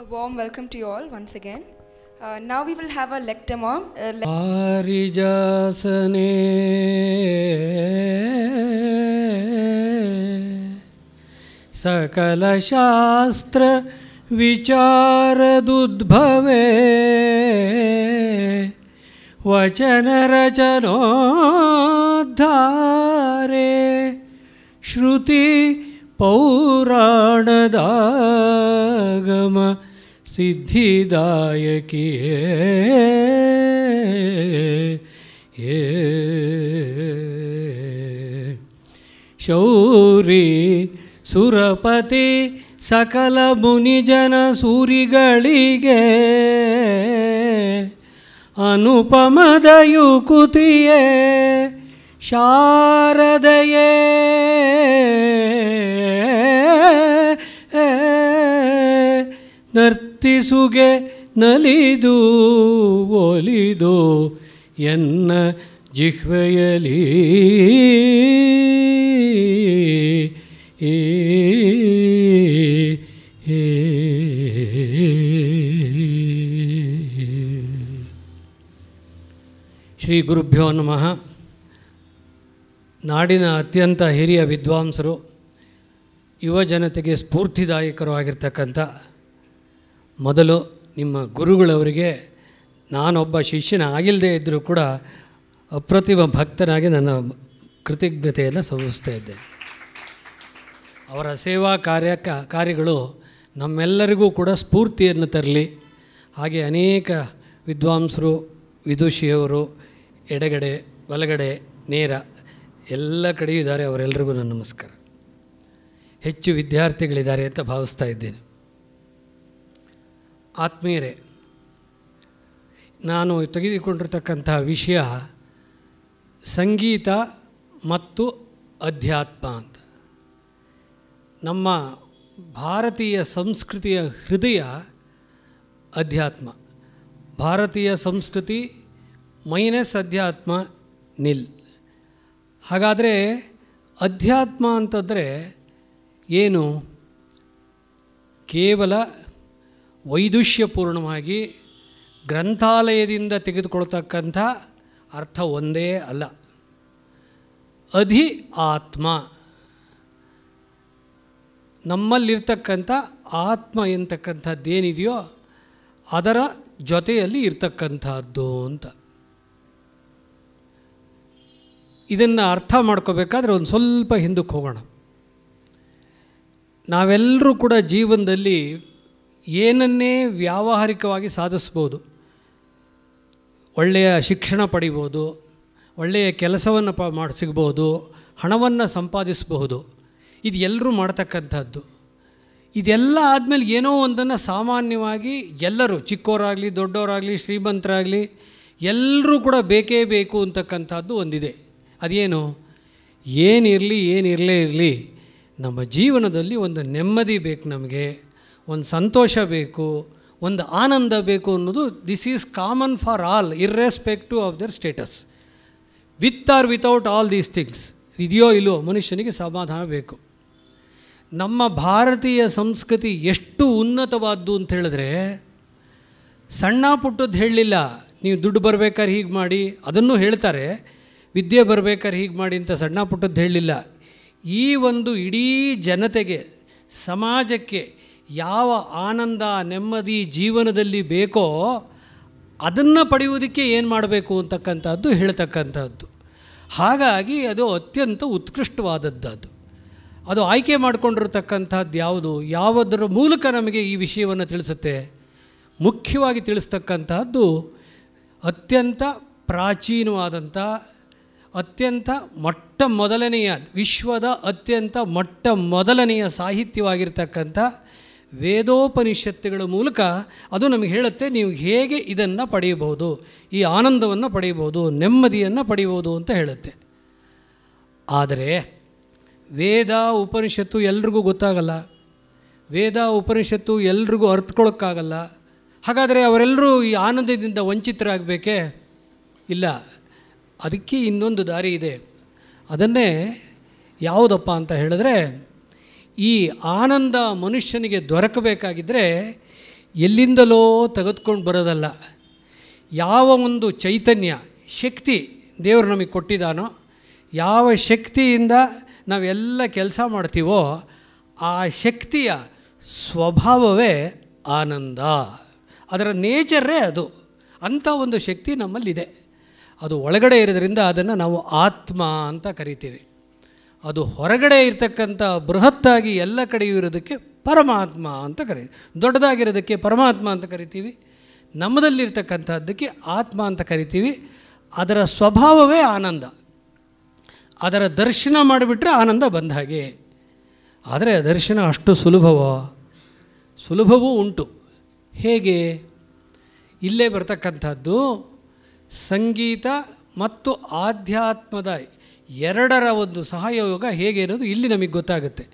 A warm welcome to you all once again. Uh, now we will have a lectum on. Parijasane sakala shastra vichar dudbhave वचन रचनो धारे श्रुति पौराण दागमा ಸಿದ್ಧಿದಾಯಕಿಯೇ ಶೌರಿ ಸುರಪತಿ ಸಕಲ ಮುನಿಜನ ಸೂರಿಗಳಿಗೆ ಕುತಿಯೇ ಶಾರದೆಯೇ ತಿಸುಗೆ ನಲಿದು ಒಲಿದು ಎನ್ನ ಜಿಹ್ವೆಯಲಿ ಶ್ರೀ ಗುರುಭ್ಯೋ ನಮಃ ನಾಡಿನ ಅತ್ಯಂತ ಹಿರಿಯ ವಿದ್ವಾಂಸರು ಯುವ ಜನತೆಗೆ ಸ್ಫೂರ್ತಿದಾಯಕರು ಆಗಿರ್ತಕ್ಕಂಥ ಮೊದಲು ನಿಮ್ಮ ಗುರುಗಳವರಿಗೆ ನಾನೊಬ್ಬ ಶಿಷ್ಯನ ಆಗಿಲ್ಲದೇ ಇದ್ದರೂ ಕೂಡ ಅಪ್ರತಿಮ ಭಕ್ತನಾಗಿ ನನ್ನ ಕೃತಜ್ಞತೆಯನ್ನು ಸಲ್ಲಿಸ್ತಾ ಇದ್ದೆ ಅವರ ಸೇವಾ ಕಾರ್ಯ ಕಾರ್ಯಗಳು ನಮ್ಮೆಲ್ಲರಿಗೂ ಕೂಡ ಸ್ಫೂರ್ತಿಯನ್ನು ತರಲಿ ಹಾಗೆ ಅನೇಕ ವಿದ್ವಾಂಸರು ವಿದುಷಿಯವರು ಎಡಗಡೆ ಬಲಗಡೆ ನೇರ ಎಲ್ಲ ಕಡೆಯೂ ಇದ್ದಾರೆ ಅವರೆಲ್ಲರಿಗೂ ನನ್ನ ನಮಸ್ಕಾರ ಹೆಚ್ಚು ವಿದ್ಯಾರ್ಥಿಗಳಿದ್ದಾರೆ ಅಂತ ಭಾವಿಸ್ತಾ ಇದ್ದೇನೆ ಆತ್ಮೀಯರೇ ನಾನು ತೆಗೆದುಕೊಂಡಿರ್ತಕ್ಕಂಥ ವಿಷಯ ಸಂಗೀತ ಮತ್ತು ಅಧ್ಯಾತ್ಮ ಅಂತ ನಮ್ಮ ಭಾರತೀಯ ಸಂಸ್ಕೃತಿಯ ಹೃದಯ ಅಧ್ಯಾತ್ಮ ಭಾರತೀಯ ಸಂಸ್ಕೃತಿ ಮೈನಸ್ ಅಧ್ಯಾತ್ಮ ನಿಲ್ ಹಾಗಾದರೆ ಅಧ್ಯಾತ್ಮ ಅಂತಂದರೆ ಏನು ಕೇವಲ ವೈದುಷ್ಯಪೂರ್ಣವಾಗಿ ಗ್ರಂಥಾಲಯದಿಂದ ತೆಗೆದುಕೊಳ್ತಕ್ಕಂಥ ಅರ್ಥ ಒಂದೇ ಅಲ್ಲ ಅಧಿ ಆತ್ಮ ನಮ್ಮಲ್ಲಿರ್ತಕ್ಕಂಥ ಆತ್ಮ ಎಂತಕ್ಕಂಥದ್ದೇನಿದೆಯೋ ಅದರ ಜೊತೆಯಲ್ಲಿ ಇರ್ತಕ್ಕಂಥದ್ದು ಅಂತ ಇದನ್ನು ಅರ್ಥ ಮಾಡ್ಕೋಬೇಕಾದ್ರೆ ಒಂದು ಸ್ವಲ್ಪ ಹಿಂದಕ್ಕೆ ಹೋಗೋಣ ನಾವೆಲ್ಲರೂ ಕೂಡ ಜೀವನದಲ್ಲಿ ಏನನ್ನೇ ವ್ಯಾವಹಾರಿಕವಾಗಿ ಸಾಧಿಸ್ಬೋದು ಒಳ್ಳೆಯ ಶಿಕ್ಷಣ ಪಡಿಬೋದು ಒಳ್ಳೆಯ ಕೆಲಸವನ್ನು ಪ ಮಾಡಿ ಸಿಗ್ಬೋದು ಹಣವನ್ನು ಸಂಪಾದಿಸಬಹುದು ಇದು ಎಲ್ಲರೂ ಮಾಡ್ತಕ್ಕಂಥದ್ದು ಇದೆಲ್ಲ ಆದಮೇಲೆ ಏನೋ ಒಂದನ್ನು ಸಾಮಾನ್ಯವಾಗಿ ಎಲ್ಲರೂ ಚಿಕ್ಕವರಾಗಲಿ ದೊಡ್ಡವರಾಗಲಿ ಶ್ರೀಮಂತರಾಗಲಿ ಎಲ್ಲರೂ ಕೂಡ ಬೇಕೇ ಬೇಕು ಅಂತಕ್ಕಂಥದ್ದು ಒಂದಿದೆ ಅದೇನು ಏನಿರಲಿ ಏನಿರಲೇ ಇರಲಿ ನಮ್ಮ ಜೀವನದಲ್ಲಿ ಒಂದು ನೆಮ್ಮದಿ ಬೇಕು ನಮಗೆ ಒಂದು ಸಂತೋಷ ಬೇಕು ಒಂದು ಆನಂದ ಬೇಕು ಅನ್ನೋದು this is common for all irrespective of their status with or without all these things ಇದೆಯೋ ಇಲ್ಲೋ ಮನುಷ್ಯನಿಗೆ ಸಮಾಧಾನ ಬೇಕು ನಮ್ಮ ಭಾರತೀಯ ಸಂಸ್ಕೃತಿ ಎಷ್ಟು ಉನ್ನತವಾದ್ದು ಅಂತ ಹೇಳಿದ್ರೆ ಸಣ್ಣ ಪುಟ್ಟದ್ದು ಹೇಳಲಿಲ್ಲ ನೀವು ದುಡ್ಡು ಬರಬೇಕಾದ್ರೆ ಹೀಗೆ ಮಾಡಿ ಅದನ್ನು ಹೇಳ್ತಾರೆ ವಿದ್ಯೆ ಬರಬೇಕಾದ್ರೆ ಹೀಗೆ ಮಾಡಿ ಅಂತ ಸಣ್ಣ ಪುಟ್ಟದ್ದು ಹೇಳಲಿಲ್ಲ ಈ ಒಂದು ಇಡೀ ಜನತೆಗೆ ಸಮಾಜಕ್ಕೆ ಯಾವ ಆನಂದ ನೆಮ್ಮದಿ ಜೀವನದಲ್ಲಿ ಬೇಕೋ ಅದನ್ನು ಪಡೆಯುವುದಕ್ಕೆ ಏನು ಮಾಡಬೇಕು ಅಂತಕ್ಕಂಥದ್ದು ಹೇಳ್ತಕ್ಕಂಥದ್ದು ಹಾಗಾಗಿ ಅದು ಅತ್ಯಂತ ಉತ್ಕೃಷ್ಟವಾದದ್ದು ಅದು ಆಯ್ಕೆ ಮಾಡಿಕೊಂಡಿರತಕ್ಕಂಥದ್ದು ಯಾವುದು ಯಾವುದರ ಮೂಲಕ ನಮಗೆ ಈ ವಿಷಯವನ್ನು ತಿಳಿಸುತ್ತೆ ಮುಖ್ಯವಾಗಿ ತಿಳಿಸ್ತಕ್ಕಂಥದ್ದು ಅತ್ಯಂತ ಪ್ರಾಚೀನವಾದಂಥ ಅತ್ಯಂತ ಮೊಟ್ಟ ಮೊದಲನೆಯ ವಿಶ್ವದ ಅತ್ಯಂತ ಮೊಟ್ಟ ಮೊದಲನೆಯ ಸಾಹಿತ್ಯವಾಗಿರ್ತಕ್ಕಂಥ ವೇದೋಪನಿಷತ್ತುಗಳ ಮೂಲಕ ಅದು ನಮಗೆ ಹೇಳುತ್ತೆ ನೀವು ಹೇಗೆ ಇದನ್ನು ಪಡೆಯಬಹುದು ಈ ಆನಂದವನ್ನು ಪಡೆಯಬಹುದು ನೆಮ್ಮದಿಯನ್ನು ಪಡೆಯಬಹುದು ಅಂತ ಹೇಳುತ್ತೆ ಆದರೆ ವೇದ ಉಪನಿಷತ್ತು ಎಲ್ರಿಗೂ ಗೊತ್ತಾಗಲ್ಲ ವೇದ ಉಪನಿಷತ್ತು ಎಲ್ರಿಗೂ ಅರ್ಥಕೊಳ್ಳೋಕ್ಕಾಗಲ್ಲ ಹಾಗಾದರೆ ಅವರೆಲ್ಲರೂ ಈ ಆನಂದದಿಂದ ವಂಚಿತರಾಗಬೇಕೇ ಇಲ್ಲ ಅದಕ್ಕೆ ಇನ್ನೊಂದು ದಾರಿ ಇದೆ ಅದನ್ನೇ ಯಾವುದಪ್ಪ ಅಂತ ಹೇಳಿದ್ರೆ ಈ ಆನಂದ ಮನುಷ್ಯನಿಗೆ ದೊರಕಬೇಕಾಗಿದ್ದರೆ ಎಲ್ಲಿಂದಲೋ ತೆಗೆದುಕೊಂಡು ಬರೋದಲ್ಲ ಯಾವ ಒಂದು ಚೈತನ್ಯ ಶಕ್ತಿ ದೇವರು ನಮಗೆ ಕೊಟ್ಟಿದ್ದಾನೋ ಯಾವ ಶಕ್ತಿಯಿಂದ ನಾವೆಲ್ಲ ಕೆಲಸ ಮಾಡ್ತೀವೋ ಆ ಶಕ್ತಿಯ ಸ್ವಭಾವವೇ ಆನಂದ ಅದರ ನೇಚರೇ ಅದು ಅಂಥ ಒಂದು ಶಕ್ತಿ ನಮ್ಮಲ್ಲಿದೆ ಅದು ಒಳಗಡೆ ಇರೋದ್ರಿಂದ ಅದನ್ನು ನಾವು ಆತ್ಮ ಅಂತ ಕರಿತೀವಿ ಅದು ಹೊರಗಡೆ ಇರ್ತಕ್ಕಂಥ ಬೃಹತ್ತಾಗಿ ಎಲ್ಲ ಕಡೆಯೂ ಇರೋದಕ್ಕೆ ಪರಮಾತ್ಮ ಅಂತ ಕರಿ ದೊಡ್ಡದಾಗಿರೋದಕ್ಕೆ ಪರಮಾತ್ಮ ಅಂತ ಕರಿತೀವಿ ನಮ್ಮದಲ್ಲಿರ್ತಕ್ಕಂಥದ್ದಕ್ಕೆ ಆತ್ಮ ಅಂತ ಕರಿತೀವಿ ಅದರ ಸ್ವಭಾವವೇ ಆನಂದ ಅದರ ದರ್ಶನ ಮಾಡಿಬಿಟ್ರೆ ಆನಂದ ಬಂದ ಹಾಗೆ ಆದರೆ ದರ್ಶನ ಅಷ್ಟು ಸುಲಭವೋ ಸುಲಭವೂ ಉಂಟು ಹೇಗೆ ಇಲ್ಲೇ ಬರ್ತಕ್ಕಂಥದ್ದು ಸಂಗೀತ ಮತ್ತು ಆಧ್ಯಾತ್ಮದ ಎರಡರ ಒಂದು ಸಹಯೋಗ ಹೇಗೆ ಅನ್ನೋದು ಇಲ್ಲಿ ನಮಗೆ ಗೊತ್ತಾಗುತ್ತೆ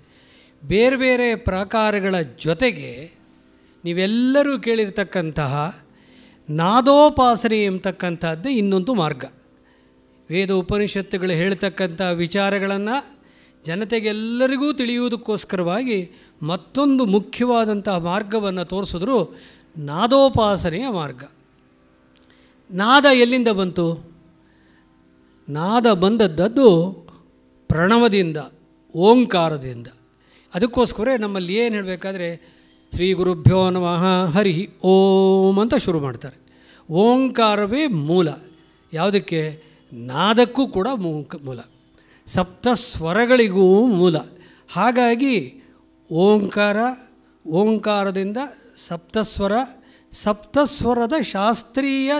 ಬೇರೆ ಬೇರೆ ಪ್ರಕಾರಗಳ ಜೊತೆಗೆ ನೀವೆಲ್ಲರೂ ಕೇಳಿರ್ತಕ್ಕಂತಹ ನಾದೋಪಾಸನೆ ಎಂಬತಕ್ಕಂಥದ್ದೇ ಇನ್ನೊಂದು ಮಾರ್ಗ ವೇದ ಉಪನಿಷತ್ತುಗಳು ಹೇಳ್ತಕ್ಕಂಥ ವಿಚಾರಗಳನ್ನು ಜನತೆಗೆಲ್ಲರಿಗೂ ತಿಳಿಯುವುದಕ್ಕೋಸ್ಕರವಾಗಿ ಮತ್ತೊಂದು ಮುಖ್ಯವಾದಂತಹ ಮಾರ್ಗವನ್ನು ತೋರಿಸಿದ್ರು ನಾದೋಪಾಸನೆಯ ಮಾರ್ಗ ನಾದ ಎಲ್ಲಿಂದ ಬಂತು ನಾದ ಬಂದದ್ದದ್ದು ಪ್ರಣವದಿಂದ ಓಂಕಾರದಿಂದ ಅದಕ್ಕೋಸ್ಕರ ನಮ್ಮಲ್ಲಿ ಏನು ಹೇಳಬೇಕಾದ್ರೆ ಶ್ರೀ ಗುರುಭ್ಯೋ ನಮಃ ಹರಿ ಓಂ ಅಂತ ಶುರು ಮಾಡ್ತಾರೆ ಓಂಕಾರವೇ ಮೂಲ ಯಾವುದಕ್ಕೆ ನಾದಕ್ಕೂ ಕೂಡ ಮೂಲ ಸಪ್ತ ಸ್ವರಗಳಿಗೂ ಮೂಲ ಹಾಗಾಗಿ ಓಂಕಾರ ಓಂಕಾರದಿಂದ ಸಪ್ತಸ್ವರ ಸಪ್ತಸ್ವರದ ಶಾಸ್ತ್ರೀಯ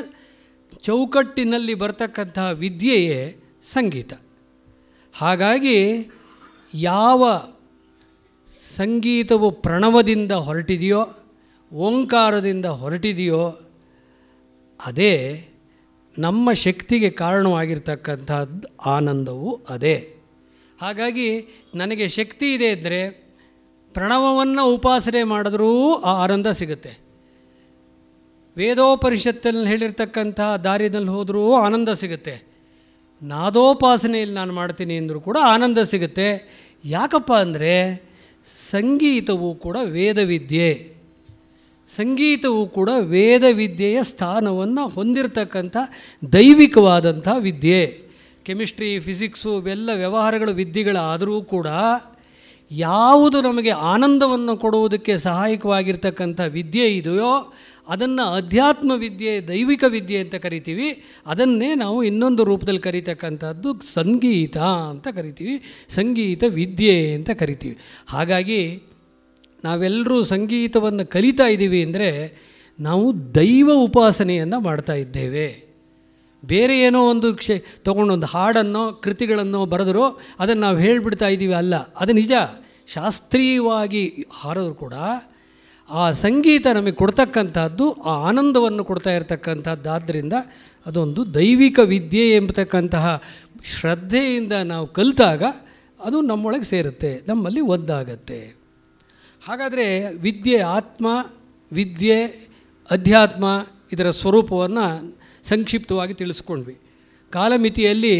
ಚೌಕಟ್ಟಿನಲ್ಲಿ ಬರ್ತಕ್ಕಂತಹ ವಿದ್ಯೆಯೇ ಸಂಗೀತ ಹಾಗಾಗಿ ಯಾವ ಸಂಗೀತವು ಪ್ರಣವದಿಂದ ಹೊರಟಿದೆಯೋ ಓಂಕಾರದಿಂದ ಹೊರಟಿದೆಯೋ ಅದೇ ನಮ್ಮ ಶಕ್ತಿಗೆ ಕಾರಣವಾಗಿರ್ತಕ್ಕಂಥದ್ದು ಆನಂದವು ಅದೇ ಹಾಗಾಗಿ ನನಗೆ ಶಕ್ತಿ ಇದೆ ಇದ್ದರೆ ಪ್ರಣವವನ್ನು ಉಪಾಸನೆ ಮಾಡಿದ್ರೂ ಆ ಆನಂದ ಸಿಗುತ್ತೆ ವೇದೋಪರಿಷತ್ತಲ್ಲಿ ಹೇಳಿರ್ತಕ್ಕಂಥ ದಾರಿನಲ್ಲಿ ಹೋದರೂ ಆನಂದ ಸಿಗುತ್ತೆ ನಾದೋಪಾಸನೆಯಲ್ಲಿ ನಾನು ಮಾಡ್ತೀನಿ ಅಂದರೂ ಕೂಡ ಆನಂದ ಸಿಗುತ್ತೆ ಯಾಕಪ್ಪ ಅಂದರೆ ಸಂಗೀತವೂ ಕೂಡ ವೇದವಿದ್ಯೆ ಸಂಗೀತವೂ ಕೂಡ ವೇದವಿದ್ಯೆಯ ಸ್ಥಾನವನ್ನು ಹೊಂದಿರತಕ್ಕಂಥ ದೈವಿಕವಾದಂಥ ವಿದ್ಯೆ ಕೆಮಿಸ್ಟ್ರಿ ಫಿಸಿಕ್ಸು ಇವೆಲ್ಲ ವ್ಯವಹಾರಗಳು ವಿದ್ಯೆಗಳಾದರೂ ಕೂಡ ಯಾವುದು ನಮಗೆ ಆನಂದವನ್ನು ಕೊಡುವುದಕ್ಕೆ ಸಹಾಯಕವಾಗಿರ್ತಕ್ಕಂಥ ವಿದ್ಯೆ ಇದೆಯೋ ಅದನ್ನು ಅಧ್ಯಾತ್ಮ ವಿದ್ಯೆ ದೈವಿಕ ವಿದ್ಯೆ ಅಂತ ಕರಿತೀವಿ ಅದನ್ನೇ ನಾವು ಇನ್ನೊಂದು ರೂಪದಲ್ಲಿ ಕರಿತಕ್ಕಂಥದ್ದು ಸಂಗೀತ ಅಂತ ಕರಿತೀವಿ ಸಂಗೀತ ವಿದ್ಯೆ ಅಂತ ಕರಿತೀವಿ ಹಾಗಾಗಿ ನಾವೆಲ್ಲರೂ ಸಂಗೀತವನ್ನು ಕಲಿತಾ ಇದ್ದೀವಿ ಅಂದರೆ ನಾವು ದೈವ ಉಪಾಸನೆಯನ್ನು ಮಾಡ್ತಾ ಇದ್ದೇವೆ ಬೇರೆ ಏನೋ ಒಂದು ಕ್ಷೇ ತೊಗೊಂಡೊಂದು ಹಾಡನ್ನೋ ಕೃತಿಗಳನ್ನೋ ಬರೆದ್ರು ಅದನ್ನು ನಾವು ಹೇಳಿಬಿಡ್ತಾ ಇದ್ದೀವಿ ಅಲ್ಲ ಅದು ನಿಜ ಶಾಸ್ತ್ರೀಯವಾಗಿ ಹಾರೋರು ಕೂಡ ಆ ಸಂಗೀತ ನಮಗೆ ಕೊಡ್ತಕ್ಕಂಥದ್ದು ಆ ಆನಂದವನ್ನು ಕೊಡ್ತಾ ಇರತಕ್ಕಂಥದ್ದಾದ್ದರಿಂದ ಅದೊಂದು ದೈವಿಕ ವಿದ್ಯೆ ಎಂಬತಕ್ಕಂತಹ ಶ್ರದ್ಧೆಯಿಂದ ನಾವು ಕಲಿತಾಗ ಅದು ನಮ್ಮೊಳಗೆ ಸೇರುತ್ತೆ ನಮ್ಮಲ್ಲಿ ಒದ್ದಾಗತ್ತೆ ಹಾಗಾದರೆ ವಿದ್ಯೆ ಆತ್ಮ ವಿದ್ಯೆ ಅಧ್ಯಾತ್ಮ ಇದರ ಸ್ವರೂಪವನ್ನು ಸಂಕ್ಷಿಪ್ತವಾಗಿ ತಿಳಿಸ್ಕೊಂಡ್ವಿ ಕಾಲಮಿತಿಯಲ್ಲಿ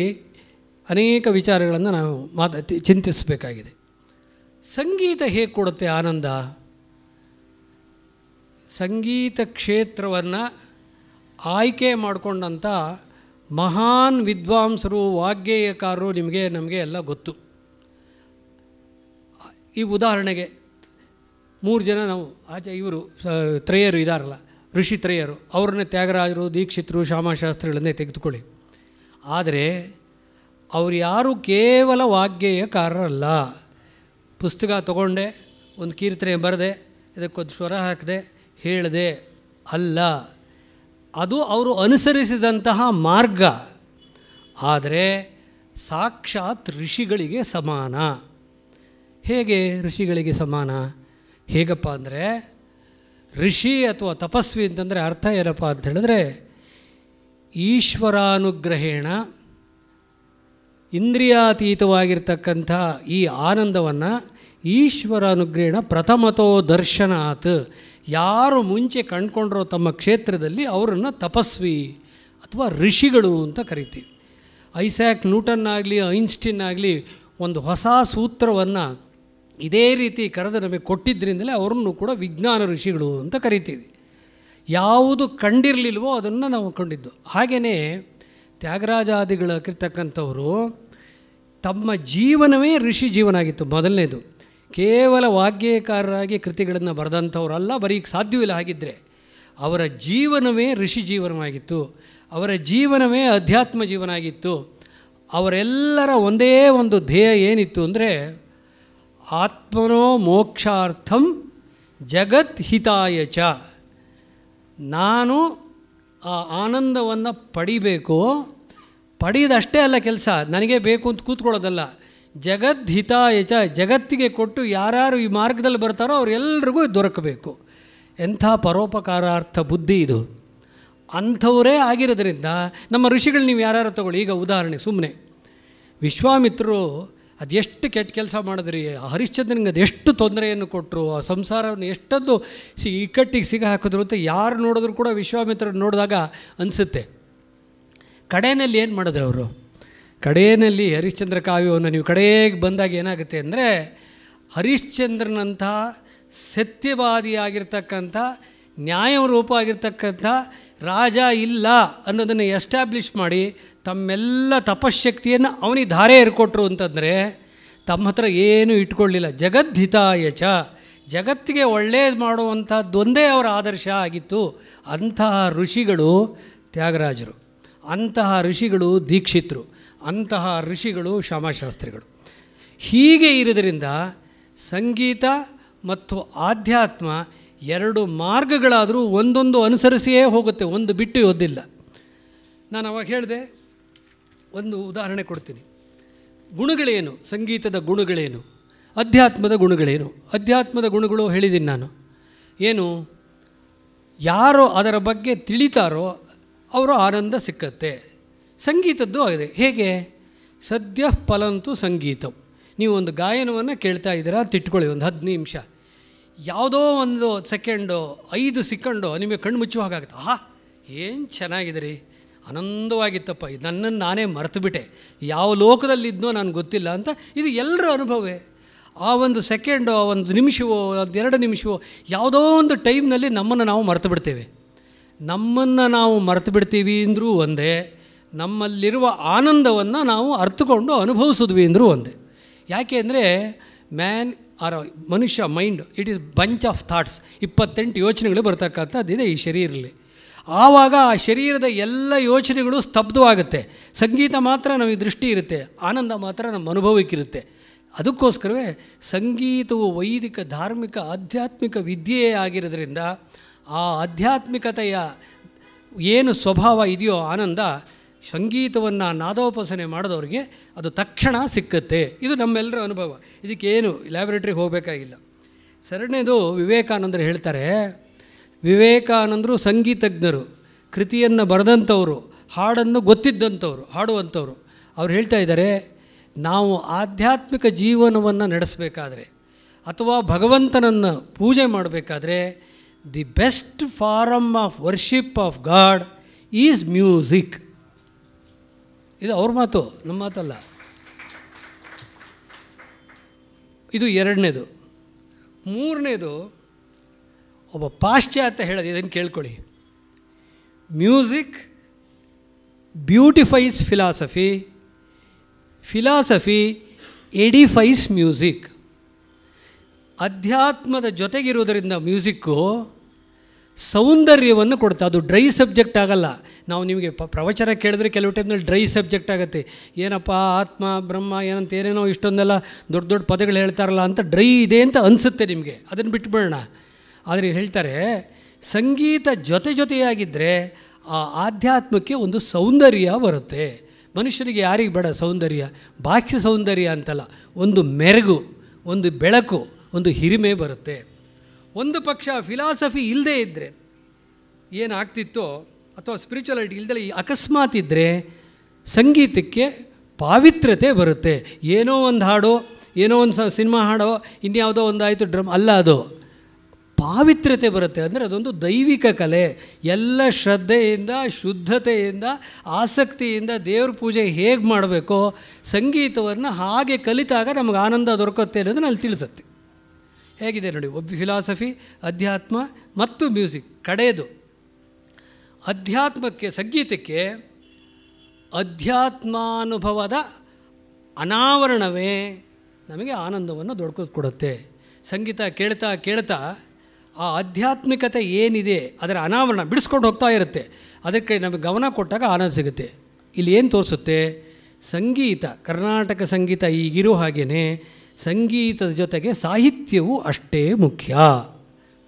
ಅನೇಕ ವಿಚಾರಗಳನ್ನು ನಾವು ಮಾತಾ ಚಿಂತಿಸಬೇಕಾಗಿದೆ ಸಂಗೀತ ಹೇಗೆ ಕೊಡುತ್ತೆ ಆನಂದ ಸಂಗೀತ ಕ್ಷೇತ್ರವನ್ನು ಆಯ್ಕೆ ಮಾಡಿಕೊಂಡಂಥ ಮಹಾನ್ ವಿದ್ವಾಂಸರು ವಾಗ್ಗೇಯಕಾರರು ನಿಮಗೆ ನಮಗೆ ಎಲ್ಲ ಗೊತ್ತು ಈ ಉದಾಹರಣೆಗೆ ಮೂರು ಜನ ನಾವು ಆಚೆ ಇವರು ತ್ರಯರು ಇದಾರಲ್ಲ ಋಷಿ ತ್ರೇಯರು ಅವ್ರನ್ನೇ ತ್ಯಾಗರಾಜರು ದೀಕ್ಷಿತರು ಶ್ಯಾಮಶಾಸ್ತ್ರಿಗಳನ್ನೇ ತೆಗೆದುಕೊಳ್ಳಿ ಆದರೆ ಅವರು ಯಾರು ಕೇವಲ ವಾಗ್ಗೇಯಕಾರರಲ್ಲ ಪುಸ್ತಕ ತಗೊಂಡೆ ಒಂದು ಕೀರ್ತನೆ ಬರೆದೆ ಇದಕ್ಕೊಂದು ಸ್ವರ ಹಾಕಿದೆ ಹೇಳದೆ ಅಲ್ಲ ಅದು ಅವರು ಅನುಸರಿಸಿದಂತಹ ಮಾರ್ಗ ಆದರೆ ಸಾಕ್ಷಾತ್ ಋಷಿಗಳಿಗೆ ಸಮಾನ ಹೇಗೆ ಋಷಿಗಳಿಗೆ ಸಮಾನ ಹೇಗಪ್ಪ ಅಂದರೆ ಋಷಿ ಅಥವಾ ತಪಸ್ವಿ ಅಂತಂದರೆ ಅರ್ಥ ಏನಪ್ಪ ಅಂತ ಹೇಳಿದ್ರೆ ಈಶ್ವರಾನುಗ್ರಹೇಣ ಇಂದ್ರಿಯಾತೀತವಾಗಿರ್ತಕ್ಕಂಥ ಈ ಆನಂದವನ್ನು ಈಶ್ವರಾನುಗ್ರಹಣ ಪ್ರಥಮತೋ ದರ್ಶನಾತ್ ಯಾರು ಮುಂಚೆ ಕಂಡ್ಕೊಂಡಿರೋ ತಮ್ಮ ಕ್ಷೇತ್ರದಲ್ಲಿ ಅವರನ್ನು ತಪಸ್ವಿ ಅಥವಾ ಋಷಿಗಳು ಅಂತ ಕರಿತೀವಿ ಐಸ್ಯಾಕ್ ನ್ಯೂಟನ್ ಆಗಲಿ ಐನ್ಸ್ಟೀನ್ ಆಗಲಿ ಒಂದು ಹೊಸ ಸೂತ್ರವನ್ನು ಇದೇ ರೀತಿ ಕರೆದು ನಮಗೆ ಕೊಟ್ಟಿದ್ದರಿಂದಲೇ ಅವ್ರನ್ನು ಕೂಡ ವಿಜ್ಞಾನ ಋಷಿಗಳು ಅಂತ ಕರಿತೀವಿ ಯಾವುದು ಕಂಡಿರಲಿಲ್ವೋ ಅದನ್ನು ನಾವು ಕಂಡಿದ್ದು ಹಾಗೆಯೇ ತ್ಯಾಗರಾಜಾದಿಗಳಾಗಿರ್ತಕ್ಕಂಥವರು ತಮ್ಮ ಜೀವನವೇ ಋಷಿ ಜೀವನ ಆಗಿತ್ತು ಮೊದಲನೇದು ಕೇವಲ ವಾಗ್ಯಕಾರರಾಗಿ ಕೃತಿಗಳನ್ನು ಬರೆದಂಥವರಲ್ಲ ಬರೀಗೆ ಸಾಧ್ಯವಿಲ್ಲ ಹಾಗಿದ್ದರೆ ಅವರ ಜೀವನವೇ ಋಷಿ ಜೀವನವಾಗಿತ್ತು ಅವರ ಜೀವನವೇ ಅಧ್ಯಾತ್ಮ ಜೀವನ ಆಗಿತ್ತು ಅವರೆಲ್ಲರ ಒಂದೇ ಒಂದು ಧ್ಯೇಯ ಏನಿತ್ತು ಅಂದರೆ ಆತ್ಮನೋ ಮೋಕ್ಷಾರ್ಥಂ ಜಗತ್ ಹಿತಾಯ ಚ ನಾನು ಆ ಆನಂದವನ್ನು ಪಡಿಬೇಕು ಪಡೆಯದಷ್ಟೇ ಅಲ್ಲ ಕೆಲಸ ನನಗೆ ಬೇಕು ಅಂತ ಕೂತ್ಕೊಳ್ಳೋದಲ್ಲ ಜಗದ್ಹಿತಾಯ ಚ ಜಗತ್ತಿಗೆ ಕೊಟ್ಟು ಯಾರ್ಯಾರು ಈ ಮಾರ್ಗದಲ್ಲಿ ಬರ್ತಾರೋ ಅವರೆಲ್ಲರಿಗೂ ದೊರಕಬೇಕು ಎಂಥ ಪರೋಪಕಾರಾರ್ಥ ಬುದ್ಧಿ ಇದು ಅಂಥವರೇ ಆಗಿರೋದ್ರಿಂದ ನಮ್ಮ ಋಷಿಗಳು ನೀವು ಯಾರ್ಯಾರು ತಗೊಳ್ಳಿ ಈಗ ಉದಾಹರಣೆ ಸುಮ್ಮನೆ ವಿಶ್ವಾಮಿತ್ರರು ಅದೆಷ್ಟು ಕೆಟ್ಟ ಕೆಲಸ ಮಾಡಿದ್ರಿ ಹರಿಶ್ಚಂದ್ರನಿಗೆ ಅದೆಷ್ಟು ತೊಂದರೆಯನ್ನು ಕೊಟ್ಟರು ಆ ಸಂಸಾರವನ್ನು ಎಷ್ಟೊಂದು ಸಿ ಇಕ್ಕಟ್ಟಿಗೆ ಸಿಗ ಹಾಕಿದ್ರು ಅಂತ ಯಾರು ನೋಡಿದ್ರು ಕೂಡ ವಿಶ್ವಾಮಿತ್ರ ನೋಡಿದಾಗ ಅನಿಸುತ್ತೆ ಕಡೆಯಲ್ಲಿ ಏನು ಮಾಡಿದ್ರು ಅವರು ಕಡೆಯಲ್ಲಿ ಹರಿಶ್ಚಂದ್ರ ಕಾವ್ಯವನ್ನು ನೀವು ಕಡೆಗೆ ಬಂದಾಗ ಏನಾಗುತ್ತೆ ಅಂದರೆ ಹರಿಶ್ಚಂದ್ರನಂಥ ಸತ್ಯವಾದಿಯಾಗಿರ್ತಕ್ಕಂಥ ರೂಪ ಆಗಿರ್ತಕ್ಕಂಥ ರಾಜ ಇಲ್ಲ ಅನ್ನೋದನ್ನು ಎಸ್ಟ್ಯಾಬ್ಲಿಷ್ ಮಾಡಿ ತಮ್ಮೆಲ್ಲ ತಪಶಕ್ತಿಯನ್ನು ಅವನಿಗೆ ಧಾರೆ ಇರ್ಕೊಟ್ರು ಅಂತಂದರೆ ತಮ್ಮ ಹತ್ರ ಏನೂ ಇಟ್ಕೊಳ್ಳಿಲ್ಲ ಜಗದ್ಧಿತಾಯ ಜಗತ್ತಿಗೆ ಒಳ್ಳೇದು ಮಾಡುವಂಥದ್ದೊಂದೇ ಅವರ ಆದರ್ಶ ಆಗಿತ್ತು ಅಂತಹ ಋಷಿಗಳು ತ್ಯಾಗರಾಜರು ಅಂತಹ ಋಷಿಗಳು ದೀಕ್ಷಿತರು ಅಂತಹ ಋಷಿಗಳು ಶ್ಯಾಮಶಾಸ್ತ್ರಿಗಳು ಹೀಗೆ ಇರೋದರಿಂದ ಸಂಗೀತ ಮತ್ತು ಆಧ್ಯಾತ್ಮ ಎರಡು ಮಾರ್ಗಗಳಾದರೂ ಒಂದೊಂದು ಅನುಸರಿಸಿಯೇ ಹೋಗುತ್ತೆ ಒಂದು ಬಿಟ್ಟು ಓದಿಲ್ಲ ನಾನು ಅವಾಗ ಹೇಳಿದೆ ಒಂದು ಉದಾಹರಣೆ ಕೊಡ್ತೀನಿ ಗುಣಗಳೇನು ಸಂಗೀತದ ಗುಣಗಳೇನು ಅಧ್ಯಾತ್ಮದ ಗುಣಗಳೇನು ಅಧ್ಯಾತ್ಮದ ಗುಣಗಳು ಹೇಳಿದ್ದೀನಿ ನಾನು ಏನು ಯಾರೋ ಅದರ ಬಗ್ಗೆ ತಿಳಿತಾರೋ ಅವರು ಆನಂದ ಸಿಕ್ಕತ್ತೆ ಸಂಗೀತದ್ದು ಆಗಿದೆ ಹೇಗೆ ಸದ್ಯ ಫಲಂತು ಸಂಗೀತ ನೀವು ಒಂದು ಗಾಯನವನ್ನು ಕೇಳ್ತಾ ಇದ್ದೀರಾ ತಿಟ್ಕೊಳ್ಳಿ ಒಂದು ಹದಿನೈದು ನಿಮಿಷ ಯಾವುದೋ ಒಂದು ಸೆಕೆಂಡು ಐದು ಸೆಕೆಂಡು ನಿಮಗೆ ಕಣ್ಣು ಮುಚ್ಚುವ ಹಾಗಾಗುತ್ತೆ ಆಹಾ ಏನು ಚೆನ್ನಾಗಿದೆ ರೀ ಆನಂದವಾಗಿತ್ತಪ್ಪ ಇದು ನನ್ನನ್ನು ನಾನೇ ಮರೆತುಬಿಟ್ಟೆ ಯಾವ ಲೋಕದಲ್ಲಿದ್ನೋ ನನಗೆ ಗೊತ್ತಿಲ್ಲ ಅಂತ ಇದು ಎಲ್ಲರ ಅನುಭವವೇ ಆ ಒಂದು ಸೆಕೆಂಡೋ ಒಂದು ನಿಮಿಷವೋ ಎರಡು ನಿಮಿಷವೋ ಯಾವುದೋ ಒಂದು ಟೈಮ್ನಲ್ಲಿ ನಮ್ಮನ್ನು ನಾವು ಮರೆತು ಬಿಡ್ತೇವೆ ನಮ್ಮನ್ನು ನಾವು ಮರೆತು ಬಿಡ್ತೀವಿ ಅಂದರೂ ಒಂದೇ ನಮ್ಮಲ್ಲಿರುವ ಆನಂದವನ್ನು ನಾವು ಅರ್ಥಕೊಂಡು ಅನುಭವಿಸಿದ್ವಿ ಅಂದರೂ ಒಂದೇ ಯಾಕೆ ಅಂದರೆ ಮ್ಯಾನ್ ಆರ್ ಮನುಷ್ಯ mind it is bunch of thoughts ಇಪ್ಪತ್ತೆಂಟು ಯೋಚನೆಗಳು ಬರ್ತಕ್ಕಂಥದ್ದಿದೆ ಈ ಶರೀರಲ್ಲಿ ಆವಾಗ ಆ ಶರೀರದ ಎಲ್ಲ ಯೋಚನೆಗಳು ಸ್ತಬ್ಧವಾಗುತ್ತೆ ಸಂಗೀತ ಮಾತ್ರ ನಮಗೆ ದೃಷ್ಟಿ ಇರುತ್ತೆ ಆನಂದ ಮಾತ್ರ ನಮ್ಮ ಅನುಭವಕ್ಕಿರುತ್ತೆ ಅದಕ್ಕೋಸ್ಕರವೇ ಸಂಗೀತವು ವೈದಿಕ ಧಾರ್ಮಿಕ ಆಧ್ಯಾತ್ಮಿಕ ವಿದ್ಯೆಯೇ ಆಗಿರೋದ್ರಿಂದ ಆ ಆಧ್ಯಾತ್ಮಿಕತೆಯ ಏನು ಸ್ವಭಾವ ಇದೆಯೋ ಆನಂದ ಸಂಗೀತವನ್ನು ನಾದೋಪಾಸನೆ ಮಾಡಿದವ್ರಿಗೆ ಅದು ತಕ್ಷಣ ಸಿಕ್ಕತ್ತೆ ಇದು ನಮ್ಮೆಲ್ಲರ ಅನುಭವ ಇದಕ್ಕೇನು ಲ್ಯಾಬ್ರೇಟ್ರಿಗೆ ಹೋಗಬೇಕಾಗಿಲ್ಲ ಸರಣಿದು ವಿವೇಕಾನಂದರು ಹೇಳ್ತಾರೆ ವಿವೇಕಾನಂದರು ಸಂಗೀತಜ್ಞರು ಕೃತಿಯನ್ನು ಬರೆದಂಥವರು ಹಾಡನ್ನು ಗೊತ್ತಿದ್ದಂಥವ್ರು ಹಾಡುವಂಥವ್ರು ಅವ್ರು ಹೇಳ್ತಾ ಇದ್ದಾರೆ ನಾವು ಆಧ್ಯಾತ್ಮಿಕ ಜೀವನವನ್ನು ನಡೆಸಬೇಕಾದ್ರೆ ಅಥವಾ ಭಗವಂತನನ್ನು ಪೂಜೆ ಮಾಡಬೇಕಾದ್ರೆ the best form of worship of God is music ಇದು ಅವ್ರ ಮಾತು ನಮ್ಮ ಮಾತಲ್ಲ ಇದು ಎರಡನೇದು ಮೂರನೇದು ಒಬ್ಬ ಪಾಶ್ಚಾತ್ಯ ಹೇಳೋದು ಇದನ್ನು ಕೇಳ್ಕೊಳ್ಳಿ music beautifies philosophy philosophy edifies music ಅಧ್ಯಾತ್ಮದ ಜೊತೆಗಿರುವುದರಿಂದ ಮ್ಯೂಸಿಕ್ಕು ಸೌಂದರ್ಯವನ್ನು ಕೊಡ್ತಾ ಅದು ಡ್ರೈ ಸಬ್ಜೆಕ್ಟ್ ಆಗಲ್ಲ ನಾವು ನಿಮಗೆ ಪ ಪ್ರವಚನ ಕೇಳಿದ್ರೆ ಕೆಲವು ಟೈಮ್ನಲ್ಲಿ ಡ್ರೈ ಸಬ್ಜೆಕ್ಟ್ ಆಗುತ್ತೆ ಏನಪ್ಪ ಆತ್ಮ ಬ್ರಹ್ಮ ಏನಂತ ಏನೇನೋ ಇಷ್ಟೊಂದೆಲ್ಲ ದೊಡ್ಡ ದೊಡ್ಡ ಪದಗಳು ಹೇಳ್ತಾರಲ್ಲ ಅಂತ ಡ್ರೈ ಇದೆ ಅಂತ ಅನಿಸುತ್ತೆ ನಿಮಗೆ ಅದನ್ನು ಬಿಟ್ಬಿಡೋಣ ಆದರೆ ಹೇಳ್ತಾರೆ ಸಂಗೀತ ಜೊತೆ ಜೊತೆಯಾಗಿದ್ದರೆ ಆ ಆಧ್ಯಾತ್ಮಕ್ಕೆ ಒಂದು ಸೌಂದರ್ಯ ಬರುತ್ತೆ ಮನುಷ್ಯನಿಗೆ ಯಾರಿಗೆ ಬೇಡ ಸೌಂದರ್ಯ ಬಾಹ್ಯ ಸೌಂದರ್ಯ ಅಂತಲ್ಲ ಒಂದು ಮೆರಗು ಒಂದು ಬೆಳಕು ಒಂದು ಹಿರಿಮೆ ಬರುತ್ತೆ ಒಂದು ಪಕ್ಷ ಫಿಲಾಸಫಿ ಇಲ್ಲದೇ ಇದ್ದರೆ ಏನಾಗ್ತಿತ್ತೋ ಅಥವಾ ಸ್ಪಿರಿಚುವಾಲಿಟಿ ಇಲ್ಲದೆ ಈ ಅಕಸ್ಮಾತ್ ಇದ್ದರೆ ಸಂಗೀತಕ್ಕೆ ಪಾವಿತ್ರ್ಯತೆ ಬರುತ್ತೆ ಏನೋ ಒಂದು ಹಾಡು ಏನೋ ಒಂದು ಸಿನಿಮಾ ಹಾಡೋ ಇನ್ಯಾವುದೋ ಒಂದು ಆಯಿತು ಡ್ರಮ್ ಅಲ್ಲ ಅದು ಪಾವಿತ್ರ್ಯತೆ ಬರುತ್ತೆ ಅಂದರೆ ಅದೊಂದು ದೈವಿಕ ಕಲೆ ಎಲ್ಲ ಶ್ರದ್ಧೆಯಿಂದ ಶುದ್ಧತೆಯಿಂದ ಆಸಕ್ತಿಯಿಂದ ದೇವ್ರ ಪೂಜೆ ಹೇಗೆ ಮಾಡಬೇಕೋ ಸಂಗೀತವನ್ನು ಹಾಗೆ ಕಲಿತಾಗ ನಮಗೆ ಆನಂದ ದೊರಕುತ್ತೆ ಅನ್ನೋದು ನಾನು ತಿಳಿಸುತ್ತೆ ಹೇಗಿದೆ ನೋಡಿ ಒಬ್ಬ ಫಿಲಾಸಫಿ ಅಧ್ಯಾತ್ಮ ಮತ್ತು ಮ್ಯೂಸಿಕ್ ಕಡೆಯದು ಅಧ್ಯಾತ್ಮಕ್ಕೆ ಸಂಗೀತಕ್ಕೆ ಅಧ್ಯಾತ್ಮಾನುಭವದ ಅನಾವರಣವೇ ನಮಗೆ ಆನಂದವನ್ನು ದೊಡ್ಕೋದು ಕೊಡುತ್ತೆ ಸಂಗೀತ ಕೇಳ್ತಾ ಕೇಳ್ತಾ ಆ ಆಧ್ಯಾತ್ಮಿಕತೆ ಏನಿದೆ ಅದರ ಅನಾವರಣ ಬಿಡಿಸ್ಕೊಂಡು ಹೋಗ್ತಾ ಇರುತ್ತೆ ಅದಕ್ಕೆ ನಮಗೆ ಗಮನ ಕೊಟ್ಟಾಗ ಆನಂದ ಸಿಗುತ್ತೆ ಇಲ್ಲಿ ಏನು ತೋರಿಸುತ್ತೆ ಸಂಗೀತ ಕರ್ನಾಟಕ ಸಂಗೀತ ಈಗಿರೋ ಹಾಗೆಯೇ ಸಂಗೀತದ ಜೊತೆಗೆ ಸಾಹಿತ್ಯವು ಅಷ್ಟೇ ಮುಖ್ಯ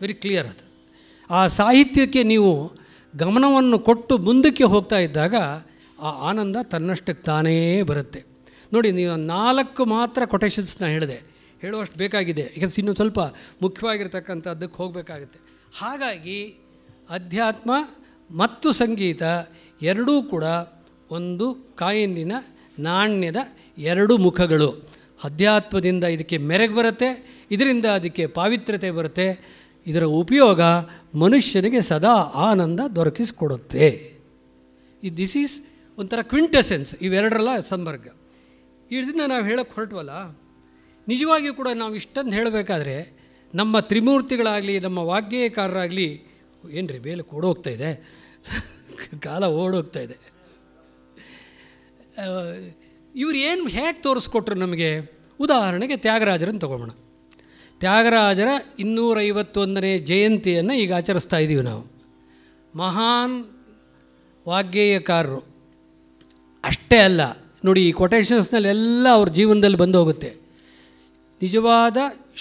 ವೆರಿ ಕ್ಲಿಯರ್ ಅದು ಆ ಸಾಹಿತ್ಯಕ್ಕೆ ನೀವು ಗಮನವನ್ನು ಕೊಟ್ಟು ಮುಂದಕ್ಕೆ ಹೋಗ್ತಾ ಇದ್ದಾಗ ಆ ಆನಂದ ತನ್ನಷ್ಟಕ್ಕೆ ತಾನೇ ಬರುತ್ತೆ ನೋಡಿ ನೀವು ನಾಲ್ಕು ಮಾತ್ರ ಕೊಟೇಶನ್ಸ್ನ ಹೇಳಿದೆ ಹೇಳುವಷ್ಟು ಬೇಕಾಗಿದೆ ಈಗ ಇನ್ನೂ ಸ್ವಲ್ಪ ಮುಖ್ಯವಾಗಿರ್ತಕ್ಕಂಥದ್ದಕ್ಕೆ ಹೋಗಬೇಕಾಗುತ್ತೆ ಹಾಗಾಗಿ ಅಧ್ಯಾತ್ಮ ಮತ್ತು ಸಂಗೀತ ಎರಡೂ ಕೂಡ ಒಂದು ಕಾಯಿನಿನ ನಾಣ್ಯದ ಎರಡು ಮುಖಗಳು ಅಧ್ಯಾತ್ಮದಿಂದ ಇದಕ್ಕೆ ಮೆರಗು ಬರುತ್ತೆ ಇದರಿಂದ ಅದಕ್ಕೆ ಪಾವಿತ್ರ್ಯತೆ ಬರುತ್ತೆ ಇದರ ಉಪಯೋಗ ಮನುಷ್ಯನಿಗೆ ಸದಾ ಆನಂದ ದೊರಕಿಸಿಕೊಡುತ್ತೆ ಈ ದಿಸ್ ಈಸ್ ಒಂಥರ ಕ್ವಿಂಟೆಸೆನ್ಸ್ ಇವೆರಡರಲ್ಲ ಸಂಪರ್ಕ ಇದನ್ನು ನಾವು ಹೇಳೋಕ್ಕೆ ಹೊರಟ್ವಲ್ಲ ನಿಜವಾಗಿಯೂ ಕೂಡ ನಾವು ಇಷ್ಟೊಂದು ಹೇಳಬೇಕಾದ್ರೆ ನಮ್ಮ ತ್ರಿಮೂರ್ತಿಗಳಾಗಲಿ ನಮ್ಮ ವಾಗ್ಗೇಯಕಾರರಾಗಲಿ ಏನು ರೀ ಕೂಡಿ ಓಡೋಗ್ತಾ ಇದೆ ಕಾಲ ಓಡೋಗ್ತಾ ಇದೆ ಇವ್ರು ಏನು ಹೇಗೆ ತೋರಿಸ್ಕೊಟ್ರು ನಮಗೆ ಉದಾಹರಣೆಗೆ ತ್ಯಾಗರಾಜರನ್ನು ತಗೊಳ್ಳೋಣ ತ್ಯಾಗರಾಜರ ಇನ್ನೂರೈವತ್ತೊಂದನೇ ಜಯಂತಿಯನ್ನು ಈಗ ಆಚರಿಸ್ತಾ ಇದ್ದೀವಿ ನಾವು ಮಹಾನ್ ವಾಗ್ಗೇಯಕಾರರು ಅಷ್ಟೇ ಅಲ್ಲ ನೋಡಿ ಈ ಕೊಟೇಶನ್ಸ್ನಲ್ಲೆಲ್ಲ ಅವ್ರ ಜೀವನದಲ್ಲಿ ಬಂದು ಹೋಗುತ್ತೆ ನಿಜವಾದ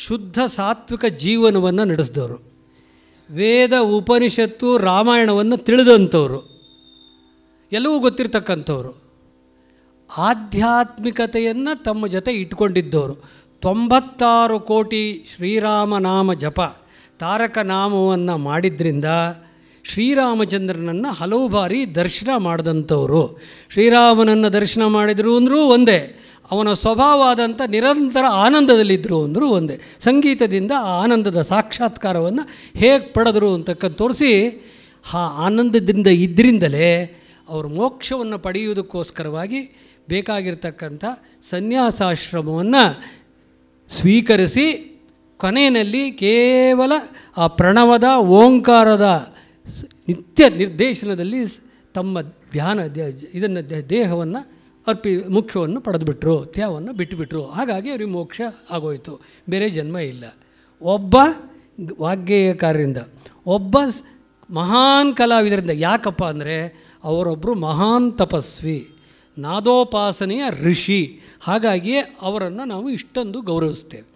ಶುದ್ಧ ಸಾತ್ವಿಕ ಜೀವನವನ್ನು ನಡೆಸಿದವರು ವೇದ ಉಪನಿಷತ್ತು ರಾಮಾಯಣವನ್ನು ತಿಳಿದಂಥವರು ಎಲ್ಲವೂ ಗೊತ್ತಿರ್ತಕ್ಕಂಥವ್ರು ಆಧ್ಯಾತ್ಮಿಕತೆಯನ್ನು ತಮ್ಮ ಜೊತೆ ಇಟ್ಕೊಂಡಿದ್ದವರು ತೊಂಬತ್ತಾರು ಕೋಟಿ ಶ್ರೀರಾಮನಾಮ ಜಪ ತಾರಕ ನಾಮವನ್ನು ಮಾಡಿದ್ರಿಂದ ಶ್ರೀರಾಮಚಂದ್ರನನ್ನು ಹಲವು ಬಾರಿ ದರ್ಶನ ಮಾಡಿದಂಥವರು ಶ್ರೀರಾಮನನ್ನು ದರ್ಶನ ಮಾಡಿದರು ಅಂದರೂ ಒಂದೇ ಅವನ ಸ್ವಭಾವವಾದಂಥ ನಿರಂತರ ಆನಂದದಲ್ಲಿದ್ದರು ಅಂದರೂ ಒಂದೇ ಸಂಗೀತದಿಂದ ಆ ಆನಂದದ ಸಾಕ್ಷಾತ್ಕಾರವನ್ನು ಹೇಗೆ ಪಡೆದರು ಅಂತಕ್ಕಂಥ ತೋರಿಸಿ ಆ ಆನಂದದಿಂದ ಇದ್ದರಿಂದಲೇ ಅವರು ಮೋಕ್ಷವನ್ನು ಪಡೆಯುವುದಕ್ಕೋಸ್ಕರವಾಗಿ ಬೇಕಾಗಿರ್ತಕ್ಕಂಥ ಸನ್ಯಾಸಾಶ್ರಮವನ್ನು ಸ್ವೀಕರಿಸಿ ಕೊನೆಯಲ್ಲಿ ಕೇವಲ ಆ ಪ್ರಣವದ ಓಂಕಾರದ ನಿತ್ಯ ನಿರ್ದೇಶನದಲ್ಲಿ ತಮ್ಮ ಧ್ಯಾನ ಇದನ್ನು ದೇಹವನ್ನು ಅರ್ಪಿ ಮುಖ್ಯವನ್ನು ಪಡೆದುಬಿಟ್ರು ತ್ಯಾವನ್ನು ಬಿಟ್ಟುಬಿಟ್ರು ಹಾಗಾಗಿ ಅವ್ರಿಗೆ ಮೋಕ್ಷ ಆಗೋಯಿತು ಬೇರೆ ಜನ್ಮ ಇಲ್ಲ ಒಬ್ಬ ವಾಗ್ಗೇಯಕಾರರಿಂದ ಒಬ್ಬ ಮಹಾನ್ ಕಲಾವಿದರಿಂದ ಯಾಕಪ್ಪ ಅಂದರೆ ಅವರೊಬ್ಬರು ಮಹಾನ್ ತಪಸ್ವಿ ನಾದೋಪಾಸನೆಯ ಋಷಿ ಹಾಗಾಗಿಯೇ ಅವರನ್ನು ನಾವು ಇಷ್ಟೊಂದು ಗೌರವಿಸ್ತೇವೆ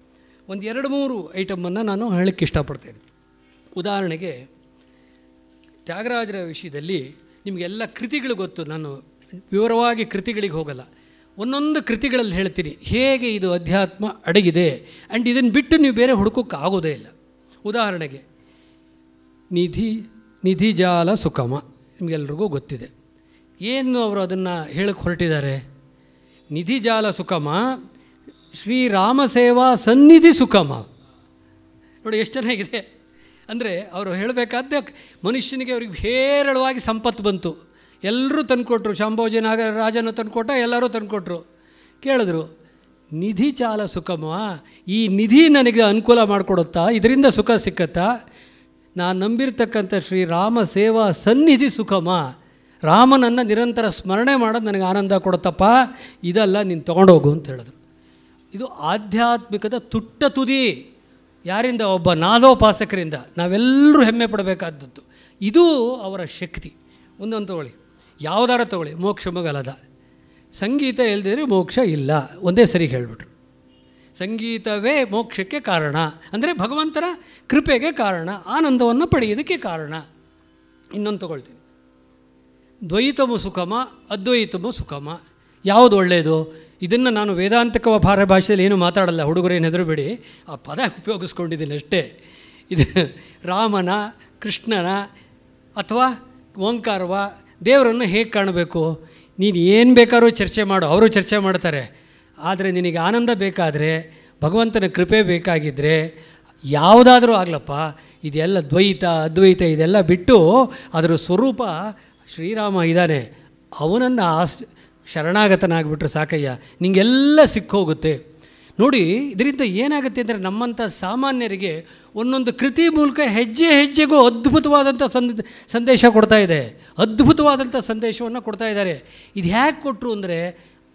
ಒಂದು ಎರಡು ಮೂರು ಐಟಮನ್ನು ನಾನು ಹೇಳಕ್ಕೆ ಇಷ್ಟಪಡ್ತೇನೆ ಉದಾಹರಣೆಗೆ ತ್ಯಾಗರಾಜರ ವಿಷಯದಲ್ಲಿ ನಿಮಗೆಲ್ಲ ಕೃತಿಗಳು ಗೊತ್ತು ನಾನು ವಿವರವಾಗಿ ಕೃತಿಗಳಿಗೆ ಹೋಗಲ್ಲ ಒಂದೊಂದು ಕೃತಿಗಳಲ್ಲಿ ಹೇಳ್ತೀನಿ ಹೇಗೆ ಇದು ಅಧ್ಯಾತ್ಮ ಅಡಗಿದೆ ಆ್ಯಂಡ್ ಇದನ್ನು ಬಿಟ್ಟು ನೀವು ಬೇರೆ ಹುಡುಕೋಕ್ಕೆ ಆಗೋದೇ ಇಲ್ಲ ಉದಾಹರಣೆಗೆ ನಿಧಿ ನಿಧಿ ಜಾಲ ಸುಖಮ ನಿಮಗೆಲ್ರಿಗೂ ಗೊತ್ತಿದೆ ಏನು ಅವರು ಅದನ್ನು ಹೇಳಕ್ಕೆ ಹೊರಟಿದ್ದಾರೆ ನಿಧಿ ಜಾಲ ಸುಖಮ ಶ್ರೀರಾಮ ಸೇವಾ ಸನ್ನಿಧಿ ಸುಖಮ ನೋಡಿ ಎಷ್ಟು ಚೆನ್ನಾಗಿದೆ ಅಂದರೆ ಅವರು ಹೇಳಬೇಕಾದ ಮನುಷ್ಯನಿಗೆ ಅವ್ರಿಗೆ ಹೇರಳವಾಗಿ ಸಂಪತ್ತು ಬಂತು ಎಲ್ಲರೂ ತಂದುಕೊಟ್ರು ಶಾಂಭೋಜಿ ನಾಗ ರಾಜನ ತಂದುಕೊಟ್ಟ ಎಲ್ಲರೂ ತಂದುಕೊಟ್ರು ಕೇಳಿದ್ರು ನಿಧಿ ಚಾಲ ಸುಖಮ ಈ ನಿಧಿ ನನಗೆ ಅನುಕೂಲ ಮಾಡಿಕೊಡುತ್ತಾ ಇದರಿಂದ ಸುಖ ಸಿಕ್ಕತ್ತಾ ನಾನು ನಂಬಿರ್ತಕ್ಕಂಥ ಶ್ರೀರಾಮ ಸೇವಾ ಸನ್ನಿಧಿ ಸುಖಮ ರಾಮನನ್ನು ನಿರಂತರ ಸ್ಮರಣೆ ಮಾಡೋದು ನನಗೆ ಆನಂದ ಕೊಡುತ್ತಪ್ಪ ಇದಲ್ಲ ನೀನು ತೊಗೊಂಡೋಗು ಅಂತ ಹೇಳಿದ್ರು ಇದು ಆಧ್ಯಾತ್ಮಿಕದ ತುಟ್ಟ ತುದಿ ಯಾರಿಂದ ಒಬ್ಬ ನಾದೋಪಾಸಕರಿಂದ ನಾವೆಲ್ಲರೂ ಹೆಮ್ಮೆ ಪಡಬೇಕಾದದ್ದು ಇದು ಅವರ ಶಕ್ತಿ ಒಂದೊಂದು ತಗೊಳ್ಳಿ ಯಾವುದಾರು ತಗೊಳ್ಳಿ ಮೋಕ್ಷ ಮಗಲದ ಸಂಗೀತ ಇಲ್ಲದಿದ್ರೆ ಮೋಕ್ಷ ಇಲ್ಲ ಒಂದೇ ಸರಿ ಹೇಳಿಬಿಟ್ರು ಸಂಗೀತವೇ ಮೋಕ್ಷಕ್ಕೆ ಕಾರಣ ಅಂದರೆ ಭಗವಂತನ ಕೃಪೆಗೆ ಕಾರಣ ಆನಂದವನ್ನು ಪಡೆಯೋದಕ್ಕೆ ಕಾರಣ ಇನ್ನೊಂದು ತಗೊಳ್ತೀನಿ ದ್ವೈತಮು ಸುಖಮ ಅದ್ವೈತಮು ಸುಖಮ ಯಾವುದು ಒಳ್ಳೆಯದು ಇದನ್ನು ನಾನು ವೇದಾಂತಕ ಭಾರ ಭಾಷೆಯಲ್ಲಿ ಏನು ಮಾತಾಡಲ್ಲ ಹುಡುಗರೇನು ಹೆದರಬೇಡಿ ಆ ಪದ ಉಪಯೋಗಿಸ್ಕೊಂಡಿದ್ದೀನಿ ಅಷ್ಟೇ ಇದು ರಾಮನ ಕೃಷ್ಣನ ಅಥವಾ ಓಂಕಾರವ ದೇವರನ್ನು ಹೇಗೆ ಕಾಣಬೇಕು ನೀನು ಏನು ಬೇಕಾದ್ರೂ ಚರ್ಚೆ ಮಾಡು ಅವರು ಚರ್ಚೆ ಮಾಡ್ತಾರೆ ಆದರೆ ನಿನಗೆ ಆನಂದ ಬೇಕಾದರೆ ಭಗವಂತನ ಕೃಪೆ ಬೇಕಾಗಿದ್ದರೆ ಯಾವುದಾದರೂ ಆಗಲಪ್ಪ ಇದೆಲ್ಲ ದ್ವೈತ ಅದ್ವೈತ ಇದೆಲ್ಲ ಬಿಟ್ಟು ಅದರ ಸ್ವರೂಪ ಶ್ರೀರಾಮ ಇದ್ದಾನೆ ಅವನನ್ನು ಆಸ್ ಶರಣಾಗತನಾಗ್ಬಿಟ್ರೆ ಸಾಕಯ್ಯ ನಿಂಗೆಲ್ಲ ಸಿಕ್ಕೋಗುತ್ತೆ ನೋಡಿ ಇದರಿಂದ ಏನಾಗುತ್ತೆ ಅಂದರೆ ನಮ್ಮಂಥ ಸಾಮಾನ್ಯರಿಗೆ ಒಂದೊಂದು ಕೃತಿ ಮೂಲಕ ಹೆಜ್ಜೆ ಹೆಜ್ಜೆಗೂ ಅದ್ಭುತವಾದಂಥ ಸಂದ ಸಂದೇಶ ಕೊಡ್ತಾ ಇದೆ ಅದ್ಭುತವಾದಂಥ ಸಂದೇಶವನ್ನು ಕೊಡ್ತಾ ಇದ್ದಾರೆ ಇದು ಹೇಗೆ ಕೊಟ್ಟರು ಅಂದರೆ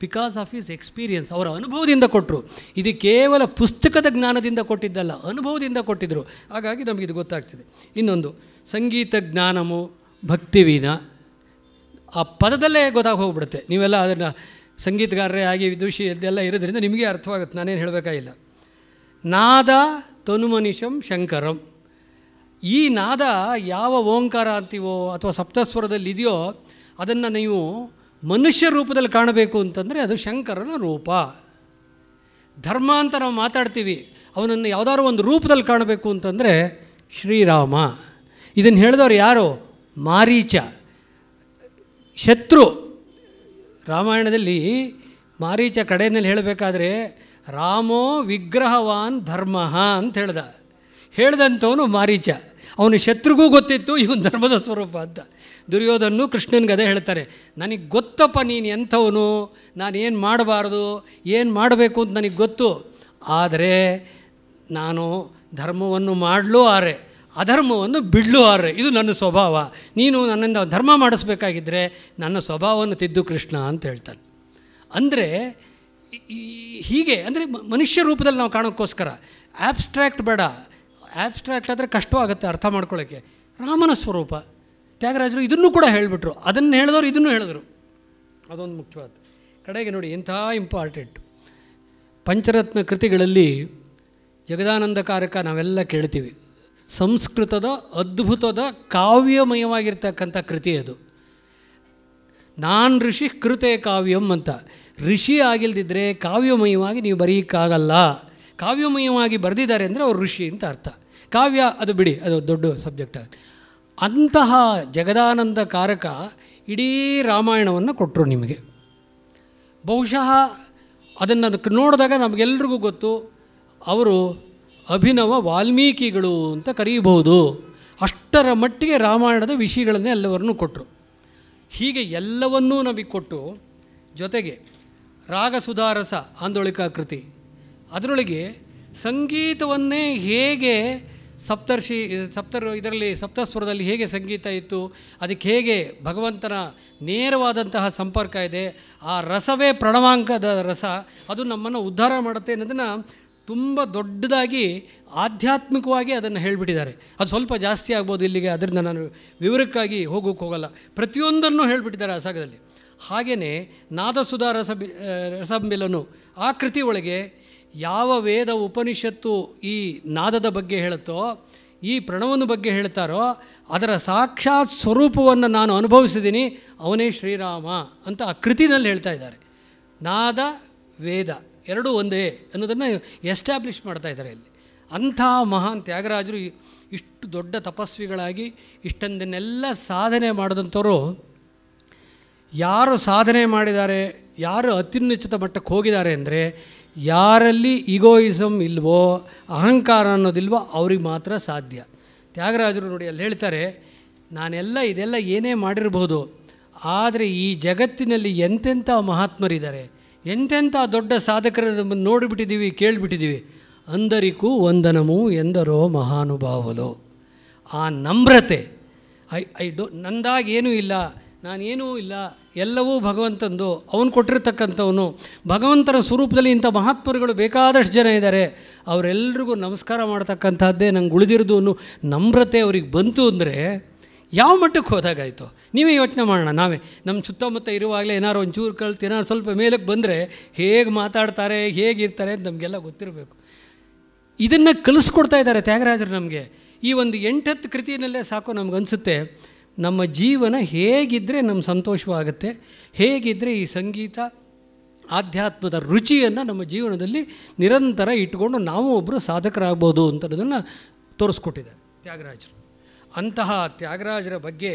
ಬಿಕಾಸ್ ಆಫ್ ಈಸ್ ಎಕ್ಸ್ಪೀರಿಯನ್ಸ್ ಅವರ ಅನುಭವದಿಂದ ಕೊಟ್ಟರು ಇದು ಕೇವಲ ಪುಸ್ತಕದ ಜ್ಞಾನದಿಂದ ಕೊಟ್ಟಿದ್ದಲ್ಲ ಅನುಭವದಿಂದ ಕೊಟ್ಟಿದ್ದರು ಹಾಗಾಗಿ ನಮಗಿದು ಗೊತ್ತಾಗ್ತದೆ ಇನ್ನೊಂದು ಸಂಗೀತ ಜ್ಞಾನಮು ಭಕ್ತಿವೀನ ಆ ಪದದಲ್ಲೇ ಗೊತ್ತಾಗಿ ಹೋಗ್ಬಿಡುತ್ತೆ ನೀವೆಲ್ಲ ಅದನ್ನು ಸಂಗೀತಗಾರರೇ ಆಗಿ ವಿದುಷಿ ಇದೆಲ್ಲ ಇರೋದ್ರಿಂದ ನಿಮಗೆ ಅರ್ಥವಾಗುತ್ತೆ ನಾನೇನು ಹೇಳಬೇಕಾಗಿಲ್ಲ ನಾದ ತನುಮನಿಷಂ ಶಂಕರಂ ಈ ನಾದ ಯಾವ ಓಂಕಾರ ಅಂತೀವೋ ಅಥವಾ ಸಪ್ತಸ್ವರದಲ್ಲಿ ಇದೆಯೋ ಅದನ್ನು ನೀವು ಮನುಷ್ಯ ರೂಪದಲ್ಲಿ ಕಾಣಬೇಕು ಅಂತಂದರೆ ಅದು ಶಂಕರನ ರೂಪ ಧರ್ಮ ಅಂತ ನಾವು ಮಾತಾಡ್ತೀವಿ ಅವನನ್ನು ಯಾವುದಾದ್ರು ಒಂದು ರೂಪದಲ್ಲಿ ಕಾಣಬೇಕು ಅಂತಂದರೆ ಶ್ರೀರಾಮ ಇದನ್ನು ಹೇಳಿದವರು ಯಾರು ಮಾರೀಚ ಶತ್ರು ರಾಮಾಯಣದಲ್ಲಿ ಮಾರೀಚ ಕಡೆಯಲ್ಲಿ ಹೇಳಬೇಕಾದ್ರೆ ರಾಮೋ ವಿಗ್ರಹವಾನ್ ಧರ್ಮ ಅಂತ ಹೇಳ್ದ ಹೇಳ್ದಂಥವನು ಮಾರೀಚ ಅವನು ಶತ್ರುಗೂ ಗೊತ್ತಿತ್ತು ಇವನು ಧರ್ಮದ ಸ್ವರೂಪ ಅಂತ ದುರ್ಯೋಧನ್ನು ಕೃಷ್ಣನಿಗೆ ಅದೇ ಹೇಳ್ತಾರೆ ನನಗೆ ಗೊತ್ತಪ್ಪ ನೀನು ಎಂಥವನು ನಾನೇನು ಮಾಡಬಾರ್ದು ಏನು ಮಾಡಬೇಕು ಅಂತ ನನಗೆ ಗೊತ್ತು ಆದರೆ ನಾನು ಧರ್ಮವನ್ನು ಮಾಡಲೂ ಆರೆ ಅಧರ್ಮವನ್ನು ಬಿಡ್ಲುವಾರೆ ಇದು ನನ್ನ ಸ್ವಭಾವ ನೀನು ನನ್ನಿಂದ ಧರ್ಮ ಮಾಡಿಸ್ಬೇಕಾಗಿದ್ದರೆ ನನ್ನ ಸ್ವಭಾವವನ್ನು ತಿದ್ದು ಕೃಷ್ಣ ಅಂತ ಹೇಳ್ತಾನೆ ಅಂದರೆ ಹೀಗೆ ಅಂದರೆ ಮನುಷ್ಯ ರೂಪದಲ್ಲಿ ನಾವು ಕಾಣೋಕ್ಕೋಸ್ಕರ ಆ್ಯಬ್ಸ್ಟ್ರ್ಯಾಕ್ಟ್ ಬೇಡ ಆ್ಯಬ್ಸ್ಟ್ರ್ಯಾಕ್ಟ್ ಆದರೆ ಕಷ್ಟವಾಗುತ್ತೆ ಅರ್ಥ ಮಾಡ್ಕೊಳ್ಳೋಕ್ಕೆ ರಾಮನ ಸ್ವರೂಪ ತ್ಯಾಗರಾಜರು ಇದನ್ನು ಕೂಡ ಹೇಳಿಬಿಟ್ರು ಅದನ್ನು ಹೇಳಿದವರು ಇದನ್ನು ಹೇಳಿದರು ಅದೊಂದು ಮುಖ್ಯವಾದ ಕಡೆಗೆ ನೋಡಿ ಇಂಥ ಇಂಪಾರ್ಟೆಂಟ್ ಪಂಚರತ್ನ ಕೃತಿಗಳಲ್ಲಿ ಜಗದಾನಂದಕಾರಕ ನಾವೆಲ್ಲ ಕೇಳ್ತೀವಿ ಸಂಸ್ಕೃತದ ಅದ್ಭುತದ ಕಾವ್ಯಮಯವಾಗಿರ್ತಕ್ಕಂಥ ಕೃತಿ ಅದು ನಾನ್ ಋಷಿ ಕೃತೆ ಕಾವ್ಯಂ ಅಂತ ಋಷಿ ಆಗಿಲ್ದಿದ್ರೆ ಕಾವ್ಯಮಯವಾಗಿ ನೀವು ಬರೀಕ್ಕಾಗಲ್ಲ ಕಾವ್ಯಮಯವಾಗಿ ಬರೆದಿದ್ದಾರೆ ಅಂದರೆ ಅವರು ಋಷಿ ಅಂತ ಅರ್ಥ ಕಾವ್ಯ ಅದು ಬಿಡಿ ಅದು ದೊಡ್ಡ ಸಬ್ಜೆಕ್ಟ್ ಅಂತಹ ಜಗದಾನಂದ ಕಾರಕ ಇಡೀ ರಾಮಾಯಣವನ್ನು ಕೊಟ್ಟರು ನಿಮಗೆ ಬಹುಶಃ ಅದನ್ನು ನೋಡಿದಾಗ ನಮಗೆಲ್ರಿಗೂ ಗೊತ್ತು ಅವರು ಅಭಿನವ ವಾಲ್ಮೀಕಿಗಳು ಅಂತ ಕರೀಬಹುದು ಅಷ್ಟರ ಮಟ್ಟಿಗೆ ರಾಮಾಯಣದ ವಿಷಯಗಳನ್ನೇ ಎಲ್ಲವರನ್ನು ಕೊಟ್ಟರು ಹೀಗೆ ಎಲ್ಲವನ್ನೂ ನಮಗೆ ಕೊಟ್ಟು ಜೊತೆಗೆ ರಾಗ ಸುಧಾರಸ ಆಂದೋಳಿಕ ಕೃತಿ ಅದರೊಳಗೆ ಸಂಗೀತವನ್ನೇ ಹೇಗೆ ಸಪ್ತರ್ಷಿ ಸಪ್ತರ್ ಇದರಲ್ಲಿ ಸಪ್ತಸ್ವರದಲ್ಲಿ ಹೇಗೆ ಸಂಗೀತ ಇತ್ತು ಅದಕ್ಕೆ ಹೇಗೆ ಭಗವಂತನ ನೇರವಾದಂತಹ ಸಂಪರ್ಕ ಇದೆ ಆ ರಸವೇ ಪ್ರಣವಾಂಕದ ರಸ ಅದು ನಮ್ಮನ್ನು ಉದ್ಧಾರ ಮಾಡುತ್ತೆ ಅನ್ನೋದನ್ನು ತುಂಬ ದೊಡ್ಡದಾಗಿ ಆಧ್ಯಾತ್ಮಿಕವಾಗಿ ಅದನ್ನು ಹೇಳಿಬಿಟ್ಟಿದ್ದಾರೆ ಅದು ಸ್ವಲ್ಪ ಜಾಸ್ತಿ ಆಗ್ಬೋದು ಇಲ್ಲಿಗೆ ಅದರಿಂದ ನಾನು ವಿವರಕ್ಕಾಗಿ ಹೋಗೋಕ್ಕೆ ಹೋಗಲ್ಲ ಪ್ರತಿಯೊಂದನ್ನು ಹೇಳಿಬಿಟ್ಟಿದ್ದಾರೆ ಆ ಸಾಗದಲ್ಲಿ ಹಾಗೆಯೇ ನಾದಸುಧಾ ರಸ ಮೇಲನು ಆ ಕೃತಿ ಒಳಗೆ ಯಾವ ವೇದ ಉಪನಿಷತ್ತು ಈ ನಾದದ ಬಗ್ಗೆ ಹೇಳುತ್ತೋ ಈ ಪ್ರಣವನ ಬಗ್ಗೆ ಹೇಳ್ತಾರೋ ಅದರ ಸಾಕ್ಷಾತ್ ಸ್ವರೂಪವನ್ನು ನಾನು ಅನುಭವಿಸಿದ್ದೀನಿ ಅವನೇ ಶ್ರೀರಾಮ ಅಂತ ಆ ಕೃತಿನಲ್ಲಿ ಹೇಳ್ತಾ ಇದ್ದಾರೆ ನಾದ ವೇದ ಎರಡೂ ಒಂದೇ ಅನ್ನೋದನ್ನು ಎಸ್ಟಾಬ್ಲಿಷ್ ಮಾಡ್ತಾ ಇದ್ದಾರೆ ಇಲ್ಲಿ ಅಂಥ ಮಹಾನ್ ತ್ಯಾಗರಾಜರು ಇಷ್ಟು ದೊಡ್ಡ ತಪಸ್ವಿಗಳಾಗಿ ಇಷ್ಟೊಂದನ್ನೆಲ್ಲ ಸಾಧನೆ ಮಾಡಿದಂಥವರು ಯಾರು ಸಾಧನೆ ಮಾಡಿದ್ದಾರೆ ಯಾರು ಅತ್ಯುನ್ನತ ಮಟ್ಟಕ್ಕೆ ಹೋಗಿದ್ದಾರೆ ಅಂದರೆ ಯಾರಲ್ಲಿ ಈಗೋಯಿಸಮ್ ಇಲ್ವೋ ಅಹಂಕಾರ ಅನ್ನೋದಿಲ್ವೋ ಅವ್ರಿಗೆ ಮಾತ್ರ ಸಾಧ್ಯ ತ್ಯಾಗರಾಜರು ನೋಡಿ ಅಲ್ಲಿ ಹೇಳ್ತಾರೆ ನಾನೆಲ್ಲ ಇದೆಲ್ಲ ಏನೇ ಮಾಡಿರ್ಬೋದು ಆದರೆ ಈ ಜಗತ್ತಿನಲ್ಲಿ ಎಂತೆಂಥ ಮಹಾತ್ಮರಿದ್ದಾರೆ ಎಂತೆಂಥ ದೊಡ್ಡ ಸಾಧಕರ ನೋಡಿಬಿಟ್ಟಿದ್ದೀವಿ ಕೇಳಿಬಿಟ್ಟಿದ್ದೀವಿ ಅಂದರಿಗೂ ವಂದನಮು ಎಂದರೋ ಮಹಾನುಭಾವಲು ಆ ನಮ್ರತೆ ಐ ಐ ಡೋ ನಂದಾಗೇನೂ ಇಲ್ಲ ನಾನೇನೂ ಇಲ್ಲ ಎಲ್ಲವೂ ಭಗವಂತಂದು ಅವನು ಕೊಟ್ಟಿರ್ತಕ್ಕಂಥವನು ಭಗವಂತನ ಸ್ವರೂಪದಲ್ಲಿ ಇಂಥ ಮಹಾತ್ಮರುಗಳು ಬೇಕಾದಷ್ಟು ಜನ ಇದ್ದಾರೆ ಅವರೆಲ್ರಿಗೂ ನಮಸ್ಕಾರ ಮಾಡ್ತಕ್ಕಂಥದ್ದೇ ನಂಗೆ ಉಳಿದಿರೋದು ಅನ್ನೋ ನಮ್ರತೆ ಅವ್ರಿಗೆ ಬಂತು ಅಂದರೆ ಯಾವ ಮಟ್ಟಕ್ಕೆ ಹೋದಾಗಾಯಿತು ನೀವೇ ಯೋಚನೆ ಮಾಡೋಣ ನಾವೇ ನಮ್ಮ ಸುತ್ತಮುತ್ತ ಇರುವಾಗಲೇ ಏನಾರು ಒಂಚೂರು ಕಳ್ತು ಏನಾದ್ರು ಸ್ವಲ್ಪ ಮೇಲಕ್ಕೆ ಬಂದರೆ ಹೇಗೆ ಮಾತಾಡ್ತಾರೆ ಹೇಗಿರ್ತಾರೆ ಅಂತ ನಮಗೆಲ್ಲ ಗೊತ್ತಿರಬೇಕು ಇದನ್ನು ಕಲಿಸ್ಕೊಡ್ತಾ ಇದ್ದಾರೆ ತ್ಯಾಗರಾಜರು ನಮಗೆ ಈ ಒಂದು ಎಂಟತ್ತು ಕೃತಿಯಲ್ಲೇ ಸಾಕು ನಮಗನ್ಸುತ್ತೆ ನಮ್ಮ ಜೀವನ ಹೇಗಿದ್ದರೆ ನಮ್ಮ ಸಂತೋಷವಾಗುತ್ತೆ ಹೇಗಿದ್ದರೆ ಈ ಸಂಗೀತ ಆಧ್ಯಾತ್ಮದ ರುಚಿಯನ್ನು ನಮ್ಮ ಜೀವನದಲ್ಲಿ ನಿರಂತರ ಇಟ್ಕೊಂಡು ನಾವು ಒಬ್ಬರು ಸಾಧಕರಾಗ್ಬೋದು ಅಂತನ್ನೋದನ್ನು ತೋರಿಸ್ಕೊಟ್ಟಿದ್ದಾರೆ ತ್ಯಾಗರಾಜರು ಅಂತಹ ತ್ಯಾಗರಾಜರ ಬಗ್ಗೆ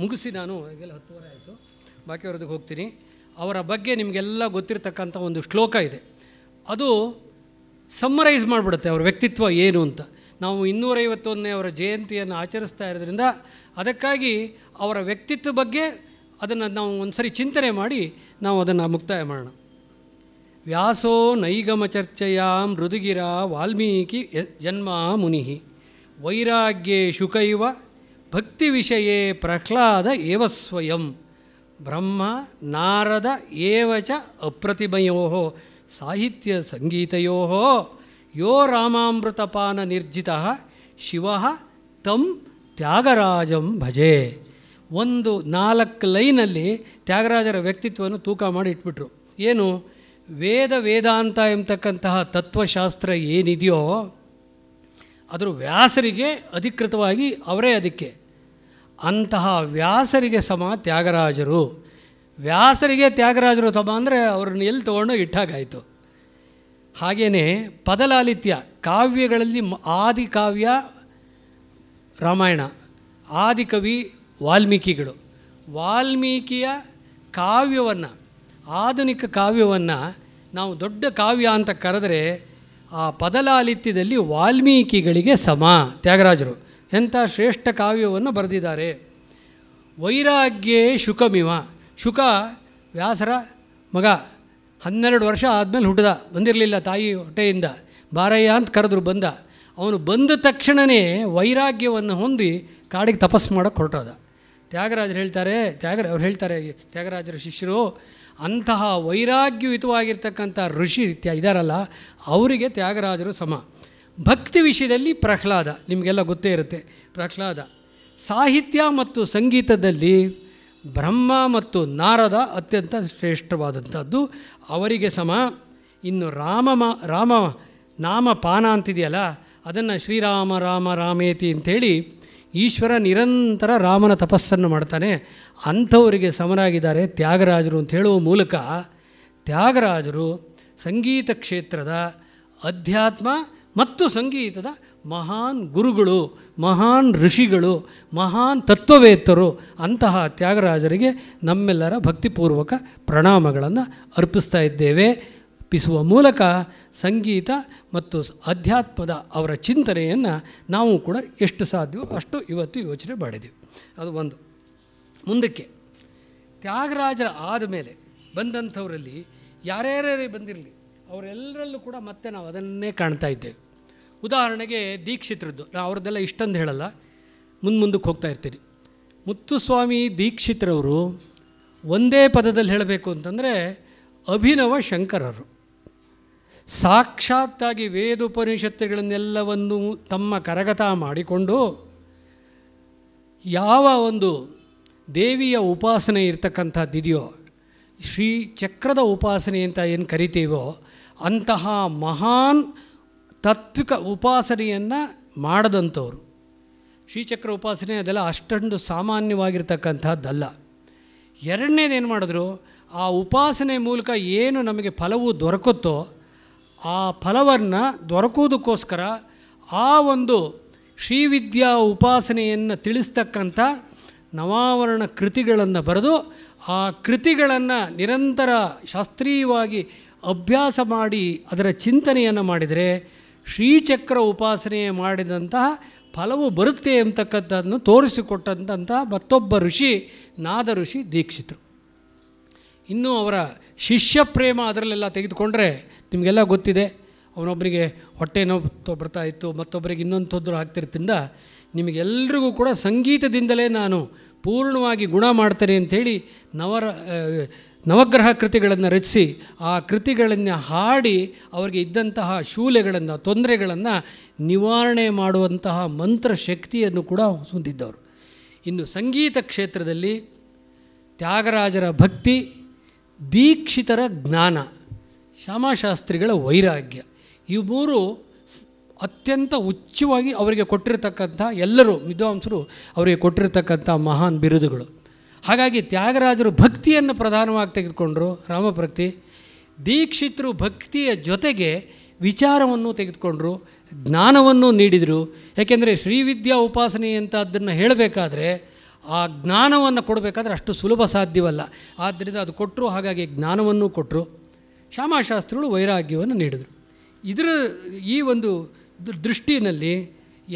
ಮುಗಿಸಿ ನಾನು ಈಗೆಲ್ಲ ಹತ್ತುವರೆ ಆಯಿತು ಅವ್ರದಕ್ಕೆ ಹೋಗ್ತೀನಿ ಅವರ ಬಗ್ಗೆ ನಿಮಗೆಲ್ಲ ಗೊತ್ತಿರತಕ್ಕಂಥ ಒಂದು ಶ್ಲೋಕ ಇದೆ ಅದು ಸಮ್ಮರೈಸ್ ಮಾಡಿಬಿಡುತ್ತೆ ಅವರ ವ್ಯಕ್ತಿತ್ವ ಏನು ಅಂತ ನಾವು ಇನ್ನೂರೈವತ್ತೊಂದನೇ ಅವರ ಜಯಂತಿಯನ್ನು ಆಚರಿಸ್ತಾ ಇರೋದ್ರಿಂದ ಅದಕ್ಕಾಗಿ ಅವರ ವ್ಯಕ್ತಿತ್ವ ಬಗ್ಗೆ ಅದನ್ನು ನಾವು ಒಂದು ಸರಿ ಚಿಂತನೆ ಮಾಡಿ ನಾವು ಅದನ್ನು ಮುಕ್ತಾಯ ಮಾಡೋಣ ವ್ಯಾಸೋ ನೈಗಮ ಚರ್ಚೆಯ ಮೃದುಗಿರ ವಾಲ್ಮೀಕಿ ಜನ್ಮ ಮುನಿಹಿ ವೈರಾಗ್ಯೇ ಶುಕೈವ ಭಕ್ತಿ ವಿಷಯ ಪ್ರಹ್ಲಾದ ಏವ ಸ್ವಯಂ ಬ್ರಹ್ಮ ನಾರದ ಏವಚ ಅಪ್ರತಿಮಯೋ ಸಾಹಿತ್ಯ ಸಂಗೀತಯೋ ಯೋ ರಾಮಾಮೃತಪಾನ ನಿರ್ಜಿತ ಶಿವ ತಂ ತ್ಯಾಗರಾಜಂ ಭಜೆ ಒಂದು ನಾಲ್ಕು ಲೈನಲ್ಲಿ ತ್ಯಾಗರಾಜರ ವ್ಯಕ್ತಿತ್ವವನ್ನು ತೂಕ ಮಾಡಿ ಇಟ್ಬಿಟ್ರು ಏನು ವೇದ ವೇದಾಂತ ಎಂಬತಕ್ಕಂತಹ ತತ್ವಶಾಸ್ತ್ರ ಏನಿದೆಯೋ ಅದರ ವ್ಯಾಸರಿಗೆ ಅಧಿಕೃತವಾಗಿ ಅವರೇ ಅದಕ್ಕೆ ಅಂತಹ ವ್ಯಾಸರಿಗೆ ಸಮ ತ್ಯಾಗರಾಜರು ವ್ಯಾಸರಿಗೆ ತ್ಯಾಗರಾಜರು ಸಮ ಅಂದರೆ ಅವ್ರನ್ನ ಎಲ್ಲಿ ತೊಗೊಂಡು ಇಟ್ಟಾಗಾಯಿತು ಹಾಗೆಯೇ ಪದಲಾಲಿತ್ಯ ಕಾವ್ಯಗಳಲ್ಲಿ ಆದಿಕಾವ್ಯ ರಾಮಾಯಣ ಆದಿಕವಿ ವಾಲ್ಮೀಕಿಗಳು ವಾಲ್ಮೀಕಿಯ ಕಾವ್ಯವನ್ನು ಆಧುನಿಕ ಕಾವ್ಯವನ್ನು ನಾವು ದೊಡ್ಡ ಕಾವ್ಯ ಅಂತ ಕರೆದರೆ ಆ ಪದಲಾಲಿತ್ಯದಲ್ಲಿ ವಾಲ್ಮೀಕಿಗಳಿಗೆ ಸಮ ತ್ಯಾಗರಾಜರು ಎಂಥ ಶ್ರೇಷ್ಠ ಕಾವ್ಯವನ್ನು ಬರೆದಿದ್ದಾರೆ ವೈರಾಗ್ಯೇ ಶುಕಮಿವ ಶುಕ ವ್ಯಾಸರ ಮಗ ಹನ್ನೆರಡು ವರ್ಷ ಆದಮೇಲೆ ಹುಟ್ಟಿದ ಬಂದಿರಲಿಲ್ಲ ತಾಯಿ ಹೊಟ್ಟೆಯಿಂದ ಬಾರಯ್ಯ ಅಂತ ಕರೆದ್ರು ಬಂದ ಅವನು ಬಂದ ತಕ್ಷಣವೇ ವೈರಾಗ್ಯವನ್ನು ಹೊಂದಿ ಕಾಡಿಗೆ ತಪಸ್ಸು ಮಾಡೋಕ್ಕೆ ಹೊರಟೋದ ತ್ಯಾಗರಾಜರು ಹೇಳ್ತಾರೆ ತ್ಯಾಗರ ಅವ್ರು ಹೇಳ್ತಾರೆ ತ್ಯಾಗರಾಜರ ಶಿಷ್ಯರು ಅಂತಹ ವೈರಾಗ್ಯಯುತವಾಗಿರ್ತಕ್ಕಂಥ ಋಷಿ ರೀತಿಯ ಇದಾರಲ್ಲ ಅವರಿಗೆ ತ್ಯಾಗರಾಜರು ಸಮ ಭಕ್ತಿ ವಿಷಯದಲ್ಲಿ ಪ್ರಹ್ಲಾದ ನಿಮಗೆಲ್ಲ ಗೊತ್ತೇ ಇರುತ್ತೆ ಪ್ರಹ್ಲಾದ ಸಾಹಿತ್ಯ ಮತ್ತು ಸಂಗೀತದಲ್ಲಿ ಬ್ರಹ್ಮ ಮತ್ತು ನಾರದ ಅತ್ಯಂತ ಶ್ರೇಷ್ಠವಾದಂಥದ್ದು ಅವರಿಗೆ ಸಮ ಇನ್ನು ರಾಮ ರಾಮ ನಾಮ ಪಾನ ಅಂತಿದೆಯಲ್ಲ ಅದನ್ನು ಶ್ರೀರಾಮ ರಾಮ ರಾಮೇತಿ ಅಂಥೇಳಿ ಈಶ್ವರ ನಿರಂತರ ರಾಮನ ತಪಸ್ಸನ್ನು ಮಾಡ್ತಾನೆ ಅಂಥವರಿಗೆ ಸಮನಾಗಿದ್ದಾರೆ ತ್ಯಾಗರಾಜರು ಅಂತ ಹೇಳುವ ಮೂಲಕ ತ್ಯಾಗರಾಜರು ಸಂಗೀತ ಕ್ಷೇತ್ರದ ಅಧ್ಯಾತ್ಮ ಮತ್ತು ಸಂಗೀತದ ಮಹಾನ್ ಗುರುಗಳು ಮಹಾನ್ ಋಷಿಗಳು ಮಹಾನ್ ತತ್ವವೇತ್ತರು ಅಂತಹ ತ್ಯಾಗರಾಜರಿಗೆ ನಮ್ಮೆಲ್ಲರ ಭಕ್ತಿಪೂರ್ವಕ ಪ್ರಣಾಮಗಳನ್ನು ಅರ್ಪಿಸ್ತಾ ಇದ್ದೇವೆ ಅರ್ಪಿಸುವ ಮೂಲಕ ಸಂಗೀತ ಮತ್ತು ಅಧ್ಯಾತ್ಮದ ಅವರ ಚಿಂತನೆಯನ್ನು ನಾವು ಕೂಡ ಎಷ್ಟು ಸಾಧ್ಯವೋ ಅಷ್ಟು ಇವತ್ತು ಯೋಚನೆ ಮಾಡಿದ್ದೀವಿ ಅದು ಒಂದು ಮುಂದಕ್ಕೆ ತ್ಯಾಗರಾಜರ ಮೇಲೆ ಬಂದಂಥವರಲ್ಲಿ ಯಾರ್ಯಾರೇ ಬಂದಿರಲಿ ಅವರೆಲ್ಲರಲ್ಲೂ ಕೂಡ ಮತ್ತೆ ನಾವು ಅದನ್ನೇ ಕಾಣ್ತಾ ಇದ್ದೇವೆ ಉದಾಹರಣೆಗೆ ದೀಕ್ಷಿತರದ್ದು ನಾನು ಅವ್ರದ್ದೆಲ್ಲ ಇಷ್ಟೊಂದು ಹೇಳಲ್ಲ ಮುಂದೆ ಮುಂದಕ್ಕೆ ಹೋಗ್ತಾ ಇರ್ತೀನಿ ಮುತ್ತುಸ್ವಾಮಿ ದೀಕ್ಷಿತರವರು ಒಂದೇ ಪದದಲ್ಲಿ ಹೇಳಬೇಕು ಅಂತಂದರೆ ಅಭಿನವ ಶಂಕರರು ಸಾಕ್ಷಾತ್ತಾಗಿ ವೇದೋಪನಿಷತ್ತುಗಳನ್ನೆಲ್ಲವನ್ನು ತಮ್ಮ ಕರಗತ ಮಾಡಿಕೊಂಡು ಯಾವ ಒಂದು ದೇವಿಯ ಉಪಾಸನೆ ಇರ್ತಕ್ಕಂಥದ್ದಿದೆಯೋ ಶ್ರೀ ಚಕ್ರದ ಉಪಾಸನೆ ಅಂತ ಏನು ಕರಿತೀವೋ ಅಂತಹ ಮಹಾನ್ ತತ್ವಿಕ ಉಪಾಸನೆಯನ್ನು ಮಾಡದಂಥವ್ರು ಶ್ರೀಚಕ್ರ ಉಪಾಸನೆ ಅದೆಲ್ಲ ಅಷ್ಟೊಂದು ಸಾಮಾನ್ಯವಾಗಿರ್ತಕ್ಕಂಥದ್ದಲ್ಲ ಎರಡನೇದೇನು ಮಾಡಿದ್ರು ಆ ಉಪಾಸನೆ ಮೂಲಕ ಏನು ನಮಗೆ ಫಲವು ದೊರಕುತ್ತೋ ಆ ಫಲವನ್ನು ದೊರಕುವುದಕ್ಕೋಸ್ಕರ ಆ ಒಂದು ಶ್ರೀವಿದ್ಯಾ ಉಪಾಸನೆಯನ್ನು ತಿಳಿಸ್ತಕ್ಕಂಥ ನವಾವರಣ ಕೃತಿಗಳನ್ನು ಬರೆದು ಆ ಕೃತಿಗಳನ್ನು ನಿರಂತರ ಶಾಸ್ತ್ರೀಯವಾಗಿ ಅಭ್ಯಾಸ ಮಾಡಿ ಅದರ ಚಿಂತನೆಯನ್ನು ಮಾಡಿದರೆ ಶ್ರೀಚಕ್ರ ಉಪಾಸನೆ ಮಾಡಿದಂತಹ ಫಲವು ಬರುತ್ತೆ ಅಂತಕ್ಕಂಥದ್ದನ್ನು ತೋರಿಸಿಕೊಟ್ಟಂತಹ ಮತ್ತೊಬ್ಬ ಋಷಿ ನಾದ ಋಷಿ ದೀಕ್ಷಿತರು ಇನ್ನೂ ಅವರ ಶಿಷ್ಯ ಪ್ರೇಮ ಅದರಲ್ಲೆಲ್ಲ ತೆಗೆದುಕೊಂಡ್ರೆ ನಿಮಗೆಲ್ಲ ಗೊತ್ತಿದೆ ಅವನೊಬ್ಬರಿಗೆ ಹೊಟ್ಟೆ ನೋವು ಬರ್ತಾ ಇತ್ತು ಮತ್ತೊಬ್ಬರಿಗೆ ಇನ್ನೊಂದು ತೊಂದರೆ ಆಗ್ತಿರ್ತಿಂದ ನಿಮಗೆಲ್ರಿಗೂ ಕೂಡ ಸಂಗೀತದಿಂದಲೇ ನಾನು ಪೂರ್ಣವಾಗಿ ಗುಣ ಮಾಡ್ತೇನೆ ಅಂಥೇಳಿ ನವರ ನವಗ್ರಹ ಕೃತಿಗಳನ್ನು ರಚಿಸಿ ಆ ಕೃತಿಗಳನ್ನು ಹಾಡಿ ಅವರಿಗೆ ಇದ್ದಂತಹ ಶೂಲೆಗಳನ್ನು ತೊಂದರೆಗಳನ್ನು ನಿವಾರಣೆ ಮಾಡುವಂತಹ ಮಂತ್ರ ಶಕ್ತಿಯನ್ನು ಕೂಡ ಹೊಂದಿದ್ದವರು ಇನ್ನು ಸಂಗೀತ ಕ್ಷೇತ್ರದಲ್ಲಿ ತ್ಯಾಗರಾಜರ ಭಕ್ತಿ ದೀಕ್ಷಿತರ ಜ್ಞಾನ ಶ್ಯಾಮಶಾಸ್ತ್ರಿಗಳ ವೈರಾಗ್ಯ ಈ ಮೂರು ಅತ್ಯಂತ ಉಚ್ಚವಾಗಿ ಅವರಿಗೆ ಕೊಟ್ಟಿರತಕ್ಕಂಥ ಎಲ್ಲರೂ ವಿದ್ವಾಂಸರು ಅವರಿಗೆ ಕೊಟ್ಟಿರತಕ್ಕಂಥ ಮಹಾನ್ ಬಿರುದುಗಳು ಹಾಗಾಗಿ ತ್ಯಾಗರಾಜರು ಭಕ್ತಿಯನ್ನು ಪ್ರಧಾನವಾಗಿ ತೆಗೆದುಕೊಂಡರು ರಾಮಭಕ್ತಿ ದೀಕ್ಷಿತರು ಭಕ್ತಿಯ ಜೊತೆಗೆ ವಿಚಾರವನ್ನು ತೆಗೆದುಕೊಂಡರು ಜ್ಞಾನವನ್ನು ನೀಡಿದರು ಏಕೆಂದರೆ ಶ್ರೀವಿದ್ಯಾ ಉಪಾಸನೆ ಅಂತ ಹೇಳಬೇಕಾದ್ರೆ ಆ ಜ್ಞಾನವನ್ನು ಕೊಡಬೇಕಾದ್ರೆ ಅಷ್ಟು ಸುಲಭ ಸಾಧ್ಯವಲ್ಲ ಆದ್ದರಿಂದ ಅದು ಕೊಟ್ಟರು ಹಾಗಾಗಿ ಜ್ಞಾನವನ್ನು ಕೊಟ್ಟರು ಶ್ಯಾಮಶಾಸ್ತ್ರಿಗಳು ವೈರಾಗ್ಯವನ್ನು ನೀಡಿದರು ಇದರ ಈ ಒಂದು ದೃಷ್ಟಿನಲ್ಲಿ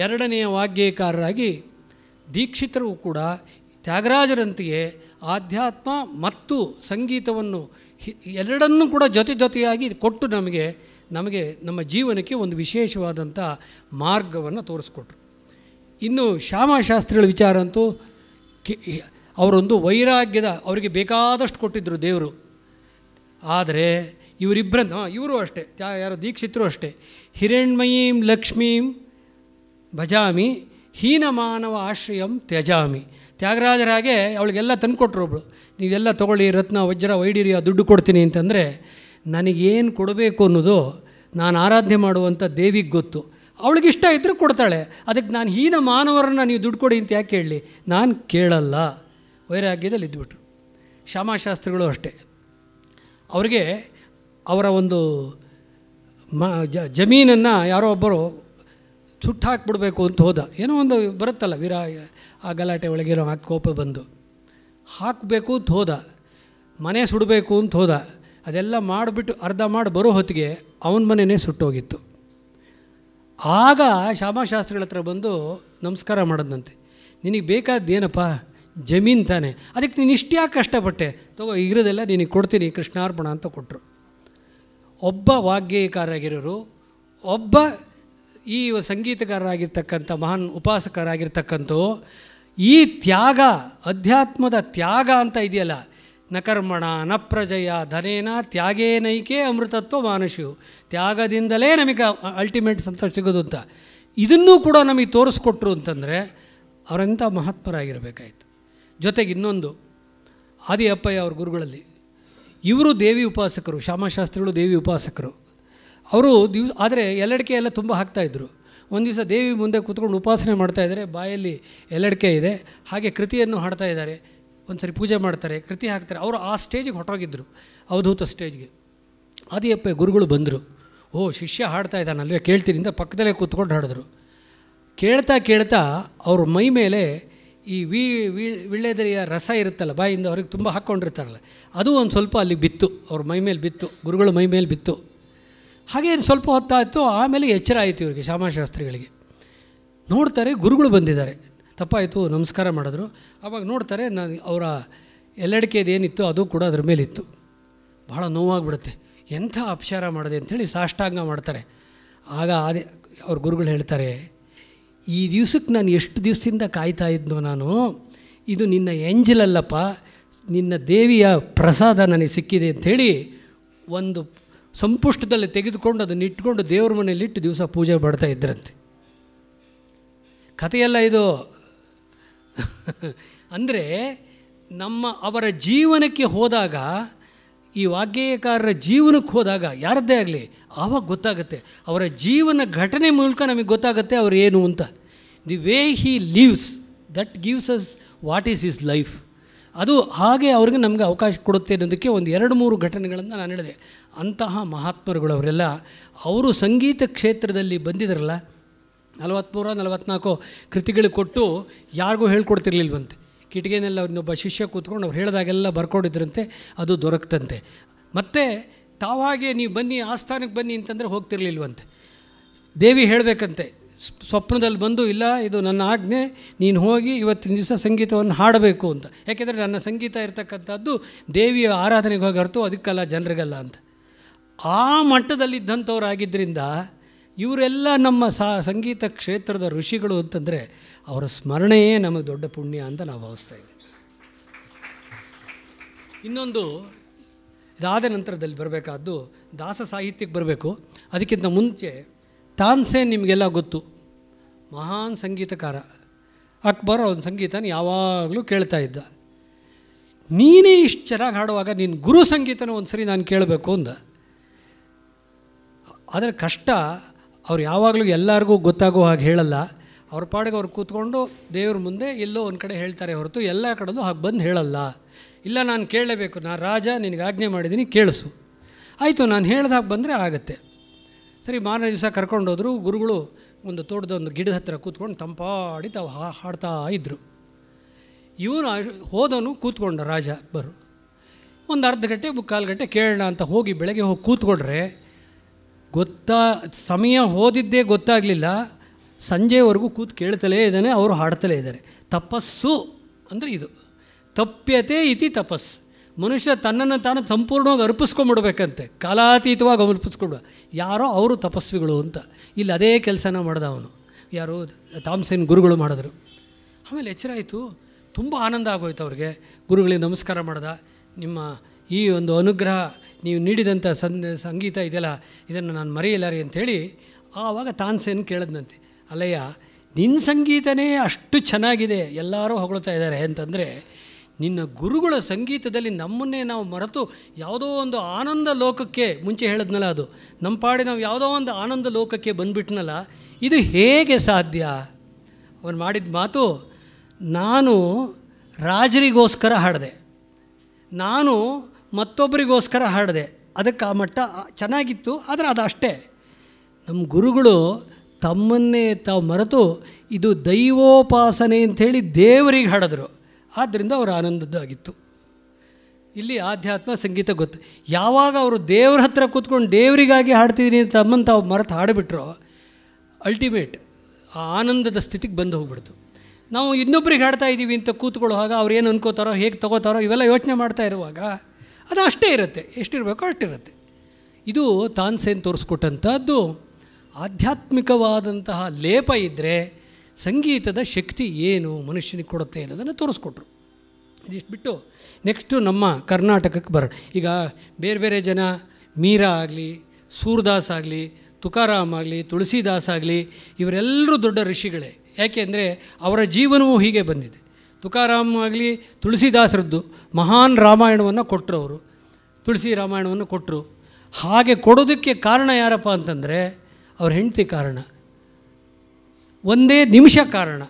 ಎರಡನೆಯ ವಾಗ್ಗೇಯಕಾರರಾಗಿ ದೀಕ್ಷಿತರು ಕೂಡ ತ್ಯಾಗರಾಜರಂತೆಯೇ ಆಧ್ಯಾತ್ಮ ಮತ್ತು ಸಂಗೀತವನ್ನು ಎರಡನ್ನೂ ಕೂಡ ಜೊತೆ ಜೊತೆಯಾಗಿ ಕೊಟ್ಟು ನಮಗೆ ನಮಗೆ ನಮ್ಮ ಜೀವನಕ್ಕೆ ಒಂದು ವಿಶೇಷವಾದಂಥ ಮಾರ್ಗವನ್ನು ತೋರಿಸ್ಕೊಟ್ರು ಇನ್ನು ಶ್ಯಾಮಶಾಸ್ತ್ರಿಗಳ ವಿಚಾರ ಅಂತೂ ಅವರೊಂದು ವೈರಾಗ್ಯದ ಅವರಿಗೆ ಬೇಕಾದಷ್ಟು ಕೊಟ್ಟಿದ್ದರು ದೇವರು ಆದರೆ ಇವರಿಬ್ಬರ ಇವರು ಅಷ್ಟೇ ಯಾರು ದೀಕ್ಷಿತರು ಅಷ್ಟೇ ಹಿರಣ್ಮಯೀಂ ಲಕ್ಷ್ಮೀಂ ಭಜಾಮಿ ಹೀನ ಮಾನವ ಆಶ್ರಯಂ ತ್ಯಜಾಮಿ ತ್ಯಾಗರಾಜರಾಗೆ ಅವಳಿಗೆಲ್ಲ ತಂದುಕೊಟ್ರು ಒಬ್ಳು ನೀವೆಲ್ಲ ತೊಗೊಳ್ಳಿ ರತ್ನ ವಜ್ರ ವೈಡಿರಿ ಆ ದುಡ್ಡು ಕೊಡ್ತೀನಿ ಅಂತಂದರೆ ನನಗೇನು ಕೊಡಬೇಕು ಅನ್ನೋದು ನಾನು ಆರಾಧನೆ ಮಾಡುವಂಥ ದೇವಿಗೆ ಗೊತ್ತು ಅವಳಿಗಿಷ್ಟ ಇದ್ದರೂ ಕೊಡ್ತಾಳೆ ಅದಕ್ಕೆ ನಾನು ಹೀನ ಮಾನವರನ್ನು ನೀವು ದುಡ್ಡು ಕೊಡಿ ಅಂತ ಯಾಕೆ ಹೇಳಲಿ ನಾನು ಕೇಳಲ್ಲ ವೈರಾಗ್ಯದಲ್ಲಿ ಇದ್ಬಿಟ್ರು ಶ್ಯಾಮಾಶಾಸ್ತ್ರಿಗಳು ಅಷ್ಟೇ ಅವ್ರಿಗೆ ಅವರ ಒಂದು ಮ ಜಮೀನನ್ನು ಯಾರೋ ಒಬ್ಬರು ಸುಟ್ಟು ಹಾಕ್ಬಿಡ್ಬೇಕು ಅಂತ ಹೋದ ಏನೋ ಒಂದು ಬರುತ್ತಲ್ಲ ವೀರ ಆ ಗಲಾಟೆ ಒಳಗಿರೋ ಹಾಕಿ ಕೋಪ ಬಂದು ಹಾಕಬೇಕು ಅಂತ ಹೋದ ಮನೆ ಸುಡಬೇಕು ಅಂತ ಹೋದ ಅದೆಲ್ಲ ಮಾಡಿಬಿಟ್ಟು ಅರ್ಧ ಮಾಡಿ ಬರೋ ಹೊತ್ತಿಗೆ ಅವನ ಮನೆಯೇ ಸುಟ್ಟೋಗಿತ್ತು ಆಗ ಶ್ಯಾಮಶಾಸ್ತ್ರಿಗಳ ಹತ್ರ ಬಂದು ನಮಸ್ಕಾರ ಮಾಡೋದಂತೆ ನಿನಗೆ ಬೇಕಾದ್ದೇನಪ್ಪ ಜಮೀನು ತಾನೆ ಅದಕ್ಕೆ ನೀನು ಇಷ್ಟು ಯಾಕೆ ಕಷ್ಟಪಟ್ಟೆ ತಗೋ ಇರೋದೆಲ್ಲ ನಿನಗೆ ಕೊಡ್ತೀನಿ ಕೃಷ್ಣಾರ್ಪಣ ಅಂತ ಕೊಟ್ಟರು ಒಬ್ಬ ವಾಗ್ಗೇಯಕಾರರಾಗಿರೋರು ಒಬ್ಬ ಈ ಸಂಗೀತಗಾರರಾಗಿರ್ತಕ್ಕಂಥ ಮಹಾನ್ ಉಪಾಸಕರಾಗಿರ್ತಕ್ಕಂಥವು ಈ ತ್ಯಾಗ ಅಧ್ಯಾತ್ಮದ ತ್ಯಾಗ ಅಂತ ಇದೆಯಲ್ಲ ನಕರ್ಮಣ ನಪ್ರಜಯ ಧನೇನ ತ್ಯಾಗೇನೈಕೆ ಅಮೃತತ್ವ ಮಾನುಷು ತ್ಯಾಗದಿಂದಲೇ ನಮಗೆ ಅಲ್ಟಿಮೇಟ್ ಸಂತೋಷ ಸಿಗೋದು ಅಂತ ಇದನ್ನೂ ಕೂಡ ನಮಗೆ ತೋರಿಸ್ಕೊಟ್ರು ಅಂತಂದರೆ ಅವರೆಂಥ ಮಹಾತ್ಮರಾಗಿರಬೇಕಾಯಿತು ಜೊತೆಗೆ ಇನ್ನೊಂದು ಆದಿ ಅಪ್ಪಯ್ಯ ಅವ್ರ ಗುರುಗಳಲ್ಲಿ ಇವರು ದೇವಿ ಉಪಾಸಕರು ಶ್ಯಾಮಶಾಸ್ತ್ರಿಗಳು ದೇವಿ ಉಪಾಸಕರು ಅವರು ದಿವ್ಸ ಆದರೆ ಎಲ್ಲಡಿಕೆ ಎಲ್ಲ ತುಂಬ ಹಾಕ್ತಾಯಿದ್ರು ಒಂದು ದಿವಸ ದೇವಿ ಮುಂದೆ ಕೂತ್ಕೊಂಡು ಉಪಾಸನೆ ಇದ್ದಾರೆ ಬಾಯಲ್ಲಿ ಎಲ್ಲಡಿಕೆ ಇದೆ ಹಾಗೆ ಕೃತಿಯನ್ನು ಹಾಡ್ತಾ ಇದ್ದಾರೆ ಒಂದು ಸರಿ ಪೂಜೆ ಮಾಡ್ತಾರೆ ಕೃತಿ ಹಾಕ್ತಾರೆ ಅವರು ಆ ಸ್ಟೇಜಿಗೆ ಹೊಟ್ಟೋಗಿದ್ದರು ಅವಧೂತ ಸ್ಟೇಜ್ಗೆ ಆದಿಯಪ್ಪ ಗುರುಗಳು ಬಂದರು ಓ ಶಿಷ್ಯ ಹಾಡ್ತಾ ಇದ್ದಾನೆ ಅಲ್ವೇ ಅಂತ ಪಕ್ಕದಲ್ಲೇ ಕೂತ್ಕೊಂಡು ಹಾಡಿದ್ರು ಕೇಳ್ತಾ ಕೇಳ್ತಾ ಅವ್ರ ಮೈ ಮೇಲೆ ಈ ವಿ ವಿಳ್ಳೆದರಿಯ ರಸ ಇರುತ್ತಲ್ಲ ಬಾಯಿಂದ ಅವ್ರಿಗೆ ತುಂಬ ಹಾಕ್ಕೊಂಡಿರ್ತಾರಲ್ಲ ಅದು ಒಂದು ಸ್ವಲ್ಪ ಅಲ್ಲಿ ಬಿತ್ತು ಅವ್ರ ಮೈ ಮೇಲೆ ಬಿತ್ತು ಗುರುಗಳು ಮೈ ಮೇಲೆ ಬಿತ್ತು ಹಾಗೆ ಸ್ವಲ್ಪ ಹೊತ್ತಾಯಿತು ಆಮೇಲೆ ಎಚ್ಚರ ಆಯಿತು ಇವರಿಗೆ ಶ್ಯಾಮಾಶಾಸ್ತ್ರಿಗಳಿಗೆ ನೋಡ್ತಾರೆ ಗುರುಗಳು ಬಂದಿದ್ದಾರೆ ತಪ್ಪಾಯಿತು ನಮಸ್ಕಾರ ಮಾಡಿದ್ರು ಆವಾಗ ನೋಡ್ತಾರೆ ನಾನು ಅವರ ಎಲ್ಲಡಿಕೆದು ಏನಿತ್ತು ಅದು ಕೂಡ ಅದ್ರ ಮೇಲಿತ್ತು ಭಾಳ ನೋವಾಗ್ಬಿಡುತ್ತೆ ಎಂಥ ಅಪಚಾರ ಮಾಡಿದೆ ಅಂಥೇಳಿ ಸಾಷ್ಟಾಂಗ ಮಾಡ್ತಾರೆ ಆಗ ಅದೇ ಅವ್ರ ಗುರುಗಳು ಹೇಳ್ತಾರೆ ಈ ದಿವ್ಸಕ್ಕೆ ನಾನು ಎಷ್ಟು ದಿವಸದಿಂದ ಕಾಯ್ತಾ ಇದ್ನೋ ನಾನು ಇದು ನಿನ್ನ ಎಂಜಲಲ್ಲಪ್ಪ ನಿನ್ನ ದೇವಿಯ ಪ್ರಸಾದ ನನಗೆ ಸಿಕ್ಕಿದೆ ಅಂಥೇಳಿ ಒಂದು ಸಂಪುಷ್ಟದಲ್ಲಿ ತೆಗೆದುಕೊಂಡು ಅದನ್ನು ಇಟ್ಕೊಂಡು ದೇವ್ರ ಮನೆಯಲ್ಲಿಟ್ಟು ದಿವಸ ಪೂಜೆ ಮಾಡ್ತಾ ಇದ್ರಂತೆ ಕಥೆಯೆಲ್ಲ ಇದು ಅಂದರೆ ನಮ್ಮ ಅವರ ಜೀವನಕ್ಕೆ ಹೋದಾಗ ಈ ವಾಗ್ಗೇಯಕಾರರ ಜೀವನಕ್ಕೆ ಹೋದಾಗ ಯಾರದ್ದೇ ಆಗಲಿ ಆವಾಗ ಗೊತ್ತಾಗುತ್ತೆ ಅವರ ಜೀವನ ಘಟನೆ ಮೂಲಕ ನಮಗೆ ಗೊತ್ತಾಗುತ್ತೆ ಅವರು ಏನು ಅಂತ the way he lives that gives us what is is life ಅದು ಹಾಗೆ ಅವ್ರಿಗೆ ನಮಗೆ ಅವಕಾಶ ಕೊಡುತ್ತೆ ಅನ್ನೋದಕ್ಕೆ ಒಂದು ಎರಡು ಮೂರು ಘಟನೆಗಳನ್ನು ನಾನು ಹೇಳಿದೆ ಅಂತಹ ಅವರೆಲ್ಲ ಅವರು ಸಂಗೀತ ಕ್ಷೇತ್ರದಲ್ಲಿ ಬಂದಿದ್ರಲ್ಲ ನಲವತ್ತ್ಮೂರ ನಲವತ್ತ್ನಾಲ್ಕು ಕೃತಿಗಳು ಕೊಟ್ಟು ಯಾರಿಗೂ ಹೇಳ್ಕೊಡ್ತಿರ್ಲಿಲ್ವಂತೆ ಕಿಟಕಿನಲ್ಲಿ ಅವ್ರನ್ನೊಬ್ಬ ಶಿಷ್ಯ ಕೂತ್ಕೊಂಡು ಅವ್ರು ಹೇಳಿದಾಗೆಲ್ಲ ಬರ್ಕೊಂಡಿದ್ರಂತೆ ಅದು ದೊರಕ್ತಂತೆ ಮತ್ತು ತಾವಾಗೆ ನೀವು ಬನ್ನಿ ಆಸ್ಥಾನಕ್ಕೆ ಬನ್ನಿ ಅಂತಂದರೆ ಹೋಗ್ತಿರ್ಲಿಲ್ವಂತೆ ದೇವಿ ಹೇಳಬೇಕಂತೆ ಸ್ವಪ್ನದಲ್ಲಿ ಬಂದು ಇಲ್ಲ ಇದು ನನ್ನ ಆಜ್ಞೆ ನೀನು ಹೋಗಿ ಇವತ್ತಿನ ದಿವಸ ಸಂಗೀತವನ್ನು ಹಾಡಬೇಕು ಅಂತ ಯಾಕೆಂದರೆ ನನ್ನ ಸಂಗೀತ ಇರತಕ್ಕಂಥದ್ದು ದೇವಿಯ ಆರಾಧನೆಗೆ ಹೋಗಿ ಹೊರತು ಅದಕ್ಕಲ್ಲ ಜನರಿಗಲ್ಲ ಅಂತ ಆ ಮಟ್ಟದಲ್ಲಿದ್ದಂಥವರಾಗಿದ್ದರಿಂದ ಇವರೆಲ್ಲ ನಮ್ಮ ಸಾ ಸಂಗೀತ ಕ್ಷೇತ್ರದ ಋಷಿಗಳು ಅಂತಂದರೆ ಅವರ ಸ್ಮರಣೆಯೇ ನಮಗೆ ದೊಡ್ಡ ಪುಣ್ಯ ಅಂತ ನಾವು ಭಾವಿಸ್ತಾ ಇದ್ದೀವಿ ಇನ್ನೊಂದು ಇದಾದ ನಂತರದಲ್ಲಿ ಬರಬೇಕಾದ್ದು ದಾಸ ಸಾಹಿತ್ಯಕ್ಕೆ ಬರಬೇಕು ಅದಕ್ಕಿಂತ ಮುಂಚೆ ತಾನ್ಸೇನ್ ನಿಮಗೆಲ್ಲ ಗೊತ್ತು ಮಹಾನ್ ಸಂಗೀತಕಾರ ಅಕ್ಬರ್ ಅವನ ಸಂಗೀತನ ಯಾವಾಗಲೂ ಕೇಳ್ತಾ ಇದ್ದ ನೀನೇ ಇಷ್ಟು ಚೆನ್ನಾಗಿ ಹಾಡುವಾಗ ನಿನ್ನ ಗುರು ಸಂಗೀತನ ಒಂದು ಸರಿ ನಾನು ಕೇಳಬೇಕು ಅಂದ ಆದರೆ ಕಷ್ಟ ಅವ್ರು ಯಾವಾಗಲೂ ಎಲ್ಲರಿಗೂ ಗೊತ್ತಾಗೋ ಹಾಗೆ ಹೇಳಲ್ಲ ಅವ್ರ ಪಾಡಿಗೆ ಅವ್ರು ಕೂತ್ಕೊಂಡು ದೇವ್ರ ಮುಂದೆ ಎಲ್ಲೋ ಒಂದು ಕಡೆ ಹೇಳ್ತಾರೆ ಹೊರತು ಎಲ್ಲ ಕಡೆಯೂ ಹಾಗೆ ಬಂದು ಹೇಳಲ್ಲ ಇಲ್ಲ ನಾನು ಕೇಳಲೇಬೇಕು ನಾನು ರಾಜ ನಿನಗೆ ಆಜ್ಞೆ ಮಾಡಿದ್ದೀನಿ ಕೇಳಿಸು ಆಯಿತು ನಾನು ಹೇಳ್ದಾಗ ಬಂದರೆ ಆಗುತ್ತೆ ಸರಿ ಮಾರನೇ ದಿವಸ ಕರ್ಕೊಂಡೋದ್ರು ಗುರುಗಳು ಒಂದು ತೋಟದ ಒಂದು ಗಿಡದ ಹತ್ತಿರ ಕೂತ್ಕೊಂಡು ತಂಪಾಡಿ ತಾವು ಹಾ ಹಾಡ್ತಾ ಇದ್ದರು ಇವನು ಹೋದವನು ಕೂತ್ಕೊಂಡ ರಾಜ ಅಕ್ಬರು ಒಂದು ಅರ್ಧ ಗಂಟೆ ಕಾಲು ಗಂಟೆ ಕೇಳೋಣ ಅಂತ ಹೋಗಿ ಬೆಳಗ್ಗೆ ಹೋಗಿ ಕೂತ್ಕೊಂಡ್ರೆ ಗೊತ್ತಾ ಸಮಯ ಹೋದಿದ್ದೇ ಗೊತ್ತಾಗಲಿಲ್ಲ ಸಂಜೆವರೆಗೂ ಕೂತು ಕೇಳ್ತಲೇ ಇದ್ದಾನೆ ಅವರು ಹಾಡ್ತಲೇ ಇದ್ದಾರೆ ತಪಸ್ಸು ಅಂದರೆ ಇದು ತಪ್ಯತೆ ಇತಿ ತಪಸ್ಸು ಮನುಷ್ಯ ತನ್ನನ್ನು ತಾನು ಸಂಪೂರ್ಣವಾಗಿ ಅರ್ಪಿಸ್ಕೊಂಡ್ಬಿಡ್ಬೇಕಂತೆ ಕಾಲಾತೀತವಾಗಿ ಅರ್ಪಿಸ್ಕೊಡುವ ಯಾರೋ ಅವರು ತಪಸ್ವಿಗಳು ಅಂತ ಇಲ್ಲಿ ಅದೇ ಕೆಲಸನ ಮಾಡ್ದ ಅವನು ಯಾರು ತಾಮ್ಸೇನ್ ಗುರುಗಳು ಮಾಡಿದ್ರು ಆಮೇಲೆ ಎಚ್ಚರ ಆಯಿತು ತುಂಬ ಆನಂದ ಆಗೋಯ್ತು ಅವ್ರಿಗೆ ಗುರುಗಳಿಗೆ ನಮಸ್ಕಾರ ಮಾಡ್ದ ನಿಮ್ಮ ಈ ಒಂದು ಅನುಗ್ರಹ ನೀವು ನೀಡಿದಂಥ ಸನ್ ಸಂಗೀತ ಇದೆಲ್ಲ ಇದನ್ನು ನಾನು ಮರೆಯಲಾರಿ ರೀ ಅಂಥೇಳಿ ಆವಾಗ ತಾನ್ಸೇನು ಕೇಳಿದ್ನಂತೆ ಅಲ್ಲಯ್ಯ ನಿನ್ನ ಸಂಗೀತನೇ ಅಷ್ಟು ಚೆನ್ನಾಗಿದೆ ಎಲ್ಲರೂ ಹೊಗಳ್ತಾ ಇದ್ದಾರೆ ಅಂತಂದರೆ ನಿನ್ನ ಗುರುಗಳ ಸಂಗೀತದಲ್ಲಿ ನಮ್ಮನ್ನೇ ನಾವು ಮರೆತು ಯಾವುದೋ ಒಂದು ಆನಂದ ಲೋಕಕ್ಕೆ ಮುಂಚೆ ಹೇಳಿದ್ನಲ್ಲ ಅದು ನಮ್ಮ ಪಾಡಿ ನಾವು ಯಾವುದೋ ಒಂದು ಆನಂದ ಲೋಕಕ್ಕೆ ಬಂದುಬಿಟ್ನಲ್ಲ ಇದು ಹೇಗೆ ಸಾಧ್ಯ ಅವನು ಮಾಡಿದ ಮಾತು ನಾನು ರಾಜರಿಗೋಸ್ಕರ ಹಾಡಿದೆ ನಾನು ಮತ್ತೊಬ್ಬರಿಗೋಸ್ಕರ ಹಾಡಿದೆ ಅದಕ್ಕೆ ಆ ಮಟ್ಟ ಚೆನ್ನಾಗಿತ್ತು ಆದರೆ ಅದು ಅಷ್ಟೇ ನಮ್ಮ ಗುರುಗಳು ತಮ್ಮನ್ನೇ ತಾವು ಮರೆತು ಇದು ದೈವೋಪಾಸನೆ ಅಂಥೇಳಿ ದೇವರಿಗೆ ಹಾಡಿದ್ರು ಆದ್ದರಿಂದ ಅವರು ಆನಂದದ್ದಾಗಿತ್ತು ಇಲ್ಲಿ ಆಧ್ಯಾತ್ಮ ಸಂಗೀತ ಗೊತ್ತು ಯಾವಾಗ ಅವರು ದೇವ್ರ ಹತ್ರ ಕೂತ್ಕೊಂಡು ದೇವರಿಗಾಗಿ ಹಾಡ್ತಿದ್ದೀನಿ ಅಂತ ಅಮ್ಮನ ತಾವು ಮರೆತು ಹಾಡಿಬಿಟ್ರು ಅಲ್ಟಿಮೇಟ್ ಆ ಆನಂದದ ಸ್ಥಿತಿಗೆ ಬಂದು ಹೋಗ್ಬಿಡ್ತು ನಾವು ಇನ್ನೊಬ್ಬರಿಗೆ ಹಾಡ್ತಾ ಇದ್ದೀವಿ ಅಂತ ಕೂತ್ಕೊಳ್ಳುವಾಗ ಅವ್ರು ಏನು ಅನ್ಕೋತಾರೋ ಹೇಗೆ ತಗೋತಾರೋ ಇವೆಲ್ಲ ಯೋಚನೆ ಮಾಡ್ತಾ ಇರುವಾಗ ಅದು ಅಷ್ಟೇ ಇರುತ್ತೆ ಎಷ್ಟಿರಬೇಕೋ ಅಷ್ಟಿರುತ್ತೆ ಇದು ತಾನ್ಸೇನ್ ತೋರಿಸ್ಕೊಟ್ಟಂಥದ್ದು ಆಧ್ಯಾತ್ಮಿಕವಾದಂತಹ ಲೇಪ ಇದ್ದರೆ ಸಂಗೀತದ ಶಕ್ತಿ ಏನು ಮನುಷ್ಯನಿಗೆ ಕೊಡುತ್ತೆ ಅನ್ನೋದನ್ನು ತೋರಿಸ್ಕೊಟ್ರು ಇದಿಷ್ಟು ಬಿಟ್ಟು ನೆಕ್ಸ್ಟು ನಮ್ಮ ಕರ್ನಾಟಕಕ್ಕೆ ಬರೋಣ ಈಗ ಬೇರೆ ಬೇರೆ ಜನ ಮೀರಾ ಆಗಲಿ ಸೂರ್ದಾಸ್ ಆಗಲಿ ತುಕಾರಾಮ್ ಆಗಲಿ ತುಳಸಿದಾಸ್ ಆಗಲಿ ಇವರೆಲ್ಲರೂ ದೊಡ್ಡ ಋಷಿಗಳೇ ಅಂದರೆ ಅವರ ಜೀವನವೂ ಹೀಗೆ ಬಂದಿದೆ ತುಕಾರಾಮ್ ಆಗಲಿ ತುಳಸಿದಾಸರದ್ದು ಮಹಾನ್ ರಾಮಾಯಣವನ್ನು ಕೊಟ್ಟರು ಅವರು ತುಳಸಿ ರಾಮಾಯಣವನ್ನು ಕೊಟ್ಟರು ಹಾಗೆ ಕೊಡೋದಕ್ಕೆ ಕಾರಣ ಯಾರಪ್ಪ ಅಂತಂದರೆ ಅವ್ರ ಹೆಂಡತಿ ಕಾರಣ ಒಂದೇ ನಿಮಿಷ ಕಾರಣ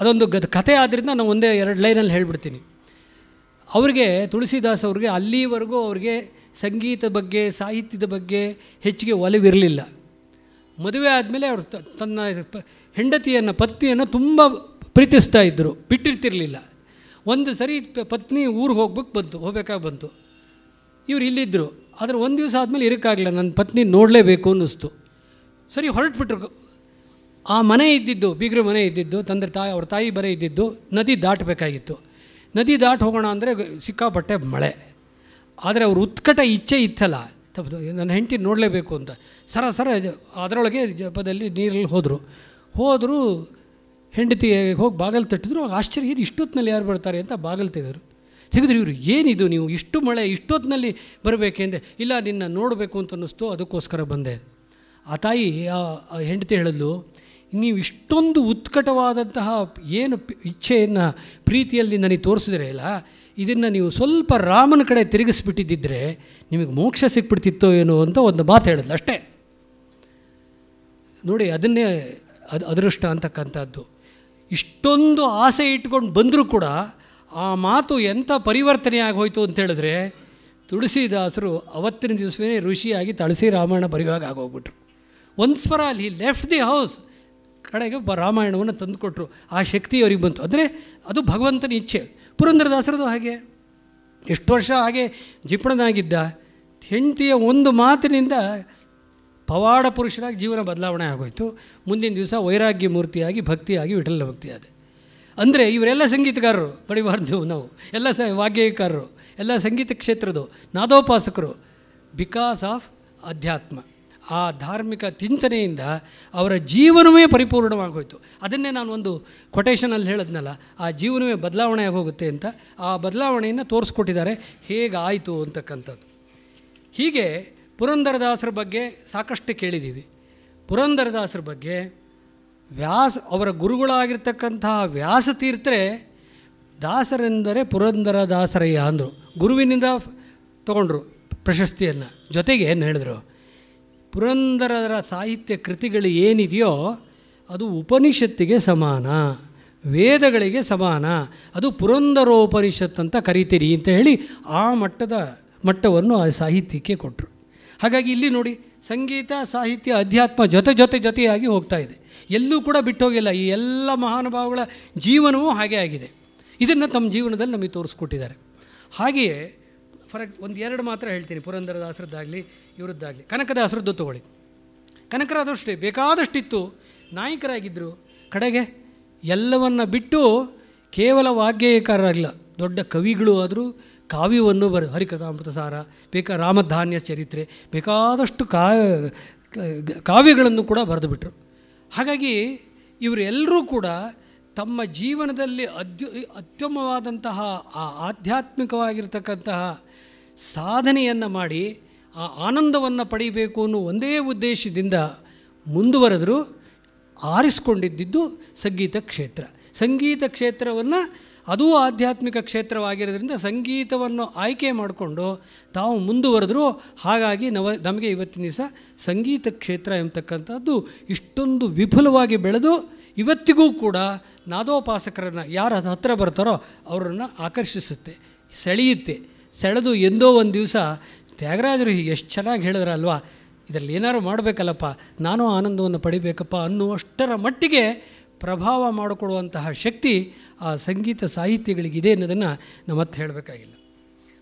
ಅದೊಂದು ಗದ್ ಕಥೆ ಆದ್ದರಿಂದ ನಾನು ಒಂದೇ ಎರಡು ಲೈನಲ್ಲಿ ಹೇಳಿಬಿಡ್ತೀನಿ ಅವ್ರಿಗೆ ತುಳಸಿದಾಸ್ ಅವ್ರಿಗೆ ಅಲ್ಲಿವರೆಗೂ ಅವ್ರಿಗೆ ಸಂಗೀತ ಬಗ್ಗೆ ಸಾಹಿತ್ಯದ ಬಗ್ಗೆ ಹೆಚ್ಚಿಗೆ ಒಲವಿರಲಿಲ್ಲ ಮದುವೆ ಆದಮೇಲೆ ಅವರು ತನ್ನ ಹೆಂಡತಿಯನ್ನು ಪತ್ನಿಯನ್ನು ತುಂಬ ಪ್ರೀತಿಸ್ತಾ ಇದ್ದರು ಬಿಟ್ಟಿರ್ತಿರ್ಲಿಲ್ಲ ಒಂದು ಸರಿ ಪತ್ನಿ ಊರಿಗೆ ಹೋಗ್ಬೇಕು ಬಂತು ಹೋಗಬೇಕಾಗಿ ಬಂತು ಇವ್ರು ಇಲ್ಲಿದ್ದರು ಆದರೆ ಒಂದು ದಿವಸ ಆದಮೇಲೆ ಇರೋಕ್ಕಾಗಲಿಲ್ಲ ನನ್ನ ಪತ್ನಿ ನೋಡಲೇಬೇಕು ಅನ್ನಿಸ್ತು ಸರಿ ಹೊರಟ್ಬಿಟ್ರು ಆ ಮನೆ ಇದ್ದಿದ್ದು ಬೀಗರು ಮನೆ ಇದ್ದಿದ್ದು ತಂದೆ ತಾಯಿ ಅವ್ರ ತಾಯಿ ಬರೀ ಇದ್ದಿದ್ದು ನದಿ ದಾಟಬೇಕಾಗಿತ್ತು ನದಿ ದಾಟ ಹೋಗೋಣ ಅಂದರೆ ಸಿಕ್ಕಾಪಟ್ಟೆ ಮಳೆ ಆದರೆ ಅವ್ರ ಉತ್ಕಟ ಇಚ್ಛೆ ಇತ್ತಲ್ಲ ನನ್ನ ಹೆಂಡತಿ ನೋಡಲೇಬೇಕು ಅಂತ ಸರ ಸರ ಅದರೊಳಗೆ ಜಪದಲ್ಲಿ ನೀರಲ್ಲಿ ಹೋದರು ಹೋದರೂ ಹೆಂಡತಿ ಹೋಗಿ ಬಾಗಲು ತಟ್ಟಿದ್ರು ಆಶ್ಚರ್ಯ ಇದು ಇಷ್ಟೊತ್ತಿನಲ್ಲಿ ಯಾರು ಬರ್ತಾರೆ ಅಂತ ಬಾಗಿಲು ತೆಗೆದರು ತೆಗೆದ್ರು ಇವರು ಏನಿದು ನೀವು ಇಷ್ಟು ಮಳೆ ಇಷ್ಟೊತ್ತಿನಲ್ಲಿ ಬರಬೇಕೆಂದೆ ಇಲ್ಲ ನಿನ್ನ ನೋಡಬೇಕು ಅಂತ ಅನ್ನಿಸ್ತು ಅದಕ್ಕೋಸ್ಕರ ಬಂದೆ ಆ ತಾಯಿ ಹೆಂಡತಿ ಹೇಳಿದ್ಲು ನೀವು ಇಷ್ಟೊಂದು ಉತ್ಕಟವಾದಂತಹ ಏನು ಇಚ್ಛೆಯನ್ನು ಪ್ರೀತಿಯಲ್ಲಿ ನನಗೆ ತೋರಿಸಿದ್ರೆ ಇಲ್ಲ ಇದನ್ನು ನೀವು ಸ್ವಲ್ಪ ರಾಮನ ಕಡೆ ತಿರುಗಿಸ್ಬಿಟ್ಟಿದ್ದಿದ್ದರೆ ನಿಮಗೆ ಮೋಕ್ಷ ಸಿಕ್ಬಿಡ್ತಿತ್ತೋ ಏನೋ ಅಂತ ಒಂದು ಮಾತು ಹೇಳಿದ್ಲು ಅಷ್ಟೇ ನೋಡಿ ಅದನ್ನೇ ಅದು ಅದೃಷ್ಟ ಅಂತಕ್ಕಂಥದ್ದು ಇಷ್ಟೊಂದು ಆಸೆ ಇಟ್ಕೊಂಡು ಬಂದರೂ ಕೂಡ ಆ ಮಾತು ಎಂಥ ಪರಿವರ್ತನೆ ಆಗೋಯ್ತು ಅಂತೇಳಿದ್ರೆ ತುಳಸಿದಾಸರು ಅವತ್ತಿನ ದಿವಸವೇ ಋಷಿಯಾಗಿ ತಳಸಿ ರಾಮಾಯಣ ಬರೆಯುವಾಗ ಆಗೋಗ್ಬಿಟ್ರು ಒನ್ಸ್ ಸ್ವರ all he left the house ಕಡೆಗೆ ಬ ರಾಮಾಯಣವನ್ನು ತಂದುಕೊಟ್ರು ಆ ಶಕ್ತಿ ಅವರಿಗೆ ಬಂತು ಅಂದರೆ ಅದು ಭಗವಂತನ ಇಚ್ಛೆ ಪುರಂದ್ರದಾಸರದು ಹಾಗೆ ಎಷ್ಟು ವರ್ಷ ಹಾಗೆ ಜಿಪ್ಪಣನಾಗಿದ್ದ ಹೆಂಡತಿಯ ಒಂದು ಮಾತಿನಿಂದ ಪವಾಡ ಪುರುಷರಾಗಿ ಜೀವನ ಬದಲಾವಣೆ ಆಗೋಯಿತು ಮುಂದಿನ ದಿವಸ ವೈರಾಗ್ಯ ಮೂರ್ತಿಯಾಗಿ ಭಕ್ತಿಯಾಗಿ ವಿಠಲ ಭಕ್ತಿಯಾದ ಅಂದರೆ ಇವರೆಲ್ಲ ಸಂಗೀತಗಾರರು ಪಡಿಬಾರ್ದು ನಾವು ಎಲ್ಲ ಸ ವಾಗ್ಯಕಾರರು ಎಲ್ಲ ಸಂಗೀತ ಕ್ಷೇತ್ರದ್ದು ನಾದೋಪಾಸಕರು ಬಿಕಾಸ್ ಆಫ್ ಅಧ್ಯಾತ್ಮ ಆ ಧಾರ್ಮಿಕ ಚಿಂತನೆಯಿಂದ ಅವರ ಜೀವನವೇ ಪರಿಪೂರ್ಣವಾಗಿ ಹೋಯಿತು ಅದನ್ನೇ ನಾನು ಒಂದು ಕೊಟೇಶನಲ್ಲಿ ಹೇಳಿದ್ನಲ್ಲ ಆ ಜೀವನವೇ ಬದಲಾವಣೆ ಆಗೋಗುತ್ತೆ ಅಂತ ಆ ಬದಲಾವಣೆಯನ್ನು ತೋರಿಸ್ಕೊಟ್ಟಿದ್ದಾರೆ ಹೇಗಾಯಿತು ಅಂತಕ್ಕಂಥದ್ದು ಹೀಗೆ ಪುರಂದರದಾಸರ ಬಗ್ಗೆ ಸಾಕಷ್ಟು ಕೇಳಿದ್ದೀವಿ ಪುರಂದರದಾಸರ ಬಗ್ಗೆ ವ್ಯಾಸ ಅವರ ಗುರುಗಳಾಗಿರ್ತಕ್ಕಂತಹ ವ್ಯಾಸತೀರ್ಥರೆ ದಾಸರೆಂದರೆ ಪುರಂದರದಾಸರಯ್ಯ ಅಂದರು ಗುರುವಿನಿಂದ ತಗೊಂಡ್ರು ಪ್ರಶಸ್ತಿಯನ್ನು ಜೊತೆಗೆ ಏನು ಹೇಳಿದ್ರು ಪುರಂದರರ ಸಾಹಿತ್ಯ ಕೃತಿಗಳು ಏನಿದೆಯೋ ಅದು ಉಪನಿಷತ್ತಿಗೆ ಸಮಾನ ವೇದಗಳಿಗೆ ಸಮಾನ ಅದು ಪುರಂದರೋಪನಿಷತ್ ಅಂತ ಕರಿತೀರಿ ಅಂತ ಹೇಳಿ ಆ ಮಟ್ಟದ ಮಟ್ಟವನ್ನು ಆ ಸಾಹಿತ್ಯಕ್ಕೆ ಕೊಟ್ಟರು ಹಾಗಾಗಿ ಇಲ್ಲಿ ನೋಡಿ ಸಂಗೀತ ಸಾಹಿತ್ಯ ಅಧ್ಯಾತ್ಮ ಜೊತೆ ಜೊತೆ ಜೊತೆಯಾಗಿ ಹೋಗ್ತಾ ಇದೆ ಎಲ್ಲೂ ಕೂಡ ಬಿಟ್ಟೋಗಿಲ್ಲ ಈ ಎಲ್ಲ ಮಹಾನುಭಾವಗಳ ಜೀವನವೂ ಹಾಗೆ ಆಗಿದೆ ಇದನ್ನು ತಮ್ಮ ಜೀವನದಲ್ಲಿ ನಮಗೆ ತೋರಿಸ್ಕೊಟ್ಟಿದ್ದಾರೆ ಹಾಗೆಯೇ ಫಾರ್ ಒಂದು ಎರಡು ಮಾತ್ರ ಹೇಳ್ತೀನಿ ಪುರಂದರದಾಸರದ್ದಾಗಲಿ ಇವರದ್ದಾಗಲಿ ಕನಕದಾಸರದ್ದು ತಗೊಳ್ಳಿ ಕನಕರಾದಷ್ಟೇ ಬೇಕಾದಷ್ಟಿತ್ತು ನಾಯಕರಾಗಿದ್ದರು ಕಡೆಗೆ ಎಲ್ಲವನ್ನ ಬಿಟ್ಟು ಕೇವಲ ವಾಗ್ಗೇಯಕಾರರಾಗಿಲ್ಲ ದೊಡ್ಡ ಕವಿಗಳು ಆದರೂ ಕಾವ್ಯವನ್ನು ಬರೆದು ಹರಿಕಥಾಮೃತ ಸಾರ ಬೇಕಾ ರಾಮಧಾನ್ಯ ಚರಿತ್ರೆ ಬೇಕಾದಷ್ಟು ಕಾ ಕಾವ್ಯಗಳನ್ನು ಕೂಡ ಬರೆದು ಬಿಟ್ಟರು ಹಾಗಾಗಿ ಇವರೆಲ್ಲರೂ ಕೂಡ ತಮ್ಮ ಜೀವನದಲ್ಲಿ ಅದ್ಯು ಅತ್ಯುತ್ತಮವಾದಂತಹ ಆ ಆಧ್ಯಾತ್ಮಿಕವಾಗಿರ್ತಕ್ಕಂತಹ ಸಾಧನೆಯನ್ನು ಮಾಡಿ ಆ ಆನಂದವನ್ನು ಪಡೆಯಬೇಕು ಅನ್ನೋ ಒಂದೇ ಉದ್ದೇಶದಿಂದ ಮುಂದುವರೆದರೂ ಆರಿಸಿಕೊಂಡಿದ್ದಿದ್ದು ಸಂಗೀತ ಕ್ಷೇತ್ರ ಸಂಗೀತ ಕ್ಷೇತ್ರವನ್ನು ಅದು ಆಧ್ಯಾತ್ಮಿಕ ಕ್ಷೇತ್ರವಾಗಿರೋದ್ರಿಂದ ಸಂಗೀತವನ್ನು ಆಯ್ಕೆ ಮಾಡಿಕೊಂಡು ತಾವು ಮುಂದುವರೆದ್ರು ಹಾಗಾಗಿ ನವ ನಮಗೆ ಇವತ್ತಿನ ದಿವಸ ಸಂಗೀತ ಕ್ಷೇತ್ರ ಎಂಬತಕ್ಕಂಥದ್ದು ಇಷ್ಟೊಂದು ವಿಫುಲವಾಗಿ ಬೆಳೆದು ಇವತ್ತಿಗೂ ಕೂಡ ನಾದೋಪಾಸಕರನ್ನು ಯಾರ ಹತ್ತಿರ ಬರ್ತಾರೋ ಅವರನ್ನು ಆಕರ್ಷಿಸುತ್ತೆ ಸೆಳೆಯುತ್ತೆ ಸೆಳೆದು ಎಂದೋ ಒಂದು ದಿವಸ ತ್ಯಾಗರಾಜರು ಎಷ್ಟು ಚೆನ್ನಾಗಿ ಹೇಳಿದ್ರಲ್ವಾ ಇದರಲ್ಲಿ ಏನಾದ್ರು ಮಾಡಬೇಕಲ್ಲಪ್ಪ ನಾನು ಆನಂದವನ್ನು ಪಡಿಬೇಕಪ್ಪ ಅನ್ನುವಷ್ಟರ ಮಟ್ಟಿಗೆ ಪ್ರಭಾವ ಮಾಡಿಕೊಡುವಂತಹ ಶಕ್ತಿ ಆ ಸಂಗೀತ ಸಾಹಿತ್ಯಗಳಿಗಿದೆ ಅನ್ನೋದನ್ನು ನಾವು ಮತ್ತೆ ಹೇಳಬೇಕಾಗಿಲ್ಲ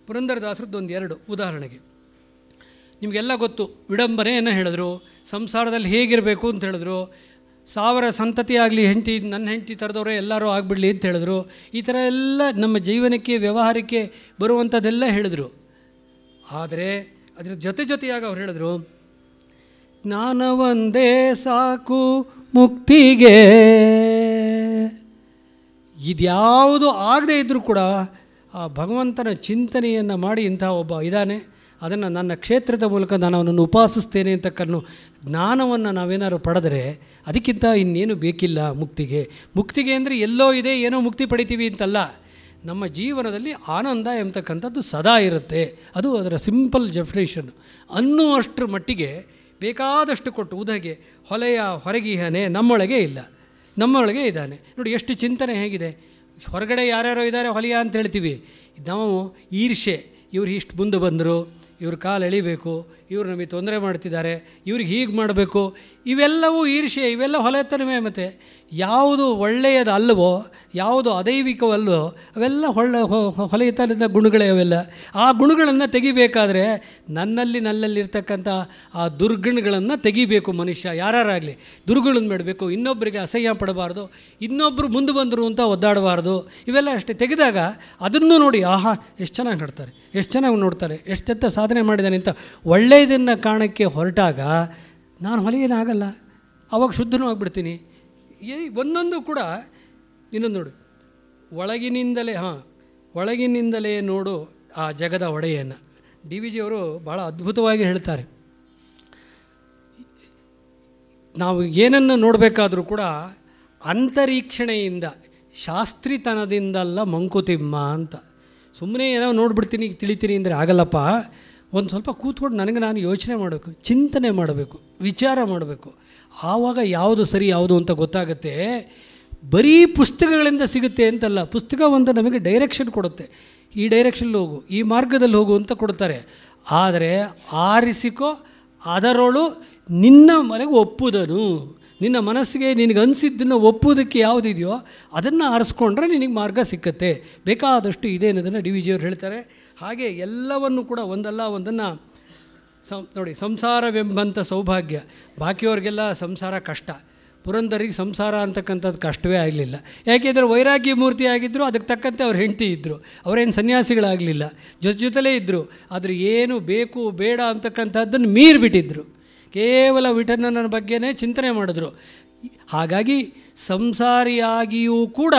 ಪುರಂದರದಾಸರದ್ದು ಒಂದು ಎರಡು ಉದಾಹರಣೆಗೆ ನಿಮಗೆಲ್ಲ ಗೊತ್ತು ವಿಡಂಬನೆಯನ್ನು ಹೇಳಿದ್ರು ಸಂಸಾರದಲ್ಲಿ ಹೇಗಿರಬೇಕು ಅಂತ ಹೇಳಿದ್ರು ಸಾವಿರ ಸಂತತಿ ಆಗಲಿ ಹೆಂಡತಿ ನನ್ನ ಹೆಂಡತಿ ಥರದವರೇ ಎಲ್ಲರೂ ಆಗಿಬಿಡಲಿ ಅಂತ ಹೇಳಿದ್ರು ಈ ಥರ ಎಲ್ಲ ನಮ್ಮ ಜೀವನಕ್ಕೆ ವ್ಯವಹಾರಕ್ಕೆ ಬರುವಂಥದ್ದೆಲ್ಲ ಹೇಳಿದರು ಆದರೆ ಅದರ ಜೊತೆ ಜೊತೆಯಾಗಿ ಅವ್ರು ಹೇಳಿದ್ರು ಒಂದೇ ಸಾಕು ಮುಕ್ತಿಗೆ ಇದ್ಯಾವುದು ಆಗದೇ ಇದ್ದರೂ ಕೂಡ ಆ ಭಗವಂತನ ಚಿಂತನೆಯನ್ನು ಮಾಡಿ ಇಂಥ ಒಬ್ಬ ಇದ್ದಾನೆ ಅದನ್ನು ನನ್ನ ಕ್ಷೇತ್ರದ ಮೂಲಕ ನಾನು ಅವನನ್ನು ಉಪಾಸಿಸ್ತೇನೆ ಅಂತಕ್ಕನ್ನು ಜ್ಞಾನವನ್ನು ನಾವೇನಾದ್ರು ಪಡೆದರೆ ಅದಕ್ಕಿಂತ ಇನ್ನೇನು ಬೇಕಿಲ್ಲ ಮುಕ್ತಿಗೆ ಮುಕ್ತಿಗೆ ಅಂದರೆ ಎಲ್ಲೋ ಇದೆ ಏನೋ ಮುಕ್ತಿ ಪಡಿತೀವಿ ಅಂತಲ್ಲ ನಮ್ಮ ಜೀವನದಲ್ಲಿ ಆನಂದ ಎಂಬತಕ್ಕಂಥದ್ದು ಸದಾ ಇರುತ್ತೆ ಅದು ಅದರ ಸಿಂಪಲ್ ಜೆಫ್ರೇಷನ್ ಅನ್ನುವಷ್ಟರ ಮಟ್ಟಿಗೆ ಬೇಕಾದಷ್ಟು ಕೊಟ್ಟು ಉದಗೆ ಹೊಲೆಯ ಹೊರಗಿಹನೆ ನಮ್ಮೊಳಗೆ ಇಲ್ಲ ನಮ್ಮೊಳಗೆ ಇದ್ದಾನೆ ನೋಡಿ ಎಷ್ಟು ಚಿಂತನೆ ಹೇಗಿದೆ ಹೊರಗಡೆ ಯಾರ್ಯಾರೋ ಇದ್ದಾರೆ ಹೊಲೆಯ ಅಂತ ಹೇಳ್ತೀವಿ ನಾವು ಈರ್ಷೆ ಇವರು ಇಷ್ಟು ಮುಂದೆ ಬಂದರು ಇವ್ರ ಕಾಲು ಎಳಿಬೇಕು ಇವರು ನಮಗೆ ತೊಂದರೆ ಮಾಡ್ತಿದ್ದಾರೆ ಇವ್ರಿಗೆ ಹೀಗೆ ಮಾಡಬೇಕು ಇವೆಲ್ಲವೂ ಈರ್ಷೆ ಇವೆಲ್ಲ ಹೊಲೆತನವೇ ಮತ್ತು ಯಾವುದು ಒಳ್ಳೆಯದಲ್ಲವೋ ಯಾವುದು ಅದೈವಿಕವಲ್ಲೋ ಅವೆಲ್ಲ ಹೊಳ್ಳ ಹೊಲೆಯುತ್ತಲಿದ್ದ ಗುಣಗಳೇ ಅವೆಲ್ಲ ಆ ಗುಣಗಳನ್ನು ತೆಗಿಬೇಕಾದ್ರೆ ನನ್ನಲ್ಲಿ ನನ್ನಲ್ಲಿರ್ತಕ್ಕಂಥ ಆ ದುರ್ಗುಣಗಳನ್ನು ತೆಗಿಬೇಕು ಮನುಷ್ಯ ಯಾರ್ಯಾರಾಗಲಿ ದುರ್ಗುಣನ ಮಾಡಬೇಕು ಇನ್ನೊಬ್ಬರಿಗೆ ಅಸಹ್ಯ ಪಡಬಾರ್ದು ಇನ್ನೊಬ್ಬರು ಮುಂದೆ ಬಂದರು ಅಂತ ಒದ್ದಾಡಬಾರ್ದು ಇವೆಲ್ಲ ಅಷ್ಟೇ ತೆಗೆದಾಗ ಅದನ್ನು ನೋಡಿ ಆಹಾ ಎಷ್ಟು ಚೆನ್ನಾಗಿ ಹಾಡ್ತಾರೆ ಎಷ್ಟು ಚೆನ್ನಾಗಿ ನೋಡ್ತಾರೆ ಎಷ್ಟೆತ್ತ ಸಾಧನೆ ಮಾಡಿದ್ದಾನೆ ಅಂತ ಒಳ್ಳೆಯದನ್ನು ಕಾಣಕ್ಕೆ ಹೊರಟಾಗ ನಾನು ಹೊಲೆಯೇನಾಗಲ್ಲ ಅವಾಗ ಶುದ್ಧನೂ ಆಗಿಬಿಡ್ತೀನಿ ಏ ಒಂದೊಂದು ಕೂಡ ಇನ್ನೊಂದು ನೋಡು ಒಳಗಿನಿಂದಲೇ ಹಾಂ ಒಳಗಿನಿಂದಲೇ ನೋಡು ಆ ಜಗದ ಒಡೆಯನ್ನು ಡಿ ವಿ ಜಿಯವರು ಭಾಳ ಅದ್ಭುತವಾಗಿ ಹೇಳ್ತಾರೆ ನಾವು ಏನನ್ನು ನೋಡಬೇಕಾದರೂ ಕೂಡ ಅಂತರೀಕ್ಷಣೆಯಿಂದ ಶಾಸ್ತ್ರಿತನದಿಂದಲ್ಲ ಮಂಕುತಿಮ್ಮ ಅಂತ ಸುಮ್ಮನೆ ಏನೋ ನೋಡ್ಬಿಡ್ತೀನಿ ತಿಳಿತೀನಿ ಅಂದರೆ ಆಗಲ್ಲಪ್ಪ ಒಂದು ಸ್ವಲ್ಪ ಕೂತ್ಕೊಂಡು ನನಗೆ ನಾನು ಯೋಚನೆ ಮಾಡಬೇಕು ಚಿಂತನೆ ಮಾಡಬೇಕು ವಿಚಾರ ಮಾಡಬೇಕು ಆವಾಗ ಯಾವುದು ಸರಿ ಯಾವುದು ಅಂತ ಗೊತ್ತಾಗುತ್ತೆ ಬರೀ ಪುಸ್ತಕಗಳಿಂದ ಸಿಗುತ್ತೆ ಅಂತಲ್ಲ ಪುಸ್ತಕ ಒಂದು ನಮಗೆ ಡೈರೆಕ್ಷನ್ ಕೊಡುತ್ತೆ ಈ ಡೈರೆಕ್ಷನ್ಲಿ ಹೋಗು ಈ ಮಾರ್ಗದಲ್ಲಿ ಹೋಗು ಅಂತ ಕೊಡ್ತಾರೆ ಆದರೆ ಆರಿಸಿಕೋ ಅದರೊಳು ನಿನ್ನ ಮನೆಗೆ ಒಪ್ಪುದನು ನಿನ್ನ ಮನಸ್ಸಿಗೆ ನಿನಗೆ ಅನಿಸಿದ್ದನ್ನು ಒಪ್ಪುವುದಕ್ಕೆ ಯಾವುದಿದೆಯೋ ಅದನ್ನು ಆರಿಸ್ಕೊಂಡ್ರೆ ನಿನಗೆ ಮಾರ್ಗ ಸಿಕ್ಕತ್ತೆ ಬೇಕಾದಷ್ಟು ಇದೆ ಅನ್ನೋದನ್ನು ಡಿ ಜಿಯವ್ರು ಹೇಳ್ತಾರೆ ಹಾಗೆ ಎಲ್ಲವನ್ನು ಕೂಡ ಒಂದಲ್ಲ ಒಂದನ್ನು ಸಂ ನೋಡಿ ಸಂಸಾರವೆಂಬಂಥ ಸೌಭಾಗ್ಯ ಬಾಕಿಯವ್ರಿಗೆಲ್ಲ ಸಂಸಾರ ಕಷ್ಟ ಪುರಂದರಿಗೆ ಸಂಸಾರ ಅಂತಕ್ಕಂಥದ್ದು ಕಷ್ಟವೇ ಆಗಲಿಲ್ಲ ಯಾಕೆಂದರೆ ವೈರಾಗ್ಯ ಮೂರ್ತಿ ಆಗಿದ್ದರು ಅದಕ್ಕೆ ತಕ್ಕಂತೆ ಅವ್ರ ಹೆಂಡತಿ ಇದ್ದರು ಅವರೇನು ಸನ್ಯಾಸಿಗಳಾಗಲಿಲ್ಲ ಜೊತೆ ಜೊತೆಲೇ ಇದ್ದರು ಆದರೆ ಏನು ಬೇಕು ಬೇಡ ಅಂತಕ್ಕಂಥದ್ದನ್ನು ಮೀರಿಬಿಟ್ಟಿದ್ರು ಕೇವಲ ವಿಠನ್ನನ ಬಗ್ಗೆನೇ ಚಿಂತನೆ ಮಾಡಿದ್ರು ಹಾಗಾಗಿ ಸಂಸಾರಿಯಾಗಿಯೂ ಕೂಡ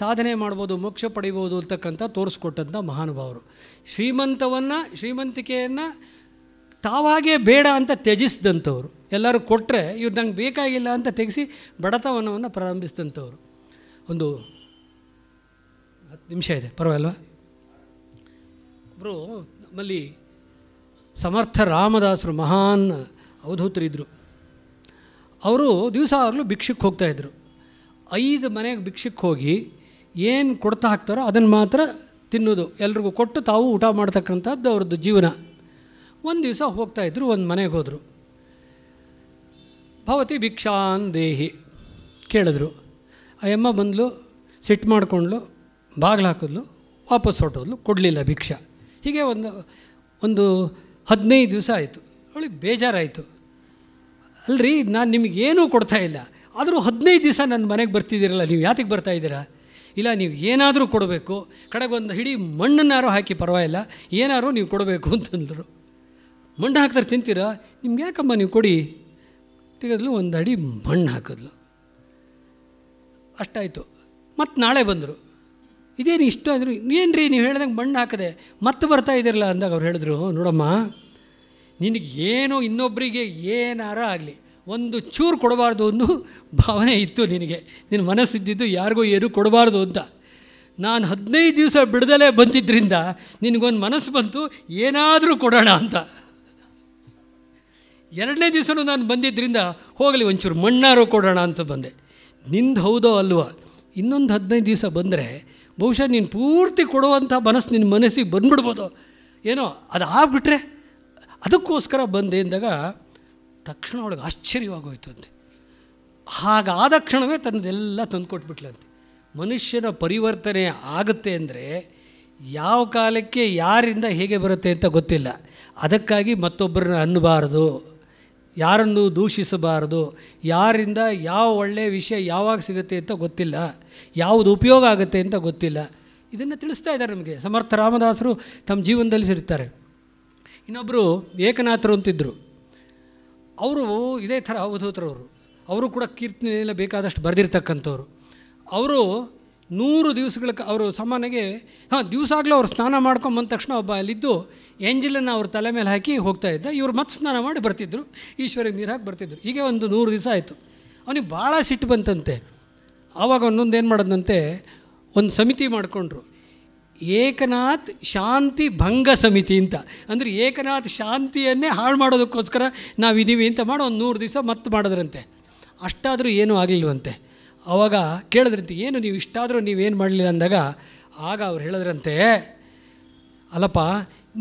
ಸಾಧನೆ ಮಾಡ್ಬೋದು ಮೋಕ್ಷ ಪಡಿಬೋದು ಅಂತಕ್ಕಂಥ ತೋರಿಸ್ಕೊಟ್ಟಂಥ ಮಹಾನುಭಾವರು ಶ್ರೀಮಂತವನ್ನು ಶ್ರೀಮಂತಿಕೆಯನ್ನು ತಾವಾಗೇ ಬೇಡ ಅಂತ ತ್ಯಜಿಸಿದಂಥವ್ರು ಎಲ್ಲರೂ ಕೊಟ್ಟರೆ ಇವ್ರು ನಂಗೆ ಬೇಕಾಗಿಲ್ಲ ಅಂತ ತೆಗೆಸಿ ಬಡತವನವನ್ನು ಪ್ರಾರಂಭಿಸಿದಂಥವ್ರು ಒಂದು ಹತ್ತು ನಿಮಿಷ ಇದೆ ಪರವಾಗಿಲ್ವಾ ಒಬ್ಬರು ನಮ್ಮಲ್ಲಿ ಸಮರ್ಥ ರಾಮದಾಸರು ಮಹಾನ್ ಅವಧೂತರಿದ್ದರು ಅವರು ದಿವಸ ಆಗಲೂ ಭಿಕ್ಷಕ್ಕೆ ಹೋಗ್ತಾಯಿದ್ರು ಐದು ಮನೆಗೆ ಭಿಕ್ಷಕ್ಕೆ ಹೋಗಿ ಏನು ಕೊಡ್ತಾ ಹಾಕ್ತಾರೋ ಅದನ್ನು ಮಾತ್ರ ತಿನ್ನೋದು ಎಲ್ರಿಗೂ ಕೊಟ್ಟು ತಾವು ಊಟ ಮಾಡ್ತಕ್ಕಂಥದ್ದು ಅವ್ರದ್ದು ಜೀವನ ಒಂದು ದಿವಸ ಹೋಗ್ತಾಯಿದ್ರು ಒಂದು ಮನೆಗೆ ಹೋದರು ಭವತಿ ಭಿಕ್ಷಾನ್ ದೇಹಿ ಕೇಳಿದ್ರು ಅಯ್ಯಮ್ಮ ಬಂದಳು ಬಂದಲು ಸಿಟ್ಟು ಮಾಡಿಕೊಂಡ್ಲು ಬಾಗಿಲು ಹಾಕಿದ್ಲು ವಾಪಸ್ ಹೊಟ್ಟೋದ್ಲು ಕೊಡಲಿಲ್ಲ ಭಿಕ್ಷ ಹೀಗೆ ಒಂದು ಒಂದು ಹದಿನೈದು ದಿವಸ ಆಯಿತು ಅವಳಿಗೆ ಬೇಜಾರಾಯಿತು ಅಲ್ರಿ ನಾನು ನಿಮಗೇನೂ ಇಲ್ಲ ಆದರೂ ಹದಿನೈದು ದಿವಸ ನನ್ನ ಮನೆಗೆ ಬರ್ತಿದ್ದೀರಲ್ಲ ನೀವು ಯಾತಿಗೆ ಬರ್ತಾಯಿದ್ದೀರಾ ಇಲ್ಲ ನೀವು ಏನಾದರೂ ಕೊಡಬೇಕು ಒಂದು ಹಿಡಿ ಮಣ್ಣನ್ನಾರು ಹಾಕಿ ಪರವಾಗಿಲ್ಲ ಏನಾರು ನೀವು ಕೊಡಬೇಕು ಅಂತಂದರು ಮಣ್ಣು ಹಾಕ್ತಾರೆ ತಿಂತೀರಾ ನಿಮ್ಗೆ ಯಾಕಮ್ಮ ನೀವು ಕೊಡಿ ತೆಗೆದ್ಲು ಒಂದು ಅಡಿ ಮಣ್ಣು ಹಾಕಿದ್ಲು ಅಷ್ಟಾಯಿತು ಮತ್ತು ನಾಳೆ ಬಂದರು ಇದೇನು ಇಷ್ಟ ಆದರು ಏನು ರೀ ನೀವು ಹೇಳ್ದಂಗೆ ಮಣ್ಣು ಹಾಕಿದೆ ಮತ್ತೆ ಬರ್ತಾ ಇದ್ದಿರಲ್ಲ ಅಂದಾಗ ಅವ್ರು ಹೇಳಿದ್ರು ನೋಡಮ್ಮ ನಿನಗೆ ಏನೋ ಇನ್ನೊಬ್ಬರಿಗೆ ಏನಾರ ಆಗಲಿ ಒಂದು ಚೂರು ಕೊಡಬಾರ್ದು ಅನ್ನೋ ಭಾವನೆ ಇತ್ತು ನಿನಗೆ ನಿನ್ನ ಮನಸ್ಸಿದ್ದಿದ್ದು ಯಾರಿಗೂ ಏನೂ ಕೊಡಬಾರ್ದು ಅಂತ ನಾನು ಹದಿನೈದು ದಿವಸ ಬಿಡದಲೇ ಬಂದಿದ್ದರಿಂದ ನಿನಗೊಂದು ಮನಸ್ಸು ಬಂತು ಏನಾದರೂ ಕೊಡೋಣ ಅಂತ ಎರಡನೇ ದಿವಸನೂ ನಾನು ಬಂದಿದ್ದರಿಂದ ಹೋಗಲಿ ಒಂಚೂರು ಮಣ್ಣಾರು ಕೊಡೋಣ ಅಂತ ಬಂದೆ ನಿಂದು ಹೌದೋ ಅಲ್ವ ಇನ್ನೊಂದು ಹದಿನೈದು ದಿವಸ ಬಂದರೆ ಬಹುಶಃ ನೀನು ಪೂರ್ತಿ ಕೊಡುವಂಥ ಮನಸ್ಸು ನಿನ್ನ ಮನಸ್ಸಿಗೆ ಬಂದ್ಬಿಡ್ಬೋದು ಏನೋ ಅದು ಆಗ್ಬಿಟ್ರೆ ಅದಕ್ಕೋಸ್ಕರ ಬಂದೆ ಅಂದಾಗ ತಕ್ಷಣ ಅವಳಿಗೆ ಆಶ್ಚರ್ಯವಾಗೋಯ್ತು ಅಂತೆ ಹಾಗಾದ ಕ್ಷಣವೇ ತನ್ನದೆಲ್ಲ ತಂದುಕೊಟ್ಬಿಟ್ಲಂತೆ ಮನುಷ್ಯನ ಪರಿವರ್ತನೆ ಆಗುತ್ತೆ ಅಂದರೆ ಯಾವ ಕಾಲಕ್ಕೆ ಯಾರಿಂದ ಹೇಗೆ ಬರುತ್ತೆ ಅಂತ ಗೊತ್ತಿಲ್ಲ ಅದಕ್ಕಾಗಿ ಮತ್ತೊಬ್ಬರನ್ನ ಅನ್ನಬಾರದು ಯಾರನ್ನು ದೂಷಿಸಬಾರದು ಯಾರಿಂದ ಯಾವ ಒಳ್ಳೆಯ ವಿಷಯ ಯಾವಾಗ ಸಿಗುತ್ತೆ ಅಂತ ಗೊತ್ತಿಲ್ಲ ಯಾವುದು ಉಪಯೋಗ ಆಗುತ್ತೆ ಅಂತ ಗೊತ್ತಿಲ್ಲ ಇದನ್ನು ತಿಳಿಸ್ತಾ ಇದ್ದಾರೆ ನಮಗೆ ಸಮರ್ಥ ರಾಮದಾಸರು ತಮ್ಮ ಜೀವನದಲ್ಲಿ ಸಿರುತ್ತಾರೆ ಇನ್ನೊಬ್ಬರು ಏಕನಾಥರು ಅಂತಿದ್ದರು ಅವರು ಇದೇ ಥರ ಅವಧೂತರವರು ಅವರು ಕೂಡ ಕೀರ್ತನೆಯಲ್ಲ ಬೇಕಾದಷ್ಟು ಬರೆದಿರ್ತಕ್ಕಂಥವ್ರು ಅವರು ನೂರು ದಿವಸಗಳ ಅವರು ಸಾಮಾನ್ಯಗೆ ಹಾಂ ದಿವಸ ಆಗಲೂ ಅವರು ಸ್ನಾನ ಮಾಡ್ಕೊಂಬಂದ ತಕ್ಷಣ ಒಬ್ಬ ಅಲ್ಲಿದ್ದು ಎಂಜಿಲನ್ನು ಅವ್ರ ತಲೆ ಮೇಲೆ ಹಾಕಿ ಹೋಗ್ತಾ ಇದ್ದ ಇವರು ಮತ್ತೆ ಸ್ನಾನ ಮಾಡಿ ಬರ್ತಿದ್ರು ಈಶ್ವರಿಗೆ ನೀರು ಹಾಕಿ ಬರ್ತಿದ್ರು ಹೀಗೆ ಒಂದು ನೂರು ದಿವಸ ಆಯಿತು ಅವನಿಗೆ ಭಾಳ ಸಿಟ್ಟು ಬಂತಂತೆ ಆವಾಗ ಒಂದೊಂದು ಏನು ಮಾಡೋದಂತೆ ಒಂದು ಸಮಿತಿ ಮಾಡಿಕೊಂಡ್ರು ಏಕನಾಥ್ ಶಾಂತಿ ಭಂಗ ಸಮಿತಿ ಅಂತ ಅಂದರೆ ಏಕನಾಥ್ ಶಾಂತಿಯನ್ನೇ ಹಾಳು ಮಾಡೋದಕ್ಕೋಸ್ಕರ ನಾವು ನಾವಿದ್ದೀವಿ ಅಂತ ಮಾಡಿ ಒಂದು ನೂರು ದಿವಸ ಮತ್ತೆ ಮಾಡಿದ್ರಂತೆ ಅಷ್ಟಾದರೂ ಏನೂ ಆಗಲಿಲ್ವಂತೆ ಆವಾಗ ಕೇಳಿದ್ರಂತೆ ಏನು ನೀವು ಇಷ್ಟಾದರೂ ನೀವೇನು ಮಾಡಲಿಲ್ಲ ಅಂದಾಗ ಆಗ ಅವ್ರು ಹೇಳಿದ್ರಂತೆ ಅಲ್ಲಪ್ಪ